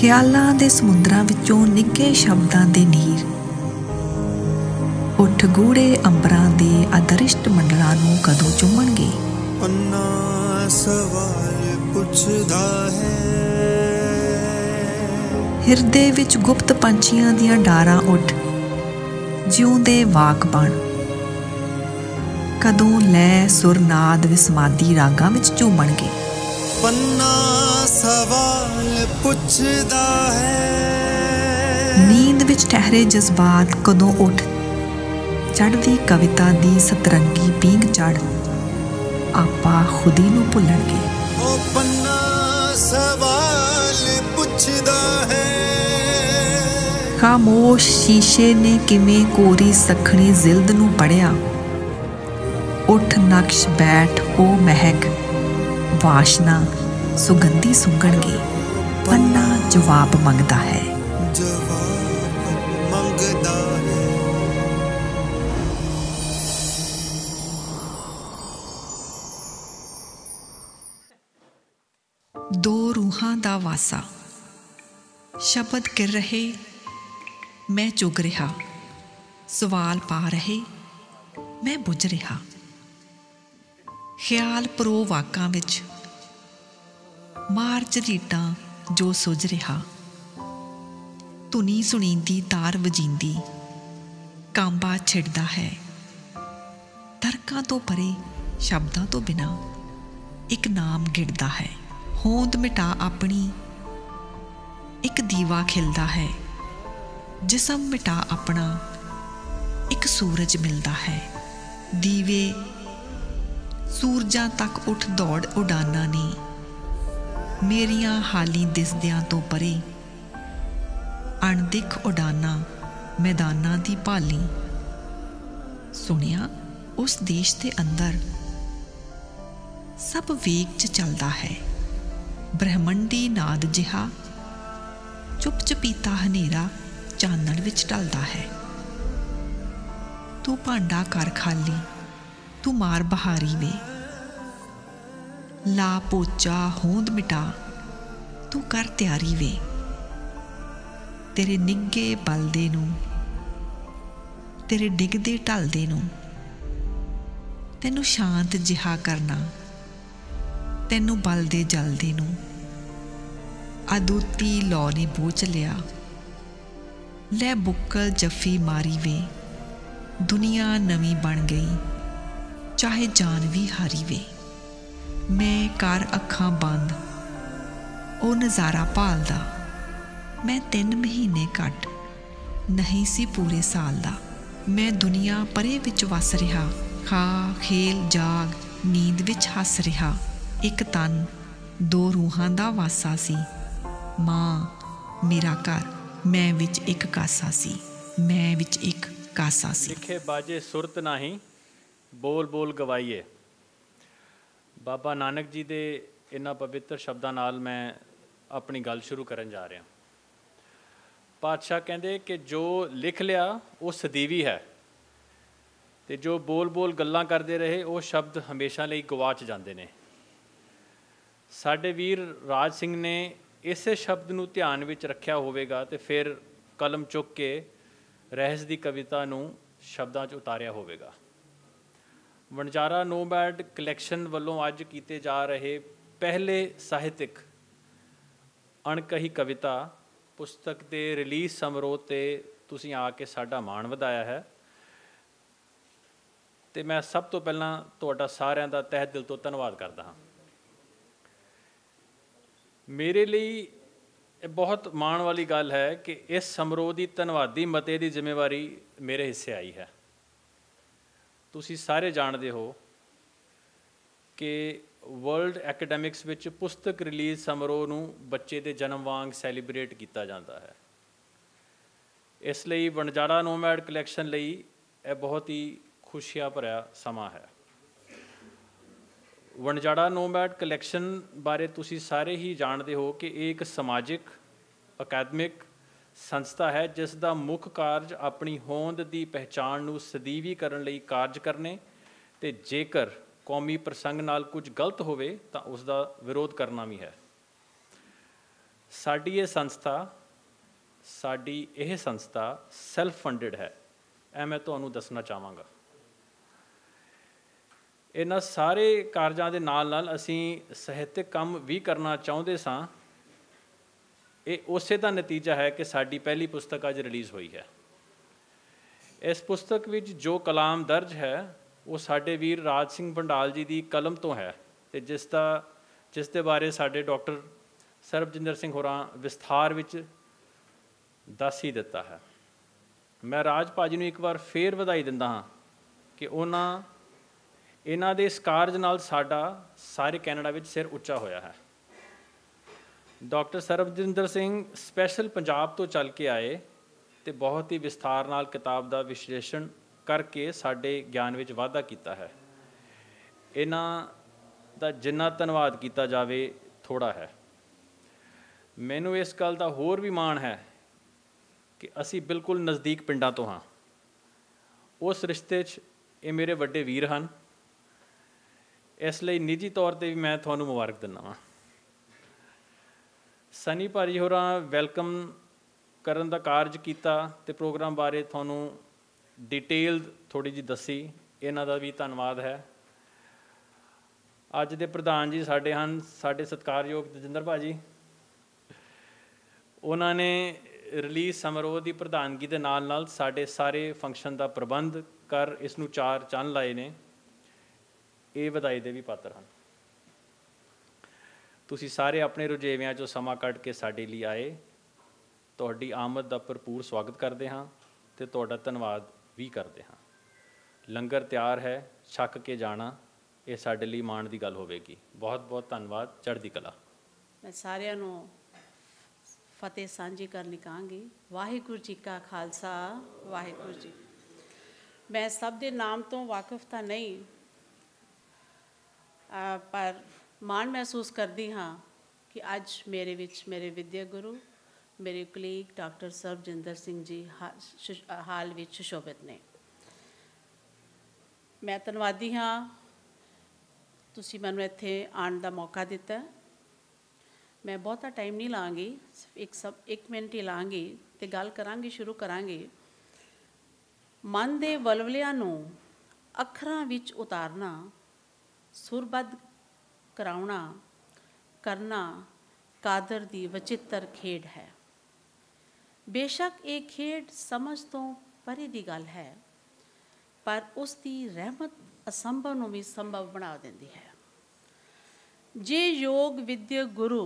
ਖਿਆਲਾਂ ਦੇ ਸਮੁੰਦਰਾਂ ਵਿੱਚੋਂ ਨਿੱਕੇ ਸ਼ਬਦਾਂ ਦੇ ਨੀਰ ਉੱਠ ਗੂੜੇ ਅੰਬਰਾਂ ਦੇ ਅਦਰਿਸ਼ਟ ਮੰਡਲਾਂ ਨੂੰ ਕਦੋਂ ਚੁੰਮਣਗੇ ਅੰਨਾ ਸਵਾਲ ਪੁੱਛਦਾ ਹੈ ਹਿਰਦੇ ਵਿੱਚ ਗੁਪਤ ਪੰਛੀਆਂ ਦੀਆਂ ਡਾਰਾਂ ਉੱਠ ਜਿਉਂਦੇ ਵਾਕ ਬਣ ਕਦੋਂ ਲੈ ਸੁਰਨਾਦ ਵਿਸਮਾਦੀ ਰਾਗਾਂ ਵਿੱਚ ਝੂਮਣਗੇ ਪੰਨਾ ਸਵਾਲ ਪੁੱਛਦਾ ਹੈ ਨੀਂਦ ਵਿੱਚ ਠਹਿਰੇ ਜਜ਼ਬਾਤ ਕਦੋਂ ਉੱਠ ਚੜ੍ਹਦੀ ਕਵਿਤਾ ਦੀ ਸਤਰੰਗੀ ਪੀਂਗ ਚੜ ਆਪਾ ਖੁਦੀ ਨੂੰ ਭੁੱਲਣਗੇ ਉਹ ਪੰਨਾ ਸਵਾਲ ਖਾਮੋਸ਼ ਸ਼ੀਸ਼ੇ ਨੇ ਕਿਵੇਂ ਕੋਰੀ ਸਖਣੀ ਜ਼ਿਲਦ ਨੂੰ ਪੜਿਆ ਉਠ ਨਕਸ਼ ਬੈਠ ਉਹ ਮਹਿਕ ਵਾਸ਼ਨਾ ਸੁਗੰਧੀ ਸੁੰਗਣਗੀ ਪੰਨਾ ਜਵਾਬ ਮੰਗਦਾ ਹੈ ਦੋ ਰੂਹਾਂ ਦਾ ਵਾਸਾ ਸ਼ਬਦ ਕਰ ਰਹੇ ਮੈਂ ਚੁਗ ਰਿਹਾ ਸਵਾਲ ਪਾ ਰਹੇ ਮੈਂ ਬੁੱਝ ਰਿਹਾ ਖਿਆਲ ਪ੍ਰੋ ਵਾਕਾਂ ਵਿੱਚ ਦੀ ਤਾਂ ਜੋ ਸੁਝ ਰਿਹਾ ਧੁਨੀ ਸੁਣੀਂਦੀ ਤਾਰ ਵਜਿੰਦੀ ਕਾਂਬਾ ਛਿੜਦਾ ਹੈ ਤਰਕਾਂ ਤੋਂ ਪਰੇ ਸ਼ਬਦਾਂ ਤੋਂ ਬਿਨਾ ਇੱਕ ਨਾਮ ਗਿੜਦਾ ਹੈ ਹੋਂਦ ਮਿਟਾ ਆਪਣੀ ਇੱਕ ਦੀਵਾ ਖਿਲਦਾ ਹੈ ਜਿਸਮ ਮਿਟਾ ਆਪਣਾ ਇੱਕ ਸੂਰਜ ਮਿਲਦਾ ਹੈ ਦੀਵੇ ਸੂਰਜਾਂ ਤੱਕ ਉੱਠ ਦੌੜ ਉਡਾਨਾ ਨੇ ਮੇਰੀਆਂ ਹਾਲੀ ਦਿਸਦਿਆਂ ਤੋਂ ਪਰੇ ਅਣਦਿਖ ਉਡਾਨਾ ਮੈਦਾਨਾਂ ਦੀ ਭਾਲੀ ਸੁਣਿਆ ਉਸ ਦੇਸ਼ ਦੇ ਅੰਦਰ ਸਭ ਵੇਗ 'ਚ ਚੱਲਦਾ ਹੈ ਬ੍ਰਹਮੰਡੀ ਨਾਦ ਜਿਹਾ ਚੁੱਪ ਚਪੀਤਾ ਹਨੇਰਾ ਚਾਨਣ ਵਿੱਚ ਢਲਦਾ ਹੈ ਤੂੰ ਭਾਂਡਾ ਕਰ ਖਾਲੀ ਤੂੰ ਮਾਰ ਬਹਾਰੀ ਵੇ ਲਾ ਪੋਚਾ ਹੋਂਦ ਮਿਟਾ ਤੂੰ ਕਰ ਤਿਆਰੀ ਵੇ ਤੇਰੇ ਨਿੱਗੇ ਬਲਦੇ ਨੂੰ ਤੇਰੇ ਡਿੱਗਦੇ ਢਲਦੇ ਨੂੰ ਤੈਨੂੰ ਸ਼ਾਂਤ ਜਿਹਾ ਕਰਨਾ ਤੈਨੂੰ ਬਲ ਦੇ ਜਲਦੇ ਨੂੰ ਅਦੂਤੀ ਲੋ ਨੇ ਬੋਚ ਲਿਆ ਲੈ ਬੁੱਕਲ ਜੱਫੀ ਮਾਰੀ ਵੇ ਦੁਨੀਆ ਨਵੀਂ ਬਣ ਗਈ ਚਾਹੇ ਜਾਨ ਵੀ ਹਾਰੀ ਵੇ ਮੈਂ ਕਰ ਅੱਖਾਂ ਬੰਦ ਉਹ ਨਜ਼ਾਰਾ ਭਾਲਦਾ ਮੈਂ ਤਿੰਨ ਮਹੀਨੇ ਕੱਟ ਨਹੀਂ ਸੀ ਪੂਰੇ ਸਾਲ ਦਾ ਮੈਂ ਦੁਨੀਆ ਪਰੇ ਵਿੱਚ ਵਸ ਰਿਹਾ ਖਾ ਖੇਲ ਜਾਗ ਨੀਂਦ ਵਿੱਚ ਹੱਸ ਰਿਹਾ ਇੱਕ ਤਨ ਦੋ ਰੂਹਾਂ ਦਾ ਵਾਸਾ ਸੀ ਮਾਂ ਮੇਰਾ ਘਰ ਮੈਂ ਵਿੱਚ ਇੱਕ ਕਾਸਾ ਸੀ ਮੈਂ ਵਿੱਚ ਇੱਕ ਕਾਸਾ ਸੀ ਲਿਖੇ ਬਾਜੇ ਸੁਰਤ ਨਹੀਂ ਬੋਲ ਬੋਲ ਗਵਾਈਏ ਬਾਬਾ ਨਾਨਕ ਜੀ ਦੇ ਇਹਨਾਂ ਪਵਿੱਤਰ ਸ਼ਬਦਾਂ ਨਾਲ ਮੈਂ ਆਪਣੀ ਗੱਲ ਸ਼ੁਰੂ ਕਰਨ ਜਾ ਰਿਹਾ ਪਾਤਸ਼ਾਹ ਕਹਿੰਦੇ ਕਿ ਜੋ ਲਿਖ ਲਿਆ ਉਹ ਸਦੀਵੀ ਹੈ ਤੇ ਜੋ ਬੋਲ ਬੋਲ ਗੱਲਾਂ ਕਰਦੇ ਰਹੇ ਉਹ ਸ਼ਬਦ ਹਮੇਸ਼ਾ ਲਈ ਗਵਾਚ ਜਾਂਦੇ ਨੇ ਸਾਡੇ ਵੀਰ ਰਾਜ ਸਿੰਘ ਨੇ ਇਸੇ ਸ਼ਬਦ ਨੂੰ ਧਿਆਨ ਵਿੱਚ ਰੱਖਿਆ ਹੋਵੇਗਾ ਤੇ ਫਿਰ ਕਲਮ ਚੁੱਕ ਕੇ ਰਹਿਸ ਦੀ ਕਵਿਤਾ ਨੂੰ ਸ਼ਬਦਾਂ 'ਚ ਉਤਾਰਿਆ ਹੋਵੇਗਾ ਵਣਜਾਰਾ ਨੋਬੈਡ ਕਲੈਕਸ਼ਨ ਵੱਲੋਂ ਅੱਜ ਕੀਤੇ ਜਾ ਰਹੇ ਪਹਿਲੇ ਸਾਹਿਤਿਕ ਅਣਕਹੀ ਕਵਿਤਾ ਪੁਸਤਕ ਦੇ ਰਿਲੀਜ਼ ਸਮਾਰੋਹ ਤੇ ਤੁਸੀਂ ਆ ਕੇ ਸਾਡਾ ਮਾਣ ਵਧਾਇਆ ਹੈ ਤੇ ਮੈਂ ਸਭ ਤੋਂ ਪਹਿਲਾਂ ਤੁਹਾਡਾ ਸਾਰਿਆਂ ਦਾ ਤਹਿ ਦਿਲ ਤੋਂ ਧੰਨਵਾਦ ਕਰਦਾ ਹਾਂ ਮੇਰੇ ਲਈ ਇਹ ਬਹੁਤ ਮਾਣ ਵਾਲੀ ਗੱਲ ਹੈ ਕਿ ਇਸ ਸਮਰੋਹ ਦੀ ਧੰਨਵਾਦੀ ਮਤੇ ਦੀ ਜ਼ਿੰਮੇਵਾਰੀ ਮੇਰੇ ਹਿੱਸੇ ਆਈ ਹੈ ਤੁਸੀਂ ਸਾਰੇ ਜਾਣਦੇ ਹੋ ਕਿ ਵਰਲਡ ਅਕੈਡੈਮਿਕਸ ਵਿੱਚ ਪੁਸਤਕ ਰਿਲੀਜ਼ ਸਮਰੋਹ ਨੂੰ ਬੱਚੇ ਦੇ ਜਨਮ ਵਾਂਗ ਸੈਲੀਬ੍ਰੇਟ ਕੀਤਾ ਜਾਂਦਾ ਹੈ ਇਸ ਲਈ ਵਣਜਾੜਾ ਨੋਮੈਡ ਕਲੈਕਸ਼ਨ ਲਈ ਇਹ ਬਹੁਤ ਹੀ ਖੁਸ਼ੀਆਂ ਭਰਿਆ ਸਮਾਂ ਹੈ ਵਣਜਾੜਾ ਨੋਮੈਡ ਕਲੈਕਸ਼ਨ ਬਾਰੇ ਤੁਸੀਂ ਸਾਰੇ ਹੀ ਜਾਣਦੇ ਹੋ ਕਿ ਇਹ ਇੱਕ ਸਮਾਜਿਕ ਅਕੈਡਮਿਕ ਸੰਸਥਾ ਹੈ ਜਿਸ ਦਾ ਮੁੱਖ ਕਾਰਜ ਆਪਣੀ ਹੋਂਦ ਦੀ ਪਹਿਚਾਣ ਨੂੰ ਸਦੀਵੀ ਕਰਨ ਲਈ ਕਾਰਜ ਕਰਨੇ ਤੇ ਜੇਕਰ ਕੌਮੀ ਪ੍ਰਸੰਗ ਨਾਲ ਕੁਝ ਗਲਤ ਹੋਵੇ ਤਾਂ ਉਸ ਦਾ ਵਿਰੋਧ ਕਰਨਾ ਵੀ ਹੈ ਸਾਡੀ ਇਹ ਸੰਸਥਾ ਸਾਡੀ ਇਹ ਸੰਸਥਾ ਸੈਲਫ ਫੰਡਡ ਹੈ ਇਹ ਮੈਂ ਤੁਹਾਨੂੰ ਦੱਸਣਾ ਚਾਹਾਂਗਾ ਇਹਨਾਂ ਸਾਰੇ ਕਾਰਜਾਂ ਦੇ ਨਾਲ ਨਾਲ ਅਸੀਂ ਸਾਹਿਤਕ ਕੰਮ ਵੀ ਕਰਨਾ ਚਾਹੁੰਦੇ ਸਾਂ ਇਹ ਉਸੇ ਦਾ ਨਤੀਜਾ ਹੈ ਕਿ ਸਾਡੀ ਪਹਿਲੀ ਪੁਸਤਕ ਅੱਜ ਰਿਲੀਜ਼ ਹੋਈ ਹੈ ਇਸ ਪੁਸਤਕ ਵਿੱਚ ਜੋ ਕਲਾਮ ਦਰਜ ਹੈ ਉਹ ਸਾਡੇ ਵੀਰ ਰਾਜ ਸਿੰਘ ਭੰਡਾਲ ਜੀ ਦੀ ਕਲਮ ਤੋਂ ਹੈ ਤੇ ਜਿਸ ਦਾ ਜਿਸ ਦੇ ਬਾਰੇ ਸਾਡੇ ਡਾਕਟਰ ਸਰਬਜਿੰਦਰ ਸਿੰਘ ਹੋਰਾਂ ਵਿਸਥਾਰ ਵਿੱਚ ਦੱਸ ਹੀ ਦਿੱਤਾ ਹੈ ਮੈਂ ਰਾਜ ਭਾਜੀ ਨੂੰ ਇੱਕ ਵਾਰ ਫੇਰ ਵਧਾਈ ਦਿੰਦਾ ਹਾਂ ਕਿ ਉਹਨਾਂ ਇਹਨਾਂ ਦੇ ਇਸ ਕਾਰਜ ਨਾਲ ਸਾਡਾ ਸਾਰੇ ਕੈਨੇਡਾ ਵਿੱਚ ਸਿਰ ਉੱਚਾ ਹੋਇਆ ਹੈ ਡਾਕਟਰ ਸਰਬਜਿੰਦਰ ਸਿੰਘ ਸਪੈਸ਼ਲ ਪੰਜਾਬ ਤੋਂ ਚੱਲ ਕੇ ਆਏ ਤੇ ਬਹੁਤ ਹੀ ਵਿਸਥਾਰ ਨਾਲ ਕਿਤਾਬ ਦਾ ਵਿਸ਼ਲੇਸ਼ਣ ਕਰਕੇ ਸਾਡੇ ਗਿਆਨ ਵਿੱਚ ਵਾਧਾ ਕੀਤਾ ਹੈ ਇਹਨਾਂ ਦਾ ਜਿੰਨਾ ਧੰਨਵਾਦ ਕੀਤਾ ਜਾਵੇ ਥੋੜਾ ਹੈ ਮੈਨੂੰ ਇਸ ਗੱਲ ਦਾ ਹੋਰ ਵੀ ਮਾਣ ਹੈ ਕਿ ਅਸੀਂ ਬਿਲਕੁਲ ਨਜ਼ਦੀਕ ਪਿੰਡਾਂ ਤੋਂ ਹਾਂ ਉਸ ਰਿਸ਼ਤੇ 'ਚ ਇਹ ਮੇਰੇ ਵੱਡੇ ਵੀਰ ਹਨ ਇਸ ਲਈ ਨਿੱਜੀ ਤੌਰ ਤੇ ਵੀ ਮੈਂ ਤੁਹਾਨੂੰ ਮੁਬਾਰਕ ਦਿੰਦਾ ਹਾਂ ਸਨੀ ਭਾਜੀ ਹੋਰਾਂ ਵੈਲਕਮ ਕਰਨ ਦਾ ਕਾਰਜ ਕੀਤਾ ਤੇ ਪ੍ਰੋਗਰਾਮ ਬਾਰੇ ਤੁਹਾਨੂੰ ਡਿਟੇਲ ਥੋੜੀ ਜੀ ਦੱਸੀ ਇਹਨਾਂ ਦਾ ਵੀ ਧੰਨਵਾਦ ਹੈ ਅੱਜ ਦੇ ਪ੍ਰਧਾਨ ਜੀ ਸਾਡੇ ਹਨ ਸਾਡੇ ਸਤਿਕਾਰਯੋਗ ਤਜਿੰਦਰ ਭਾਜੀ ਉਹਨਾਂ ਨੇ ਰਿਲੀਜ਼ ਸਮਾਰੋਹ ਦੀ ਪ੍ਰਧਾਨਗੀ ਦੇ ਨਾਲ ਨਾਲ ਸਾਡੇ ਸਾਰੇ ਫੰਕਸ਼ਨ ਦਾ ਪ੍ਰਬੰਧ ਕਰ ਇਸ ਨੂੰ ਚਾਰ ਚੰਨ ਲਾਏ ਨੇ ਇਹ ਵਧਾਈ ਦੇ ਵੀ ਪਾਤਰ ਹਨ ਤੁਸੀਂ ਸਾਰੇ ਆਪਣੇ ਰੁਝੇਵਿਆਂ ਚੋਂ ਸਮਾਂ ਕੱਢ ਕੇ ਸਾਡੇ ਲਈ ਆਏ ਤੁਹਾਡੀ ਆਮਦ ਦਾ ਭਰਪੂਰ ਸਵਾਗਤ ਕਰਦੇ ਹਾਂ ਤੇ ਤੁਹਾਡਾ ਧੰਨਵਾਦ ਵੀ ਕਰਦੇ ਹਾਂ ਲੰਗਰ ਤਿਆਰ ਹੈ ਛੱਕ ਕੇ ਜਾਣਾ ਇਹ ਸਾਡੇ ਲਈ ਮਾਣ ਦੀ ਗੱਲ ਹੋਵੇਗੀ ਬਹੁਤ ਬਹੁਤ ਧੰਨਵਾਦ ਚੜ੍ਹਦੀ ਕਲਾ ਮੈਂ ਸਾਰਿਆਂ ਨੂੰ ਫਤਿਹ ਸਾਂਝੀ ਕਰਨੀ ਕਹਾਂਗੀ ਵਾਹਿਗੁਰੂ ਜੀ ਕਾ ਖਾਲਸਾ ਵਾਹਿਗੁਰੂ ਜੀ ਮੈਂ ਸਭ ਦੇ ਨਾਮ ਤੋਂ ਵਾਕਿਫ ਤਾਂ ਨਹੀਂ ਪਰ ਮਾਣ ਮਹਿਸੂਸ ਕਰਦੀ ਹਾਂ ਕਿ ਅੱਜ ਮੇਰੇ ਵਿੱਚ ਮੇਰੇ ਵਿਦਿਆ ਗੁਰੂ ਮੇਰੇ ਕਲੀਗ ਡਾਕਟਰ ਸਰਬਜਿੰਦਰ ਸਿੰਘ ਜੀ ਹਾਲ ਵਿੱਚ ਸ਼ੋਭਿਤ ਨੇ ਮੈਂ ਧੰਨਵਾਦੀ ਹਾਂ ਤੁਸੀਂ ਮੈਨੂੰ ਇੱਥੇ ਆਉਣ ਦਾ ਮੌਕਾ ਦਿੱਤਾ ਮੈਂ ਬਹੁਤਾ ਟਾਈਮ ਨਹੀਂ ਲਾਂਗੀ ਇੱਕ ਸਭ ਇੱਕ ਮਿੰਟ ਹੀ ਲਾਂਗੀ ਤੇ ਗੱਲ ਕਰਾਂਗੀ ਸ਼ੁਰੂ ਕਰਾਂਗੀ ਮਨ ਦੇ ਵਲਵਲਿਆਂ ਨੂੰ ਅੱਖਰਾਂ ਵਿੱਚ ਉਤਾਰਨਾ ਸੁਰਬੱਧ ਕਰਾਉਣਾ ਕਰਨਾ ਕਾਦਰ ਦੀ ਵਚਿੱਤਰ ਖੇਡ ਹੈ ਬੇਸ਼ੱਕ ਇਹ ਖੇਡ ਸਮਝ ਤੋਂ ਪਰੇ ਦੀ ਗੱਲ ਹੈ ਪਰ ਉਸ ਦੀ ਰਹਿਮਤ ਅਸੰਭਵ ਨੂੰ ਵੀ ਸੰਭਵ ਬਣਾ ਦਿੰਦੀ ਹੈ ਜੇ ਯੋਗ ਵਿਦਿਆ ਗੁਰੂ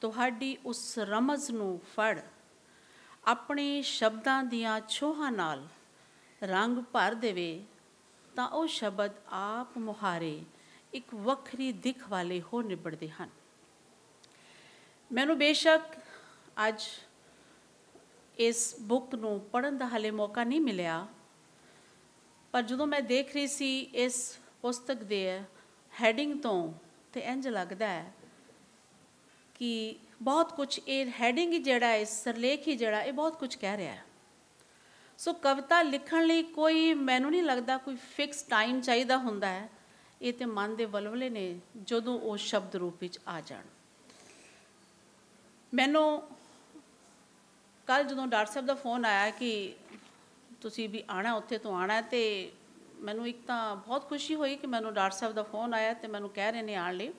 ਤੁਹਾਡੀ ਉਸ ਰਮਜ਼ ਨੂੰ ਫੜ ਆਪਣੇ ਸ਼ਬਦਾਂ ਦੀਆਂ ਛੋਹਾਂ ਨਾਲ ਰੰਗ ਭਰ ਦੇਵੇ ਤਾਂ ਉਹ ਸ਼ਬਦ ਆਪ ਮੁਹਾਰੇ ਇੱਕ ਵੱਖਰੀ ਦਿੱਖ ਵਾਲੇ ਹੋ ਨਿਬੜਦੇ ਹਨ ਮੈਨੂੰ ਬੇਸ਼ੱਕ ਅੱਜ ਇਸ ਬੁੱਕ ਨੂੰ ਪੜਨ ਦਾ ਹਲੇ ਮੌਕਾ ਨਹੀਂ ਮਿਲਿਆ ਪਰ ਜਦੋਂ ਮੈਂ ਦੇਖ ਰਹੀ ਸੀ ਇਸ ਪੁਸਤਕ ਦੇ ਹੈਡਿੰਗ ਤੋਂ ਤੇ ਇੰਜ ਲੱਗਦਾ ਹੈ ਕਿ ਬਹੁਤ ਕੁਝ ਇਹ ਹੈਡਿੰਗ ਜਿਹੜਾ ਇਸ ਸਰਲੇਖ ਹੀ ਜਿਹੜਾ ਇਹ ਬਹੁਤ ਕੁਝ ਕਹਿ ਰਿਹਾ ਹੈ ਸੋ ਕਵਿਤਾ ਲਿਖਣ ਲਈ ਕੋਈ ਮੈਨੂੰ ਨਹੀਂ ਲੱਗਦਾ ਕੋਈ ਫਿਕਸ ਟਾਈਮ ਚਾਹੀਦਾ ਹੁੰਦਾ ਹੈ ਇਹ ਤੇ ਮਨ ਦੇ ਵਲਵਲੇ ਨੇ ਜਦੋਂ ਉਹ ਸ਼ਬਦ ਰੂਪ ਵਿੱਚ ਆ ਜਾਣ ਮੈਨੂੰ ਕੱਲ ਜਦੋਂ ਡਾਕਟਰ ਸਾਹਿਬ ਦਾ ਫੋਨ ਆਇਆ ਕਿ ਤੁਸੀਂ ਵੀ ਆਣਾ ਉੱਥੇ ਤੋਂ ਆਣਾ ਤੇ ਮੈਨੂੰ ਇੱਕ ਤਾਂ ਬਹੁਤ ਖੁਸ਼ੀ ਹੋਈ ਕਿ ਮੈਨੂੰ ਡਾਕਟਰ ਸਾਹਿਬ ਦਾ ਫੋਨ ਆਇਆ ਤੇ ਮੈਨੂੰ ਕਹਿ ਰਹੇ ਨੇ ਆਣ ਲਈ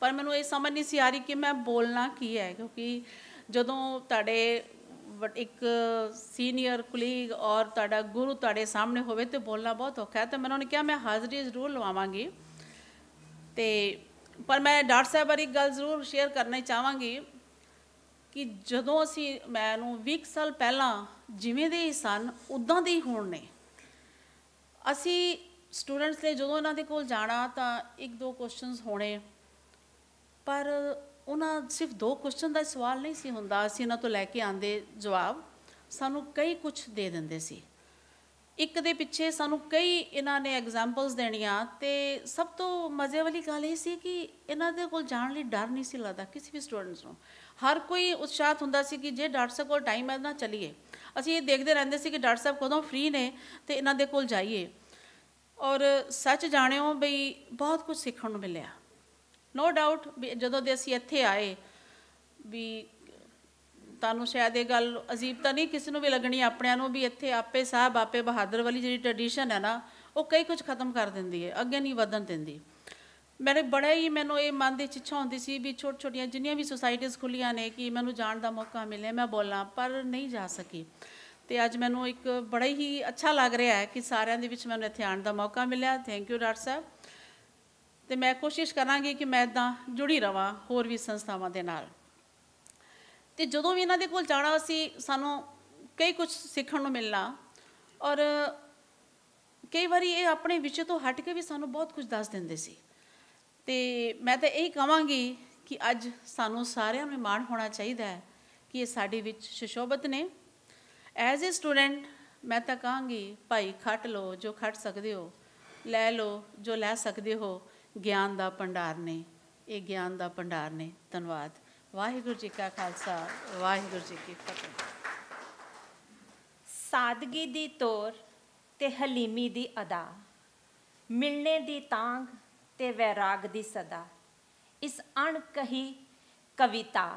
ਪਰ ਮੈਨੂੰ ਇਹ ਸਮਝ ਨਹੀਂ ਸੀ ਆ ਰਹੀ ਕਿ ਮੈਂ ਬੋਲਣਾ ਕੀ ਹੈ ਕਿਉਂਕਿ ਜਦੋਂ ਤੁਹਾਡੇ ਇੱਕ ਸੀਨੀਅਰ ਕੁਲੀਗ ਔਰ ਤੁਹਾਡਾ ਗੁਰੂ ਤੁਹਾਡੇ ਸਾਹਮਣੇ ਹੋਵੇ ਤੇ ਬੋਲਣਾ ਬਹੁਤ ਔਖਾ ਹੈ ਤੇ ਮੈਨੂੰ ਉਹਨੇ ਨੇ ਕਿਹਾ ਮੈਂ ਹਾਜ਼ਰੀ ਜ਼ਰੂਰ ਲਵਾਵਾਂਗੀ ਤੇ ਪਰ ਮੈਂ ਡਾਕਟਰ ਸਾਹਿਬ ਬਾਰੇ ਗੱਲ ਜ਼ਰੂਰ ਸ਼ੇਅਰ ਕਰਨਾ ਚਾਹਾਂਗੀ ਕਿ ਜਦੋਂ ਅਸੀਂ ਮੈਨੂੰ 20 ਸਾਲ ਪਹਿਲਾਂ ਜਿਵੇਂ ਦੇ ਸਨ ਉਦਾਂ ਦੇ ਹੀ ਹੋਣ ਨੇ ਅਸੀਂ ਸਟੂਡੈਂਟਸ ਨੇ ਜਦੋਂ ਉਹਨਾਂ ਦੇ ਕੋਲ ਜਾਣਾ ਤਾਂ ਇੱਕ ਦੋ ਕੁਐਸਚਨਸ ਹੋਣੇ ਪਰ ਉਹਨਾਂ ਸਿਰਫ ਦੋ ਕੁਐਸਚਨ ਦਾ ਸਵਾਲ ਨਹੀਂ ਸੀ ਹੁੰਦਾ ਅਸੀਂ ਉਹਨਾਂ ਤੋਂ ਲੈ ਕੇ ਆਂਦੇ ਜਵਾਬ ਸਾਨੂੰ ਕਈ ਕੁਝ ਦੇ ਦਿੰਦੇ ਸੀ ਇੱਕ ਦੇ ਪਿੱਛੇ ਸਾਨੂੰ ਕਈ ਇਹਨਾਂ ਨੇ ਐਗਜ਼ਾਮਪਲਸ ਦੇਣੀਆਂ ਤੇ ਸਭ ਤੋਂ ਮਜ਼ੇ ਵਾਲੀ ਗੱਲ ਇਹ ਸੀ ਕਿ ਇਹਨਾਂ ਦੇ ਕੋਲ ਜਾਣ ਲਈ ਡਰ ਨਹੀਂ ਸੀ ਲੱਗਦਾ ਕਿਸੇ ਵੀ ਸਟੂਡੈਂਟਸ ਨੂੰ ਹਰ ਕੋਈ ਉਤਸ਼ਾਹਤ ਹੁੰਦਾ ਸੀ ਕਿ ਜੇ ਡਾਕਟਰ ਸਾਹਿਬ ਕੋਲ ਟਾਈਮ ਹੈ ਨਾ ਚਲੀਏ ਅਸੀਂ ਇਹ ਦੇਖਦੇ ਰਹਿੰਦੇ ਸੀ ਕਿ ਡਾਕਟਰ ਸਾਹਿਬ ਕਦੋਂ ਫ੍ਰੀ ਨੇ ਤੇ ਇਹਨਾਂ ਦੇ ਕੋਲ ਜਾਈਏ ਔਰ ਸੱਚ ਜਾਣਿਓ ਬਈ ਬਹੁਤ ਕੁਝ ਸਿੱਖਣ ਨੂੰ ਮਿਲਿਆ ਨੋ ਡਾਊਟ ਜਦੋਂ ਦੇ ਅਸੀਂ ਇੱਥੇ ਆਏ ਵੀ ਤੁਹਾਨੂੰ ਸ਼ਾਇਦ ਇਹ ਗੱਲ ਅਜੀਬ ਤਾਂ ਨਹੀਂ ਕਿਸੇ ਨੂੰ ਵੀ ਲੱਗਣੀ ਆਪਣਿਆਂ ਨੂੰ ਵੀ ਇੱਥੇ ਆਪੇ ਸਾਹਿਬ ਆਪੇ ਬਹਾਦਰ ਵਾਲੀ ਜਿਹੜੀ ਟ੍ਰੈਡੀਸ਼ਨ ਹੈ ਨਾ ਉਹ ਕਈ ਕੁਝ ਖਤਮ ਕਰ ਦਿੰਦੀ ਹੈ ਅੱਗੇ ਨਹੀਂ ਵਧਣ ਦਿੰਦੀ ਮੈਨੂੰ ਬੜਾ ਹੀ ਮੈਨੂੰ ਇਹ ਮਨ ਦੇ ਚਿੱਛਾ ਹੁੰਦੀ ਸੀ ਵੀ ਛੋਟ ਛੋਟੀਆਂ ਜਿੰਨੀਆਂ ਵੀ ਸੁਸਾਇਟੀਆਂ ਖੁੱਲੀਆਂ ਨੇ ਕਿ ਮੈਨੂੰ ਜਾਣ ਦਾ ਮੌਕਾ ਮਿਲੇ ਮੈਂ ਬੋਲਾਂ ਪਰ ਨਹੀਂ ਜਾ ਸਕੀ ਤੇ ਅੱਜ ਮੈਨੂੰ ਇੱਕ ਬੜਾ ਹੀ ਅੱਛਾ ਲੱਗ ਰਿਹਾ ਹੈ ਕਿ ਸਾਰਿਆਂ ਦੇ ਵਿੱਚ ਮੈਨੂੰ ਇੱਥੇ ਆਣ ਦਾ ਮੌਕਾ ਮਿਲਿਆ ਥੈਂਕ ਯੂ ਡਾਕਟਰ ਸਾਹਿਬ ਤੇ ਮੈਂ ਕੋਸ਼ਿਸ਼ ਕਰਾਂਗੀ ਕਿ ਮੈਂ ਇਦਾਂ ਜੁੜੀ ਰਵਾਂ ਹੋਰ ਵੀ ਸੰਸਥਾਵਾਂ ਦੇ ਨਾਲ ਤੇ ਜਦੋਂ ਵੀ ਇਹਨਾਂ ਦੇ ਕੋਲ ਜਾਣਾ ਅਸੀਂ ਸਾਨੂੰ ਕਈ ਕੁਝ ਸਿੱਖਣ ਨੂੰ ਮਿਲਣਾ ਔਰ ਕਈ ਵਾਰੀ ਇਹ ਆਪਣੇ ਵਿੱਚ ਤੋਂ ਹਟ ਕੇ ਵੀ ਸਾਨੂੰ ਬਹੁਤ ਕੁਝ ਦੱਸ ਦਿੰਦੇ ਸੀ ਤੇ ਮੈਂ ਤਾਂ ਇਹ ਕਹਾਂਗੀ ਕਿ ਅੱਜ ਸਾਨੂੰ ਸਾਰਿਆਂ ਨੂੰ ਮਾਣ ਹੋਣਾ ਚਾਹੀਦਾ ਹੈ ਕਿ ਇਹ ਸਾਡੇ ਵਿੱਚ ਸ਼ਸ਼ੋਭਤ ਨੇ ਐਜ਼ ਅ ਸਟੂਡੈਂਟ ਮੈਂ ਤਾਂ ਕਹਾਂਗੀ ਭਾਈ ਖੱਟ ਲੋ ਜੋ ਖੱਟ ਸਕਦੇ ਹੋ ਲੈ ਲੋ ਜੋ ਲੈ ਸਕਦੇ ਹੋ ਗਿਆਨ ਦਾ ਭੰਡਾਰ ਨੇ ਇਹ ਗਿਆਨ ਦਾ ਭੰਡਾਰ ਨੇ ਧੰਨਵਾਦ ਵਾਹਿਗੁਰੂ ਜੀ ਕਾ ਖਾਲਸਾ ਵਾਹਿਗੁਰੂ ਜੀ ਕੀ ਫਤਿਹ ਸਾਦਗੀ ਦੀ ਤੋਰ ਤੇ ਹਲੀਮੀ ਦੀ ਅਦਾ ਮਿਲਣੇ ਦੀ ਤਾਂਗ ਤੇ ਵੈਰਾਗ ਦੀ ਸਦਾ ਇਸ ਅਣ ਕਹੀ ਕਵਿਤਾ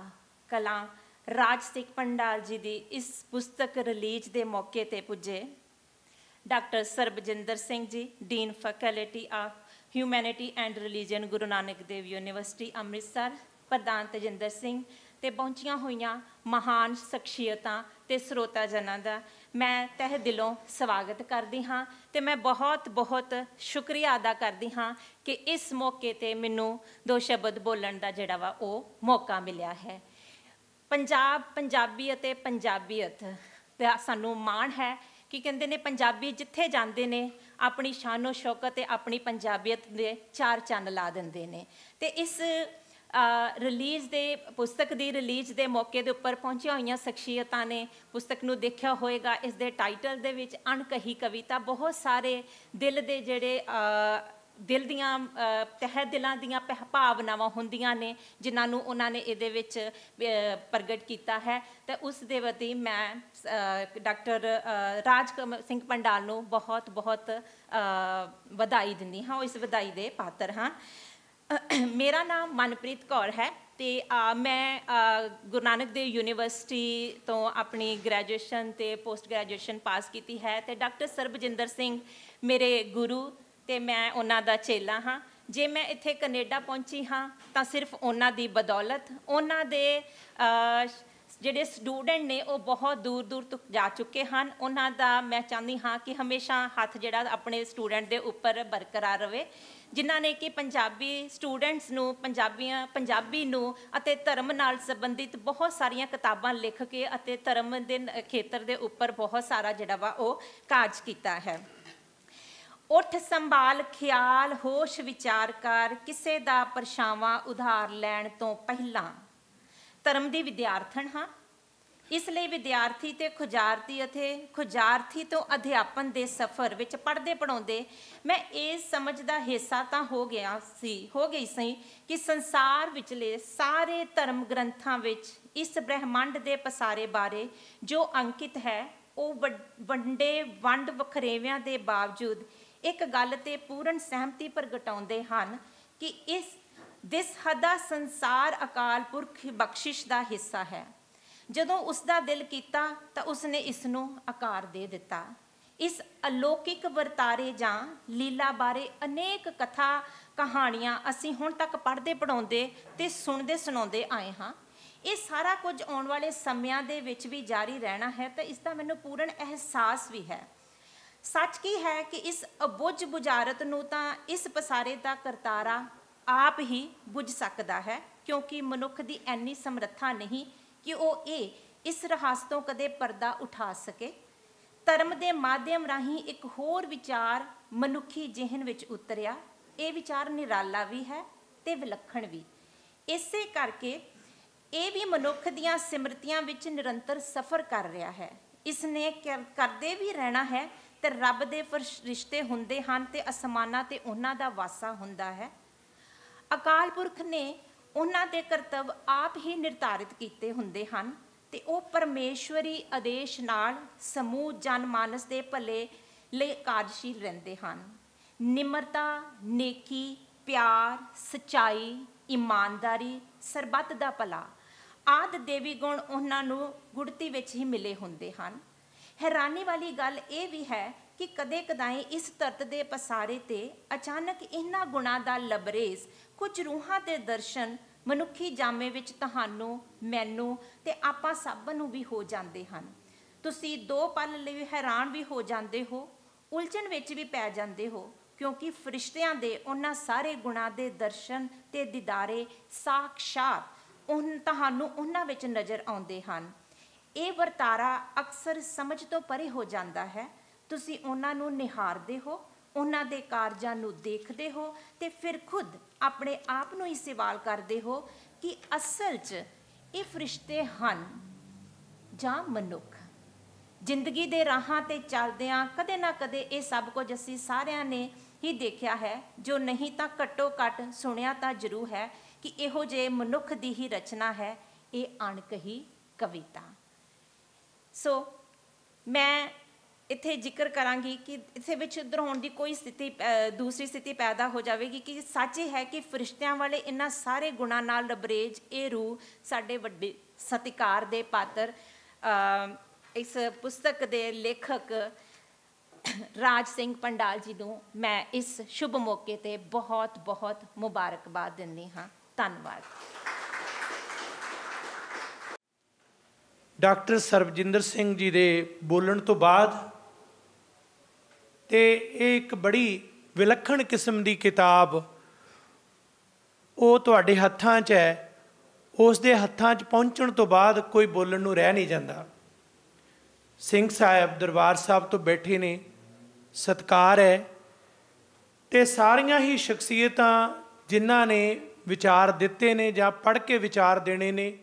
ਕਲਾ ਰਾਜ ਸਿੰਘ ਪੰਡਾਲ ਜੀ ਦੀ ਇਸ ਪੁਸਤਕ ਰਿਲੀਜ਼ ਦੇ ਮੌਕੇ ਤੇ ਪੁੱਜੇ doctor Sarabjinder Singh ji dean faculty of humanity and religion Guru Nanak Dev university Amritsar ਪ੍ਰਧਾਨ ਤਜਿੰਦਰ ਸਿੰਘ ਤੇ ਪਹੁੰਚੀਆਂ ਹੋਈਆਂ ਮਹਾਨ ਸ਼ਖਸੀਅਤਾਂ ਤੇ ਸਰੋਤਾ ਜਨਾਂ ਦਾ ਮੈਂ ਤਹਿ ਦਿਲੋਂ ਸਵਾਗਤ ਕਰਦੀ ਹਾਂ ਤੇ ਮੈਂ ਬਹੁਤ ਬਹੁਤ ਸ਼ੁਕਰੀਆ ਅਦਾ ਕਰਦੀ ਹਾਂ ਕਿ ਇਸ ਮੌਕੇ ਤੇ ਮੈਨੂੰ ਦੋ ਸ਼ਬਦ ਬੋਲਣ ਦਾ ਜਿਹੜਾ ਵਾ ਉਹ ਮੌਕਾ ਮਿਲਿਆ ਹੈ ਪੰਜਾਬ ਪੰਜਾਬੀ ਅਤੇ ਪੰਜਾਬੀਅਤ ਤੇ ਸਾਨੂੰ ਮਾਣ ਹੈ ਕਿ ਕਹਿੰਦੇ ਨੇ ਪੰਜਾਬੀ ਜਿੱਥੇ ਜਾਂਦੇ ਨੇ ਆਪਣੀ ਸ਼ਾਨੋ ਸ਼ੌਕਤ ਤੇ ਆਪਣੀ ਪੰਜਾਬੀਅਤ ਦੇ ਚਾਰ ਚੰਨ ਲਾ ਦਿੰਦੇ ਨੇ ਤੇ ਇਸ ਰਿਲੀਜ਼ ਦੇ ਪੁਸਤਕ ਦੀ ਰਿਲੀਜ਼ ਦੇ ਮੌਕੇ ਦੇ ਉੱਪਰ ਪਹੁੰਚੀਆਂ ਹੋਈਆਂ ਸ਼ਖਸੀਅਤਾਂ ਨੇ ਪੁਸਤਕ ਨੂੰ ਦੇਖਿਆ ਹੋਵੇਗਾ ਇਸ ਦੇ ਟਾਈਟਲ ਦੇ ਵਿੱਚ ਅਣਕਹੀ ਕਵਿਤਾ ਬਹੁਤ ਸਾਰੇ ਦਿਲ ਦੇ ਜਿਹੜੇ ਦਿਲ ਦੀਆਂ ਤਹਿ ਦਿਲਾਂ ਦੀਆਂ ਭਾਵਨਾਵਾਂ ਹੁੰਦੀਆਂ ਨੇ ਜਿਨ੍ਹਾਂ ਨੂੰ ਉਹਨਾਂ ਨੇ ਇਹਦੇ ਵਿੱਚ ਪ੍ਰਗਟ ਕੀਤਾ ਹੈ ਤੇ ਉਸ ਦੇ ਵਤੀ ਮੈਂ ਡਾਕਟਰ ਰਾਜ ਸਿੰਘ ਪੰਡਾਲ ਨੂੰ ਬਹੁਤ ਬਹੁਤ ਵਧਾਈ ਦਿੰਦੀ ਹਾਂ ਉਹ ਇਸ ਵਧਾਈ ਦੇ ਪਾਤਰ ਹਾਂ ਮੇਰਾ ਨਾਮ ਮਨਪ੍ਰੀਤ ਕੌਰ ਹੈ ਤੇ ਮੈਂ ਗੁਰੂ ਨਾਨਕ ਦੇਵ ਯੂਨੀਵਰਸਿਟੀ ਤੋਂ ਆਪਣੀ ਗ੍ਰੈਜੂਏਸ਼ਨ ਤੇ ਪੋਸਟ ਗ੍ਰੈਜੂਏਸ਼ਨ ਪਾਸ ਕੀਤੀ ਹੈ ਤੇ ਡਾਕਟਰ ਸਰਬਜਿੰਦਰ ਸਿੰਘ ਮੇਰੇ ਗੁਰੂ ਤੇ ਮੈਂ ਉਹਨਾਂ ਦਾ ਚੇਲਾ ਹਾਂ ਜੇ ਮੈਂ ਇੱਥੇ ਕੈਨੇਡਾ ਪਹੁੰਚੀ ਹਾਂ ਤਾਂ ਸਿਰਫ ਉਹਨਾਂ ਦੀ ਬਦੌਲਤ ਉਹਨਾਂ ਦੇ ਜਿਹੜੇ ਸਟੂਡੈਂਟ ਨੇ ਉਹ ਬਹੁਤ ਦੂਰ ਦੂਰ ਤੱਕ ਜਾ ਚੁੱਕੇ ਹਨ ਉਹਨਾਂ ਦਾ ਮੈਂ ਚਾਹੁੰਦੀ ਹਾਂ ਕਿ ਹਮੇਸ਼ਾ ਹੱਥ ਜਿਹੜਾ ਆਪਣੇ ਸਟੂਡੈਂਟ ਦੇ ਉੱਪਰ ਬਰਕਰਾਰ ਰਵੇ ਜਿਨ੍ਹਾਂ ਨੇ ਕਿ ਪੰਜਾਬੀ ਸਟੂਡੈਂਟਸ ਨੂੰ ਪੰਜਾਬੀਆਂ ਪੰਜਾਬੀ ਨੂੰ ਅਤੇ ਧਰਮ ਨਾਲ ਸੰਬੰਧਿਤ ਬਹੁਤ ਸਾਰੀਆਂ ਕਿਤਾਬਾਂ ਲਿਖ ਕੇ ਅਤੇ ਧਰਮ ਦੇ ਖੇਤਰ ਦੇ ਉੱਪਰ ਬਹੁਤ ਸਾਰਾ ਜਿਹੜਾ ਵਾ ਉਹ ਕਾਰਜ ਕੀਤਾ ਹੈ ਉੱਠ ਸੰਭਾਲ ਖਿਆਲ ਹੋਸ਼ ਵਿਚਾਰ ਕਰ ਕਿਸੇ ਦਾ ਪਰਛਾਵਾਂ ਉਧਾਰ ਲੈਣ ਤੋਂ ਪਹਿਲਾਂ ਧਰਮ ਦੀ ਵਿਦਿਆਰਥਣ ਹਾਂ ਇਸ ਲਈ ਵਿਦਿਆਰਥੀ ਤੇ ਖੁਜਾਰਤੀ ਅਤੇ ਖੁਜਾਰਤੀ ਤੋਂ ਅਧਿਆਪਨ ਦੇ ਸਫ਼ਰ ਵਿੱਚ ਪੜਦੇ ਪੜਾਉਂਦੇ ਮੈਂ ਇਹ ਸਮਝ ਦਾ ਹਿੱਸਾ ਤਾਂ ਹੋ ਗਿਆ ਸੀ ਹੋ ਗਈ ਸੀ ਕਿ ਸੰਸਾਰ ਵਿਚਲੇ ਸਾਰੇ ਧਰਮ ਗ੍ਰੰਥਾਂ ਵਿੱਚ ਇਸ ਬ੍ਰਹਿਮੰਡ ਦੇ ਪਸਾਰੇ ਬਾਰੇ ਜੋ ਅੰਕਿਤ ਹੈ ਉਹ ਵੰਡੇ ਵੰਡ ਵਖਰੇਵਿਆਂ ਦੇ ਬਾਵਜੂਦ ਇੱਕ ਗੱਲ ਤੇ ਪੂਰਨ ਸਹਿਮਤੀ ਪ੍ਰਗਟਾਉਂਦੇ ਹਨ ਕਿ ਇਸ ਦਿਸ ਹਦਾ ਸੰਸਾਰ ਅਕਾਲ ਪੁਰਖ ਬਖਸ਼ਿਸ਼ ਦਾ ਹਿੱਸਾ ਹੈ ਜਦੋਂ ਉਸ ਦਾ ਦਿਲ ਕੀਤਾ ਤਾਂ ਉਸ ਨੇ ਇਸ ਨੂੰ ਆਕਾਰ ਦੇ ਦਿੱਤਾ ਇਸ ਅਲੌਕਿਕ ਵਰਤਾਰੇ ਜਾਂ ਲੀਲਾ ਬਾਰੇ ਅਨੇਕ ਕਥਾ ਕਹਾਣੀਆਂ ਅਸੀਂ ਹੁਣ ਤੱਕ ਪੜ੍ਹਦੇ ਪੜਾਉਂਦੇ ਤੇ ਸੁਣਦੇ ਸੁਣਾਉਂਦੇ ਆਏ ਹਾਂ ਇਹ ਸਾਰਾ ਕੁਝ ਆਉਣ ਵਾਲੇ ਸਮਿਆਂ ਦੇ ਵਿੱਚ ਵੀ ਜਾਰੀ ਰਹਿਣਾ ਹੈ ਤਾਂ ਇਸ ਦਾ ਮੈਨੂੰ ਪੂਰਨ ਅਹਿਸਾਸ ਵੀ ਹੈ ਸੱਚ ਕੀ ਹੈ ਕਿ ਇਸ ਅਬੁੱਝ ਬੁਝਾਰਤ ਨੂੰ ਤਾਂ ਇਸ ਪਸਾਰੇ ਦਾ ਕਰਤਾਰਾ ਆਪ ਹੀ ਬੁਝ ਸਕਦਾ ਹੈ ਕਿਉਂਕਿ ਮਨੁੱਖ ਦੀ ਐਨੀ ਸਮਰੱਥਾ ਨਹੀਂ ਕਿ ਉਹ ਇਹ ਇਸ ਰਹੱਸ ਤੋਂ ਕਦੇ ਪਰਦਾ ਉਠਾ ਸਕੇ ਧਰਮ ਦੇ ਮਾਧਿਅਮ ਰਾਹੀਂ ਇੱਕ ਹੋਰ ਵਿਚਾਰ ਮਨੁੱਖੀ ਜਿਹਨ ਵਿੱਚ ਉਤਰਿਆ ਇਹ ਵਿਚਾਰ ਨਿਰਾਲਾ ਵੀ ਹੈ ਤੇ ਵਿਲੱਖਣ ਵੀ ਇਸੇ ਕਰਕੇ ਇਹ ਵੀ ਮਨੁੱਖ ਦੀਆਂ ਸਿਮਰਤੀਆਂ ਵਿੱਚ ਨਿਰੰਤਰ ਸਫ਼ਰ ਕਰ ਰਿਹਾ ਹੈ ਇਸ ਨੇ ਕਰਦੇ ਵੀ ਰਹਿਣਾ ਹੈ ਤੇ ਰੱਬ ਦੇ ਫਰਿਸ਼ਤੇ ਹੁੰਦੇ ਹਨ ਤੇ ਅਸਮਾਨਾਂ ਤੇ ਉਹਨਾਂ ਦਾ ਵਾਸਾ ਹੁੰਦਾ ਹੈ ਅਕਾਲ ਪੁਰਖ ਨੇ ਉਹਨਾਂ ਦੇ ਕਰਤੱਵ ਆਪ ਹੀ ਨਿਰਧਾਰਿਤ ਕੀਤੇ ਹੁੰਦੇ ਹਨ ਤੇ ਉਹ ਪਰਮੇਸ਼ਵਰੀ ਆਦੇਸ਼ ਨਾਲ ਸਮੂਹ ਜਨਮਾਨਸ ਦੇ ਭਲੇ ਲਈ ਕਾਰਜਸ਼ੀਲ ਰਹਿੰਦੇ ਹਨ ਨਿਮਰਤਾ ਨੇਕੀ ਪਿਆਰ ਸਚਾਈ ਇਮਾਨਦਾਰੀ ਸਰਬੱਤ ਦਾ ਭਲਾ ਆਦ ਦੇਵੀ ਗੁਣ ਉਹਨਾਂ ਨੂੰ ਗੁੜਤੀ ਵਿੱਚ ਹੀ ਮਿਲੇ ਹੁੰਦੇ ਹਨ ਹੈਰਾਨੀ ਵਾਲੀ ਗੱਲ ਇਹ ਵੀ ਹੈ ਕਿ ਕਦੇ ਕਦਾਈ ਇਸ ਤਰਤ ਦੇ ਪਸਾਰੇ ਤੇ ਅਚਾਨਕ ਇਹਨਾਂ ਗੁਣਾ ਦਾ ਲਬਰੇਜ਼ ਕੁਝ ਰੂਹਾਂ ਦੇ ਦਰਸ਼ਨ ਮਨੁੱਖੀ ਜਾਮੇ ਵਿੱਚ ਤੁਹਾਨੂੰ ਮੈਨੂੰ ਤੇ ਆਪਾਂ ਸਭ ਨੂੰ ਵੀ ਹੋ ਜਾਂਦੇ ਹਨ ਤੁਸੀਂ ਦੋ ਪਲ ਲਈ ਹੈਰਾਨ ਵੀ ਹੋ ਜਾਂਦੇ ਹੋ ਉਲਝਣ ਵਿੱਚ ਵੀ ਪੈ ਜਾਂਦੇ ਹੋ ਕਿਉਂਕਿ ਫਰਿਸ਼ਤਿਆਂ ਦੇ ਉਹਨਾਂ ਸਾਰੇ ਗੁਣਾ ਦੇ ਦਰਸ਼ਨ ਤੇ ਦਿਦਾਰੇ ਸਾਖਸ਼ਾਤ ਉਹ ਤੁਹਾਨੂੰ ਉਹਨਾਂ ਵਿੱਚ ਨਜ਼ਰ ਆਉਂਦੇ ਹਨ ਇਹ ਵਰਤਾਰਾ ਅਕਸਰ ਸਮਝ ਤੋਂ ਪਰੇ ਹੋ ਜਾਂਦਾ ਹੈ ਤੁਸੀਂ ਉਹਨਾਂ ਨੂੰ ਨਿਹਾਰਦੇ ਹੋ ਉਹਨਾਂ ਦੇ ਕਾਰਜਾਂ ਨੂੰ ਦੇਖਦੇ ਹੋ ਤੇ ਫਿਰ ਖੁਦ ਆਪਣੇ ਆਪ ਨੂੰ ਹੀ ਸਵਾਲ ਕਰਦੇ ਹੋ ਕਿ ਅਸਲ 'ਚ ਇਹ ਫਰਿਸ਼ਤੇ ਹਨ ਜਾਂ ਮਨੁੱਖ ਜ਼ਿੰਦਗੀ ਦੇ ਰਾਹਾਂ ਤੇ ਚੱਲਦਿਆਂ ਕਦੇ ਨਾ ਕਦੇ ਇਹ ਸਭ ਕੁਝ ਅਸੀਂ ਸਾਰਿਆਂ ਨੇ ਹੀ ਦੇਖਿਆ ਹੈ ਜੋ ਨਹੀਂ ਤਾਂ ਘੱਟੋ ਘੱਟ ਸੁਣਿਆ ਤਾਂ ਜ਼ਰੂਰ ਹੈ ਕਿ ਇਹੋ ਜੇ ਮਨੁੱਖ ਦੀ ਹੀ ਰਚਨਾ ਹੈ ਇਹ ਅਣਕਹੀ ਕਵਿਤਾ ਸੋ ਮੈਂ ਇੱਥੇ ਜ਼ਿਕਰ ਕਰਾਂਗੀ ਕਿ ਇਸੇ ਵਿੱਚ ਦਰਾਉਣ ਦੀ ਕੋਈ ਸਥਿਤੀ ਦੂਸਰੀ ਸਥਿਤੀ ਪੈਦਾ ਹੋ ਜਾਵੇਗੀ ਕਿ ਸੱਚ ਹੈ ਕਿ ਫਰਿਸ਼ਤਿਆਂ ਵਾਲੇ ਇਹਨਾਂ ਸਾਰੇ ਗੁਣਾ ਨਾਲ ਲਬਰੇਜ ਇਹ ਰੂਹ ਸਾਡੇ ਵੱਡੇ ਸਤਿਕਾਰ ਦੇ ਪਾਤਰ ਇਸ ਪੁਸਤਕ ਦੇ ਲੇਖਕ ਰਾਜ ਸਿੰਘ ਪੰਡਾਲ ਜੀ ਨੂੰ ਮੈਂ ਇਸ ਸ਼ੁਭ ਮੌਕੇ ਤੇ ਬਹੁਤ ਬਹੁਤ ਮੁਬਾਰਕਬਾਦ ਦਿੰਦੀ ਹਾਂ ਧੰਨਵਾਦ ਡਾਕਟਰ ਸਰਬਜਿੰਦਰ ਸਿੰਘ ਜੀ ਦੇ ਬੋਲਣ ਤੋਂ ਬਾਅਦ ਤੇ ਇਹ ਇੱਕ ਬੜੀ ਵਿਲੱਖਣ ਕਿਸਮ ਦੀ ਕਿਤਾਬ ਉਹ ਤੁਹਾਡੇ ਹੱਥਾਂ 'ਚ ਹੈ ਉਸ ਦੇ ਹੱਥਾਂ 'ਚ ਪਹੁੰਚਣ ਤੋਂ ਬਾਅਦ ਕੋਈ ਬੋਲਣ ਨੂੰ ਰਹਿ ਨਹੀਂ ਜਾਂਦਾ ਸਿੰਘ ਸਾਹਿਬ ਦਰਬਾਰ ਸਾਹਿਬ ਤੋਂ ਬੈਠੇ ਨੇ ਸਤਕਾਰ ਹੈ ਤੇ ਸਾਰੀਆਂ ਹੀ ਸ਼ਖਸੀਅਤਾਂ ਜਿਨ੍ਹਾਂ ਨੇ ਵਿਚਾਰ ਦਿੱਤੇ ਨੇ ਜਾਂ ਪੜ੍ਹ ਕੇ ਵਿਚਾਰ ਦੇਣੇ ਨੇ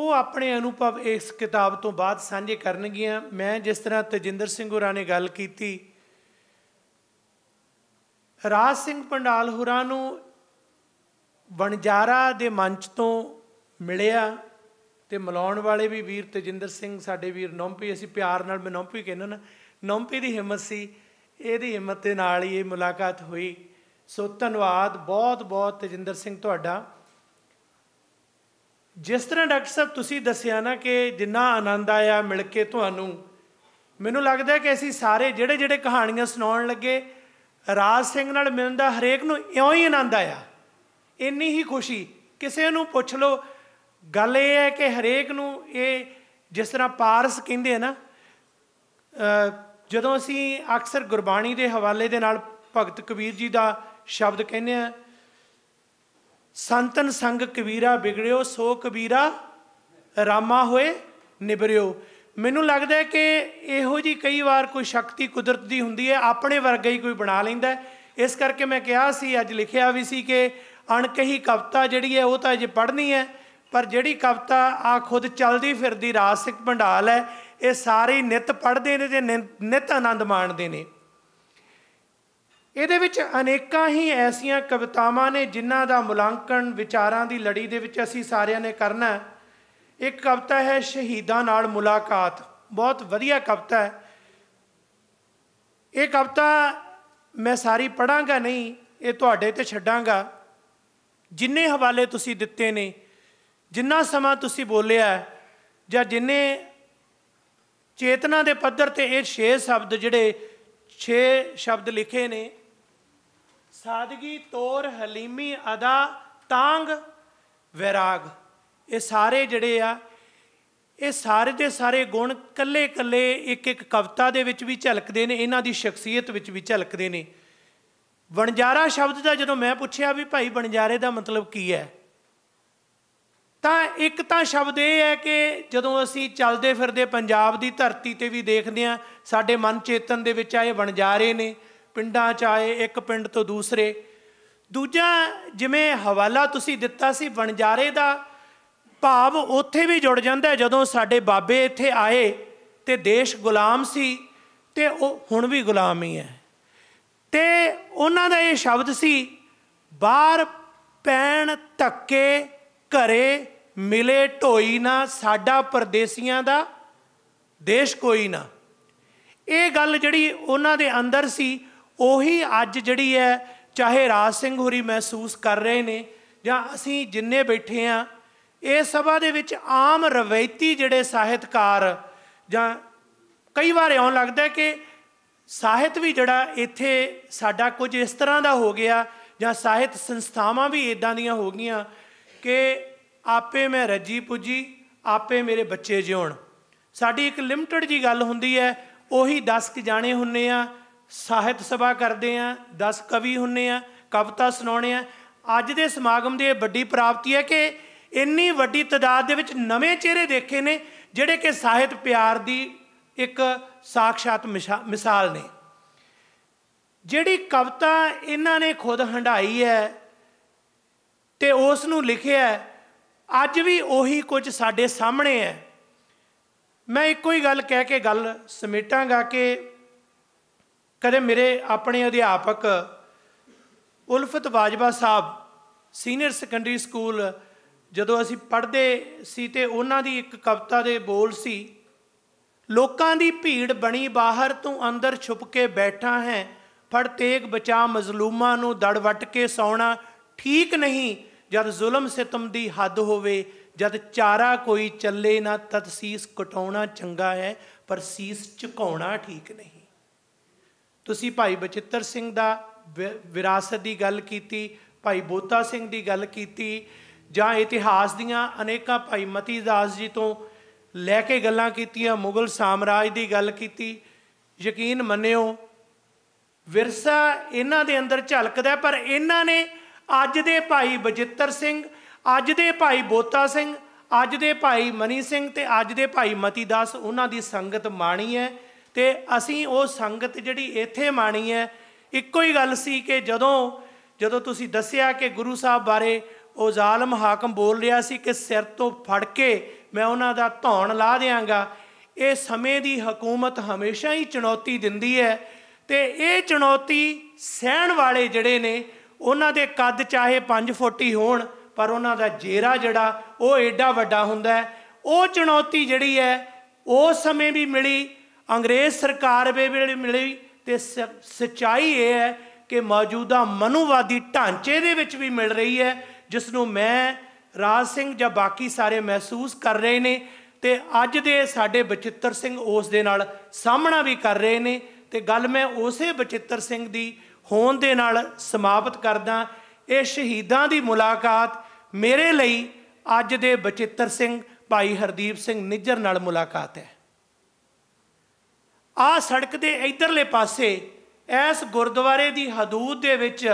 ਉਹ ਆਪਣੇ ਅਨੁਭਵ ਇਸ ਕਿਤਾਬ ਤੋਂ ਬਾਅਦ ਸਾਂਝੇ ਕਰਨਗੀਆਂ ਮੈਂ ਜਿਸ ਤਰ੍ਹਾਂ ਤਜਿੰਦਰ ਸਿੰਘ ਹੋਰਾਂ ਨੇ ਗੱਲ ਕੀਤੀ ਰਾਜ ਸਿੰਘ ਪੰਡਾਲ ਹੋਰਾਂ ਨੂੰ ਵਣਜਾਰਾ ਦੇ ਮੰਚ ਤੋਂ ਮਿਲਿਆ ਤੇ ਮਿਲਾਉਣ ਵਾਲੇ ਵੀ ਵੀਰ ਤਜਿੰਦਰ ਸਿੰਘ ਸਾਡੇ ਵੀਰ ਨੌਂਪੀ ਅਸੀਂ ਪਿਆਰ ਨਾਲ ਮੈਂ ਨੌਂਪੀ ਕਹਿੰਨਾ ਨਾ ਨੌਂਪੀ ਦੀ ਹਿੰਮਤ ਸੀ ਇਹਦੀ ਹਿੰਮਤ ਦੇ ਨਾਲ ਹੀ ਇਹ ਮੁਲਾਕਾਤ ਹੋਈ ਸੋ ਧੰਨਵਾਦ ਬਹੁਤ ਬਹੁਤ ਤਜਿੰਦਰ ਸਿੰਘ ਤੁਹਾਡਾ ਜਿਸ ਤਰ੍ਹਾਂ ਡਾਕਟਰ ਸਾਹਿਬ ਤੁਸੀਂ ਦੱਸਿਆ ਨਾ ਕਿ ਜਿੰਨਾ ਆਨੰਦ ਆਇਆ ਮਿਲ ਕੇ ਤੁਹਾਨੂੰ ਮੈਨੂੰ ਲੱਗਦਾ ਕਿ ਅਸੀਂ ਸਾਰੇ ਜਿਹੜੇ ਜਿਹੜੇ ਕਹਾਣੀਆਂ ਸੁਣਾਉਣ ਲੱਗੇ ਰਾਜ ਸਿੰਘ ਨਾਲ ਮਿਲਣ ਦਾ ਹਰੇਕ ਨੂੰ ਇਉਂ ਹੀ ਆਨੰਦ ਆਇਆ ਇੰਨੀ ਹੀ ਖੁਸ਼ੀ ਕਿਸੇ ਨੂੰ ਪੁੱਛ ਲਓ ਗੱਲ ਇਹ ਹੈ ਕਿ ਹਰੇਕ ਨੂੰ ਇਹ ਜਿਸ ਤਰ੍ਹਾਂ ਪਾਰਸ ਕਹਿੰਦੇ ਆ ਨਾ ਜਦੋਂ ਅਸੀਂ ਅਕਸਰ ਗੁਰਬਾਣੀ ਦੇ ਹਵਾਲੇ ਦੇ ਨਾਲ ਭਗਤ ਕਬੀਰ ਜੀ ਦਾ ਸ਼ਬਦ ਕਹਿੰਦੇ ਆ ਸੰਤਨ ਸੰਗ ਕਬੀਰਾ ਵਿਗੜਿਓ ਸੋ ਕਬੀਰਾ ਰਾਮਾ ਹੋਏ ਨਿਬਰਿਓ ਮੈਨੂੰ ਲੱਗਦਾ ਕਿ ਇਹੋ ਜੀ ਕਈ ਵਾਰ ਕੋਈ ਸ਼ਕਤੀ ਕੁਦਰਤ ਦੀ ਹੁੰਦੀ ਹੈ ਆਪਣੇ ਵਰਗਾ ਹੀ ਕੋਈ ਬਣਾ ਲੈਂਦਾ ਇਸ ਕਰਕੇ ਮੈਂ ਕਿਹਾ ਸੀ ਅੱਜ ਲਿਖਿਆ ਵੀ ਸੀ ਕਿ ਅਣਕਹੀ ਕਵਤਾ ਜਿਹੜੀ ਹੈ ਉਹ ਤਾਂ ਅਜੇ ਪੜ੍ਹਨੀ ਹੈ ਪਰ ਜਿਹੜੀ ਕਵਤਾ ਆ ਖੁਦ ਚੱਲਦੀ ਫਿਰਦੀ ਰਾਸਿਕ ਭੰਡਾਲ ਹੈ ਇਹ ਸਾਰੇ ਨਿਤ ਪੜ੍ਹਦੇ ਨੇ ਤੇ ਨਿਤ ਆਨੰਦ ਮਾਣਦੇ ਨੇ ਇਹਦੇ ਵਿੱਚ ਅਨੇਕਾਂ ਹੀ ਐਸੀਆਂ ਕਵਿਤਾਵਾਂ ਨੇ ਜਿਨ੍ਹਾਂ ਦਾ ਮੁਲਾਂਕਣ ਵਿਚਾਰਾਂ ਦੀ ਲੜੀ ਦੇ ਵਿੱਚ ਅਸੀਂ ਸਾਰਿਆਂ ਨੇ ਕਰਨਾ ਹੈ ਇੱਕ ਕਵਿਤਾ ਹੈ ਸ਼ਹੀਦਾਂ ਨਾਲ ਮੁਲਾਕਾਤ ਬਹੁਤ ਵਧੀਆ ਕਵਿਤਾ ਹੈ ਇਹ ਕਵਿਤਾ ਮੈਂ ਸਾਰੀ ਪੜਾਂਗਾ ਨਹੀਂ ਇਹ ਤੁਹਾਡੇ ਤੇ ਛੱਡਾਂਗਾ ਜਿੰਨੇ ਹਵਾਲੇ ਤੁਸੀਂ ਦਿੱਤੇ ਨੇ ਜਿੰਨਾ ਸਮਾਂ ਤੁਸੀਂ ਬੋਲਿਆ ਜਾਂ ਜਿੰਨੇ ਚੇਤਨਾ ਦੇ ਪੱਧਰ ਤੇ ਇਹ 6 ਸ਼ਬਦ ਜਿਹੜੇ 6 ਸ਼ਬਦ ਲਿਖੇ ਨੇ ਸਾਦਗੀ ਤੋਰ ਹਲੀਮੀ ਅਦਾ ਤਾਂਗ ਵਿਰਾਗ ਇਹ ਸਾਰੇ ਜਿਹੜੇ ਆ ਇਹ ਸਾਰੇ ਦੇ ਸਾਰੇ ਗੁਣ ਕੱਲੇ ਕੱਲੇ ਇੱਕ ਇੱਕ ਕਵਿਤਾ ਦੇ ਵਿੱਚ ਵੀ ਝਲਕਦੇ ਨੇ ਇਹਨਾਂ ਦੀ ਸ਼ਖਸੀਅਤ ਵਿੱਚ ਵੀ ਝਲਕਦੇ ਨੇ ਬਣਜਾਰਾ ਸ਼ਬਦ ਦਾ ਜਦੋਂ ਮੈਂ ਪੁੱਛਿਆ ਵੀ ਭਾਈ ਬਣਜਾਰੇ ਦਾ ਮਤਲਬ ਕੀ ਹੈ ਤਾਂ ਇੱਕ ਤਾਂ ਸ਼ਬਦ ਇਹ ਹੈ ਕਿ ਜਦੋਂ ਅਸੀਂ ਚੱਲਦੇ ਫਿਰਦੇ ਪੰਜਾਬ ਦੀ ਧਰਤੀ ਤੇ ਵੀ ਦੇਖਦੇ ਆ ਸਾਡੇ ਮਨ ਚੇਤਨ ਦੇ ਵਿੱਚ ਆਏ ਬਣਜਾਰੇ ਨੇ ਪਿੰਡਾਂ 'ਚ ਆਏ ਇੱਕ ਪਿੰਡ ਤੋਂ ਦੂਸਰੇ ਦੂਜਾ ਜਿਵੇਂ ਹਵਾਲਾ ਤੁਸੀਂ ਦਿੱਤਾ ਸੀ ਬਣਜਾਰੇ ਦਾ ਭਾਵ ਉੱਥੇ ਵੀ ਜੁੜ ਜਾਂਦਾ ਜਦੋਂ ਸਾਡੇ ਬਾਬੇ ਇੱਥੇ ਆਏ ਤੇ ਦੇਸ਼ ਗੁਲਾਮ ਸੀ ਤੇ ਉਹ ਹੁਣ ਵੀ ਗੁਲਾਮ ਹੀ ਹੈ ਤੇ ਉਹਨਾਂ ਦਾ ਇਹ ਸ਼ਬਦ ਸੀ ਬਾਹਰ ਪੈਣ ਧੱਕੇ ਘਰੇ ਮਿਲੇ ਢੋਈ ਨਾ ਸਾਡਾ ਪਰਦੇਸੀਆਂ ਦਾ ਦੇਸ਼ ਕੋਈ ਨਾ ਇਹ ਗੱਲ ਜਿਹੜੀ ਉਹਨਾਂ ਦੇ ਅੰਦਰ ਸੀ ਉਹੀ ਅੱਜ ਜਿਹੜੀ ਹੈ ਚਾਹੇ ਰਾਜ ਸਿੰਘ ਹੋਰੀ ਮਹਿਸੂਸ ਕਰ ਰਹੇ ਨੇ ਜਾਂ ਅਸੀਂ ਜਿੰਨੇ ਬੈਠੇ ਆ ਇਹ ਸਭਾ ਦੇ ਵਿੱਚ ਆਮ ਰਵਾਇਤੀ ਜਿਹੜੇ ਸਾਹਿਤਕਾਰ ਜਾਂ ਕਈ ਵਾਰ ਇਉਂ ਲੱਗਦਾ ਕਿ ਸਾਹਿਤ ਵੀ ਜਿਹੜਾ ਇੱਥੇ ਸਾਡਾ ਕੁਝ ਇਸ ਤਰ੍ਹਾਂ ਦਾ ਹੋ ਗਿਆ ਜਾਂ ਸਾਹਿਤ ਸੰਸਥਾਵਾਂ ਵੀ ਇਦਾਂ ਦੀਆਂ ਹੋ ਗਈਆਂ ਕਿ ਆਪੇ ਮੈਂ ਰੱਜੀ ਪੁੱਜੀ ਆਪੇ ਮੇਰੇ ਬੱਚੇ ਜਿਉਣ ਸਾਡੀ ਇੱਕ ਲਿਮਟਿਡ ਜੀ ਗੱਲ ਹੁੰਦੀ ਹੈ ਉਹੀ 10 ਕ ਜਾਣੇ ਹੁੰਨੇ ਆ ਸਾਹਿਤ ਸਭਾ ਕਰਦੇ ਆ 10 ਕਵੀ ਹੁੰਨੇ ਆ ਕਵਿਤਾ ਸੁਣਾਉਣੇ ਆ ਅੱਜ ਦੇ ਸਮਾਗਮ ਦੀ ਇਹ ਵੱਡੀ ਪ੍ਰਾਪਤੀ ਹੈ ਕਿ ਇੰਨੀ ਵੱਡੀ ਤਦਾਦ ਦੇ ਵਿੱਚ ਨਵੇਂ ਚਿਹਰੇ ਦੇਖੇ ਨੇ ਜਿਹੜੇ ਕਿ ਸਾਹਿਤ ਪਿਆਰ ਦੀ ਇੱਕ ਸਾਖਸ਼ਾਤ ਮਿਸਾਲ ਨੇ ਜਿਹੜੀ ਕਵਿਤਾ ਇਹਨਾਂ ਨੇ ਖੁਦ ਹੰਡਾਈ ਹੈ ਤੇ ਉਸ ਨੂੰ ਲਿਖਿਆ ਅੱਜ ਵੀ ਉਹੀ ਕੁਝ ਸਾਡੇ ਸਾਹਮਣੇ ਹੈ ਮੈਂ ਇੱਕੋ ਹੀ ਗੱਲ ਕਹਿ ਕੇ ਗੱਲ ਸਮੇਟਾਂਗਾ ਕਿ ਕਦੇ ਮੇਰੇ ਆਪਣੇ ਅਧਿਆਪਕ Ulfat Bajwa sahib senior secondary school ਜਦੋਂ ਅਸੀਂ ਪੜ੍ਹਦੇ ਸੀ ਤੇ ਉਹਨਾਂ ਦੀ ਇੱਕ ਕਵਿਤਾ ਦੇ ਬੋਲ ਸੀ ਲੋਕਾਂ ਦੀ ਭੀੜ ਬਣੀ ਬਾਹਰ ਤੂੰ ਅੰਦਰ ਛੁਪ ਕੇ ਬੈਠਾ ਹੈ ਫੜ ਤੇਗ ਬਚਾ ਮਜ਼ਲੂਮਾਂ ਨੂੰ ਦੜਵਟ ਕੇ ਸੌਣਾ ਠੀਕ ਨਹੀਂ ਜਦ ਜ਼ੁਲਮ ਸਿਤਮ ਦੀ ਹੱਦ ਹੋਵੇ ਜਦ ਚਾਰਾ ਕੋਈ ਚੱਲੇ ਨਾ ਤਤਸੀਸ ਕਟਾਉਣਾ ਚੰਗਾ ਹੈ ਪਰ ਸੀਸ ਝੁਕਾਉਣਾ ਠੀਕ ਨਹੀਂ ਤੁਸੀਂ ਭਾਈ ਬਚਿੱਤਰ ਸਿੰਘ ਦਾ ਵਿਰਾਸਤ ਦੀ ਗੱਲ ਕੀਤੀ ਭਾਈ ਬੋਤਾ ਸਿੰਘ ਦੀ ਗੱਲ ਕੀਤੀ ਜਾਂ ਇਤਿਹਾਸ ਦੀਆਂ ਅਨੇਕਾਂ ਭਾਈ ਮਤੀ ਦਾਸ ਜੀ ਤੋਂ ਲੈ ਕੇ ਗੱਲਾਂ ਕੀਤੀਆਂ ਮੁਗਲ ਸਾਮਰਾਜ ਦੀ ਗੱਲ ਕੀਤੀ ਯਕੀਨ ਮੰਨਿਓ ਵਿਰਸਾ ਇਹਨਾਂ ਦੇ ਅੰਦਰ ਝਲਕਦਾ ਪਰ ਇਹਨਾਂ ਨੇ ਅੱਜ ਦੇ ਭਾਈ ਬਜਿੱਤਰ ਸਿੰਘ ਅੱਜ ਦੇ ਭਾਈ ਬੋਤਾ ਸਿੰਘ ਅੱਜ ਦੇ ਭਾਈ ਮਨੀ ਸਿੰਘ ਤੇ ਅੱਜ ਦੇ ਭਾਈ ਮਤੀ ਦਾਸ ਉਹਨਾਂ ਦੀ ਸੰਗਤ ਮਾਣੀ ਹੈ ਤੇ ਅਸੀਂ ਉਹ ਸੰਗਤ ਜਿਹੜੀ ਇੱਥੇ ਮਾਣੀ ਹੈ ਇੱਕੋ ਹੀ ਗੱਲ ਸੀ ਕਿ ਜਦੋਂ ਜਦੋਂ ਤੁਸੀਂ ਦੱਸਿਆ ਕਿ ਗੁਰੂ ਸਾਹਿਬ ਬਾਰੇ ਉਹ ਜ਼ਾਲਮ ਹਾਕਮ ਬੋਲ ਰਿਹਾ ਸੀ ਕਿ ਸਿਰ ਤੋਂ ਫੜ ਕੇ ਮੈਂ ਉਹਨਾਂ ਦਾ ਧੌਣ ਲਾ ਦੇਵਾਂਗਾ ਇਹ ਸਮੇਂ ਦੀ ਹਕੂਮਤ ਹਮੇਸ਼ਾ ਹੀ ਚੁਣੌਤੀ ਦਿੰਦੀ ਹੈ ਤੇ ਇਹ ਚੁਣੌਤੀ ਸਹਿਣ ਵਾਲੇ ਜਿਹੜੇ ਨੇ ਉਹਨਾਂ ਦੇ ਕੱਦ ਚਾਹੇ 5 ਫੁੱਟ ਹੀ ਹੋਣ ਪਰ ਉਹਨਾਂ ਦਾ ਜੇਰਾ ਜਿਹੜਾ ਉਹ ਏਡਾ ਵੱਡਾ ਹੁੰਦਾ ਉਹ ਚੁਣੌਤੀ ਜਿਹੜੀ ਹੈ ਉਸ ਸਮੇਂ ਵੀ ਮਿਲੀ ਅੰਗਰੇਜ਼ ਸਰਕਾਰ ਵੇਲੇ ਮਿਲੀ ਤੇ ਸਚਾਈ ਇਹ ਹੈ ਕਿ ਮੌਜੂਦਾ ਮਨੂਵਾਦੀ ਢਾਂਚੇ ਦੇ ਵਿੱਚ ਵੀ ਮਿਲ ਰਹੀ ਹੈ ਜਿਸ ਨੂੰ ਮੈਂ ਰਾਜ ਸਿੰਘ ਜਾਂ ਬਾਕੀ ਸਾਰੇ ਮਹਿਸੂਸ ਕਰ ਰਹੇ ਨੇ ਤੇ ਅੱਜ ਦੇ ਸਾਡੇ ਬਚਿੱਤਰ ਸਿੰਘ ਉਸ ਦੇ ਨਾਲ ਸਾਹਮਣਾ ਵੀ ਕਰ ਰਹੇ ਨੇ ਤੇ ਗੱਲ ਮੈਂ ਉਸੇ ਬਚਿੱਤਰ ਸਿੰਘ ਦੀ ਹੋਣ ਦੇ ਨਾਲ ਸਮਾਪਤ ਕਰਦਾ ਇਹ ਸ਼ਹੀਦਾਂ ਦੀ ਮੁਲਾਕਾਤ ਮੇਰੇ ਲਈ ਅੱਜ ਦੇ ਬਚਿੱਤਰ ਸਿੰਘ ਭਾਈ ਹਰਦੀਪ ਸਿੰਘ ਨਿੱਜਰ ਨਾਲ ਮੁਲਾਕਾਤ ਹੈ ਆ ਸੜਕ ਦੇ ਇਧਰਲੇ ਪਾਸੇ ਇਸ ਗੁਰਦੁਆਰੇ ਦੀ ਹਦੂਦ ਦੇ ਵਿੱਚ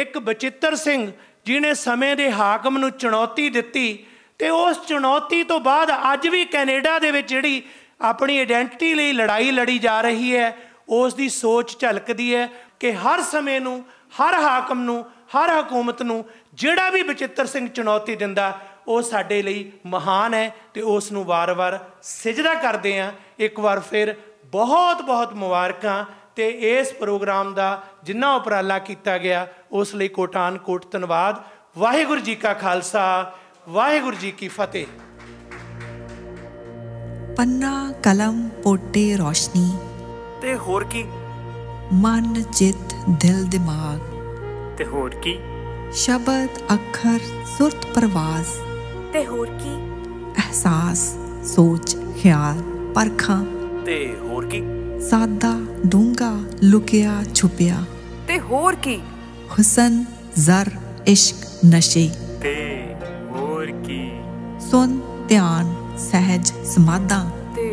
ਇੱਕ ਬਚਿੱਤਰ ਸਿੰਘ ਜਿਨੇ ਸਮੇਂ ਦੇ ਹਾਕਮ ਨੂੰ ਚੁਣੌਤੀ ਦਿੱਤੀ ਤੇ ਉਸ ਚੁਣੌਤੀ ਤੋਂ ਬਾਅਦ ਅੱਜ ਵੀ ਕੈਨੇਡਾ ਦੇ ਵਿੱਚ ਜਿਹੜੀ ਆਪਣੀ ਆਈਡੈਂਟੀਟੀ ਲਈ ਲੜਾਈ ਲੜੀ ਜਾ ਰਹੀ ਹੈ ਉਸ ਦੀ ਸੋਚ ਝਲਕਦੀ ਹੈ ਕਿ ਹਰ ਸਮੇਂ ਨੂੰ ਹਰ ਹਾਕਮ ਨੂੰ ਹਰ ਹਕੂਮਤ ਨੂੰ ਜਿਹੜਾ ਵੀ ਬਚਿੱਤਰ ਸਿੰਘ ਚੁਣੌਤੀ ਦਿੰਦਾ ਉਹ ਸਾਡੇ ਲਈ ਮਹਾਨ ਹੈ ਤੇ ਉਸ ਨੂੰ ਵਾਰ-ਵਾਰ ਸਿਜਦਾ ਕਰਦੇ ਆ ਇੱਕ ਵਾਰ ਫਿਰ ਬਹੁਤ ਬਹੁਤ ਮੁਬਾਰਕਾਂ ਤੇ ਇਸ ਪ੍ਰੋਗਰਾਮ ਦਾ ਜਿੰਨਾ ਉਪਰਾਲਾ ਕੀਤਾ ਗਿਆ ਉਸ ਲਈ ਕੋਟਾਨ ਕੋਟ ਧੰਨਵਾਦ ਵਾਹਿਗੁਰੂ ਜੀ ਕਾ ਖਾਲਸਾ ਵਾਹਿਗੁਰੂ ਜੀ ਕੀ ਫਤਿਹ ਪੰਨਾ ਕਲਮ ਪੋਟੇ ਰੋਸ਼ਨੀ ਤੇ ਹੋਰ ਕੀ ਮਨ ਚਿੱਤ ਦਿਲ ਦਿਮਾਗ ਤੇ ਹੋਰ ਕੀ ਸ਼ਬਦ ਅੱਖਰ ਸੁਰਤ ਪ੍ਰਵਾਜ਼ ਤੇ ਹੋਰ ਕੀ ਅਹਿਸਾਸ ਸੋਚ ਖਿਆਲ ਪਰਖਾਂ ਤੇ ਹੋਰ ਕੀ ਸਾਦਾ ਡੂੰਗਾ ਲੁਕਿਆ ਛੁਪਿਆ ਤੇ ਹੋਰ ਕੀ ਹੁਸਨ ਜ਼ਰ ਇਸ਼ਕ ਨਸ਼ੇ ਤੇ ਹੋਰ ਕੀ ਸੁਨ ਧਿਆਨ ਸਹਿਜ ਸਮਾਦਾ ਤੇ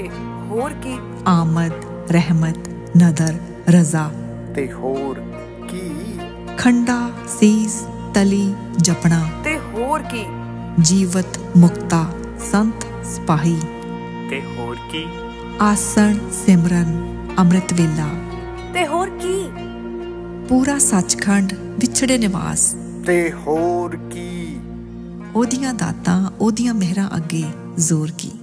ਹੋਰ ਕੀ ਆਮਦ ਰਹਿਮਤ ਨਦਰ ਰਜ਼ਾ ਤੇ ਹੋਰ ਕੀ ਖੰਡਾ ਸੀਸ ਤਲੀ ਜਪਣਾ ਤੇ ਹੋਰ ਕੀ ਜੀਵਤ ਮੁਕਤਾ ਸੰਤ ਸਪਾਹੀ ਤੇ ਹੋਰ ਕੀ ਆਸਣ ਸਿਮਰਨ ਅੰਮ੍ਰਿਤ ਵੇਲਾ ਤੇ ਹੋਰ ਕੀ ਪੂਰਾ ਸੱਚਖੰਡ ਵਿਛੜੇ ਨਿਵਾਸ ਤੇ ਹੋਰ ਕੀ ਉਹਦੀਆਂ ਦਾਤਾਂ ਉਹਦੀਆਂ ਮਹਿਰਾਂ ਅੱਗੇ ਜ਼ੋਰ ਕੀ